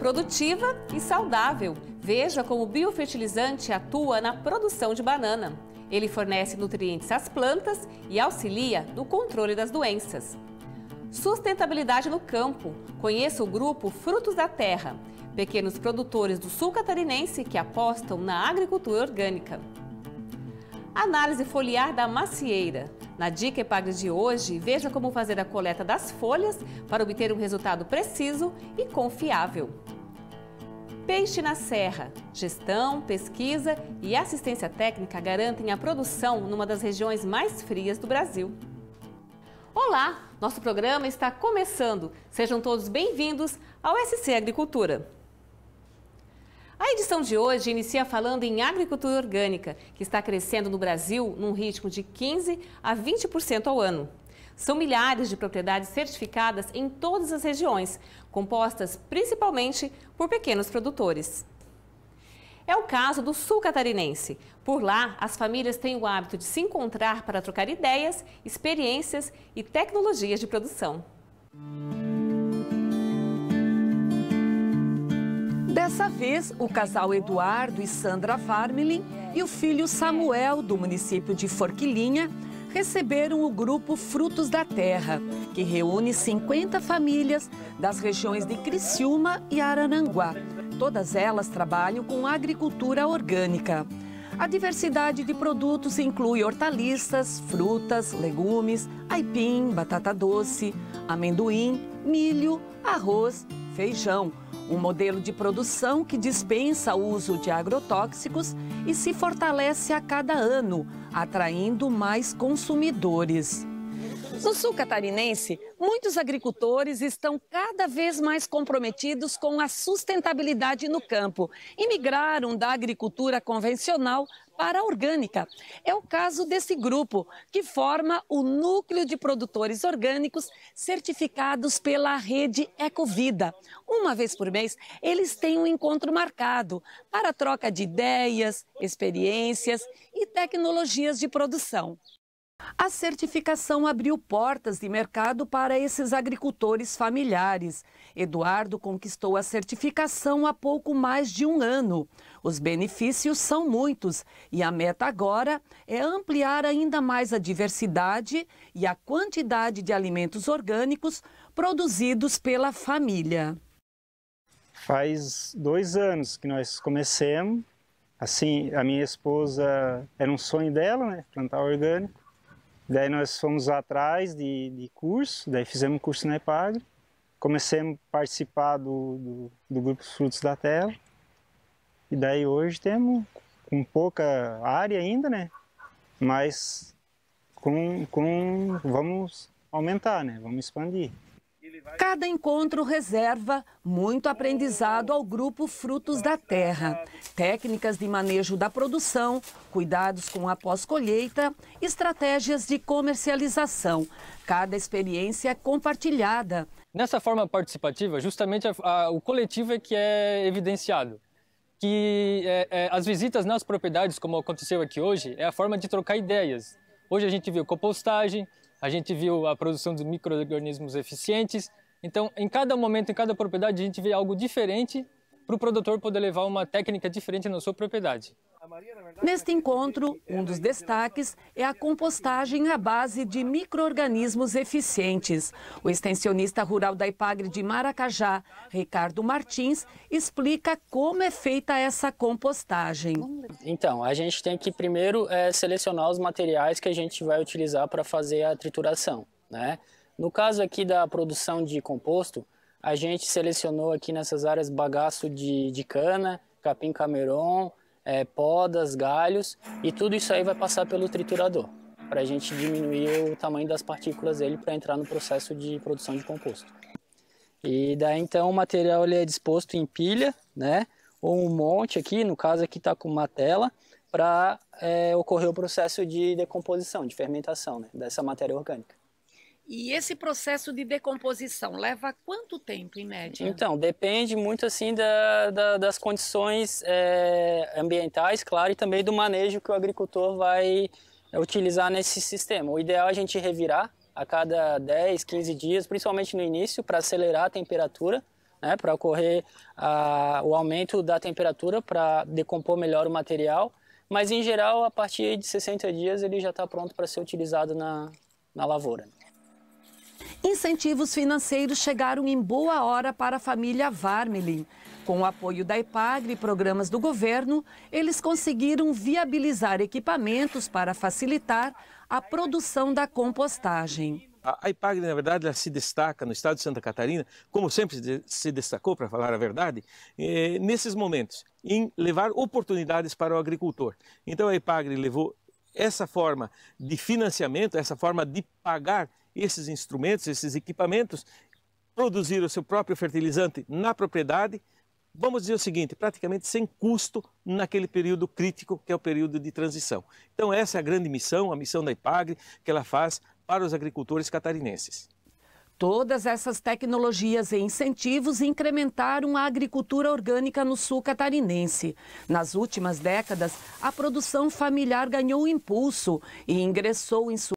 produtiva e saudável. Veja como o biofertilizante atua na produção de banana. Ele fornece nutrientes às plantas e auxilia no controle das doenças. Sustentabilidade no campo. Conheça o grupo Frutos da Terra, pequenos produtores do sul catarinense que apostam na agricultura orgânica. Análise foliar da macieira. Na Dica Epagre de hoje, veja como fazer a coleta das folhas para obter um resultado preciso e confiável. Peixe na Serra. Gestão, pesquisa e assistência técnica garantem a produção numa das regiões mais frias do Brasil. Olá, nosso programa está começando. Sejam todos bem-vindos ao SC Agricultura. A edição de hoje inicia falando em agricultura orgânica, que está crescendo no Brasil num ritmo de 15 a 20% ao ano. São milhares de propriedades certificadas em todas as regiões, compostas principalmente por pequenos produtores. É o caso do sul catarinense. Por lá, as famílias têm o hábito de se encontrar para trocar ideias, experiências e tecnologias de produção. Dessa vez, o casal Eduardo e Sandra Farmelin e o filho Samuel, do município de Forquilinha, receberam o grupo Frutos da Terra, que reúne 50 famílias das regiões de Criciúma e Arananguá. Todas elas trabalham com agricultura orgânica. A diversidade de produtos inclui hortaliças, frutas, legumes, aipim, batata doce, amendoim, milho, arroz, feijão, um modelo de produção que dispensa o uso de agrotóxicos e se fortalece a cada ano, atraindo mais consumidores. No sul catarinense, muitos agricultores estão cada vez mais comprometidos com a sustentabilidade no campo e migraram da agricultura convencional para a orgânica. É o caso desse grupo, que forma o Núcleo de Produtores Orgânicos certificados pela rede Ecovida. Uma vez por mês, eles têm um encontro marcado para troca de ideias, experiências e tecnologias de produção. A certificação abriu portas de mercado para esses agricultores familiares. Eduardo conquistou a certificação há pouco mais de um ano. Os benefícios são muitos e a meta agora é ampliar ainda mais a diversidade e a quantidade de alimentos orgânicos produzidos pela família. Faz dois anos que nós começamos. Assim, a minha esposa era um sonho dela, né? Plantar orgânico. Daí nós fomos atrás de, de curso, daí fizemos curso na EPAGRE, comecei a participar do, do, do grupo Frutos da Terra, e daí hoje temos com pouca área ainda, né? Mas com, com vamos aumentar, né? Vamos expandir. Cada encontro reserva muito aprendizado ao grupo Frutos da Terra. Técnicas de manejo da produção, cuidados com a pós-colheita, estratégias de comercialização. Cada experiência é compartilhada. Nessa forma participativa, justamente a, a, o coletivo é que é evidenciado que é, é, as visitas nas propriedades, como aconteceu aqui hoje, é a forma de trocar ideias. Hoje a gente viu compostagem, a gente viu a produção de microorganismos eficientes. Então, em cada momento, em cada propriedade, a gente vê algo diferente para o produtor poder levar uma técnica diferente na sua propriedade. Neste encontro, um dos destaques é a compostagem à base de micro-organismos eficientes. O extensionista rural da Ipagre de Maracajá, Ricardo Martins, explica como é feita essa compostagem. Então, a gente tem que primeiro é, selecionar os materiais que a gente vai utilizar para fazer a trituração. Né? No caso aqui da produção de composto, a gente selecionou aqui nessas áreas bagaço de, de cana, capim cameron, é, podas, galhos e tudo isso aí vai passar pelo triturador para a gente diminuir o tamanho das partículas dele para entrar no processo de produção de composto. E daí então o material ele é disposto em pilha, né? Ou um monte aqui, no caso aqui está com uma tela, para é, ocorrer o processo de decomposição, de fermentação né? dessa matéria orgânica. E esse processo de decomposição leva quanto tempo, em média? Então, depende muito assim da, da, das condições é, ambientais, claro, e também do manejo que o agricultor vai utilizar nesse sistema. O ideal é a gente revirar a cada 10, 15 dias, principalmente no início, para acelerar a temperatura, né, para ocorrer a, o aumento da temperatura, para decompor melhor o material. Mas, em geral, a partir de 60 dias ele já está pronto para ser utilizado na, na lavoura. Incentivos financeiros chegaram em boa hora para a família Varmelin. Com o apoio da IPAGRE e programas do governo, eles conseguiram viabilizar equipamentos para facilitar a produção da compostagem. A IPAGRE, na verdade, ela se destaca no estado de Santa Catarina, como sempre se destacou, para falar a verdade, eh, nesses momentos, em levar oportunidades para o agricultor. Então, a IPAGRE levou essa forma de financiamento, essa forma de pagar esses instrumentos, esses equipamentos, produzir o seu próprio fertilizante na propriedade, vamos dizer o seguinte, praticamente sem custo naquele período crítico, que é o período de transição. Então essa é a grande missão, a missão da IPAGRE, que ela faz para os agricultores catarinenses. Todas essas tecnologias e incentivos incrementaram a agricultura orgânica no sul catarinense. Nas últimas décadas, a produção familiar ganhou impulso e ingressou em sua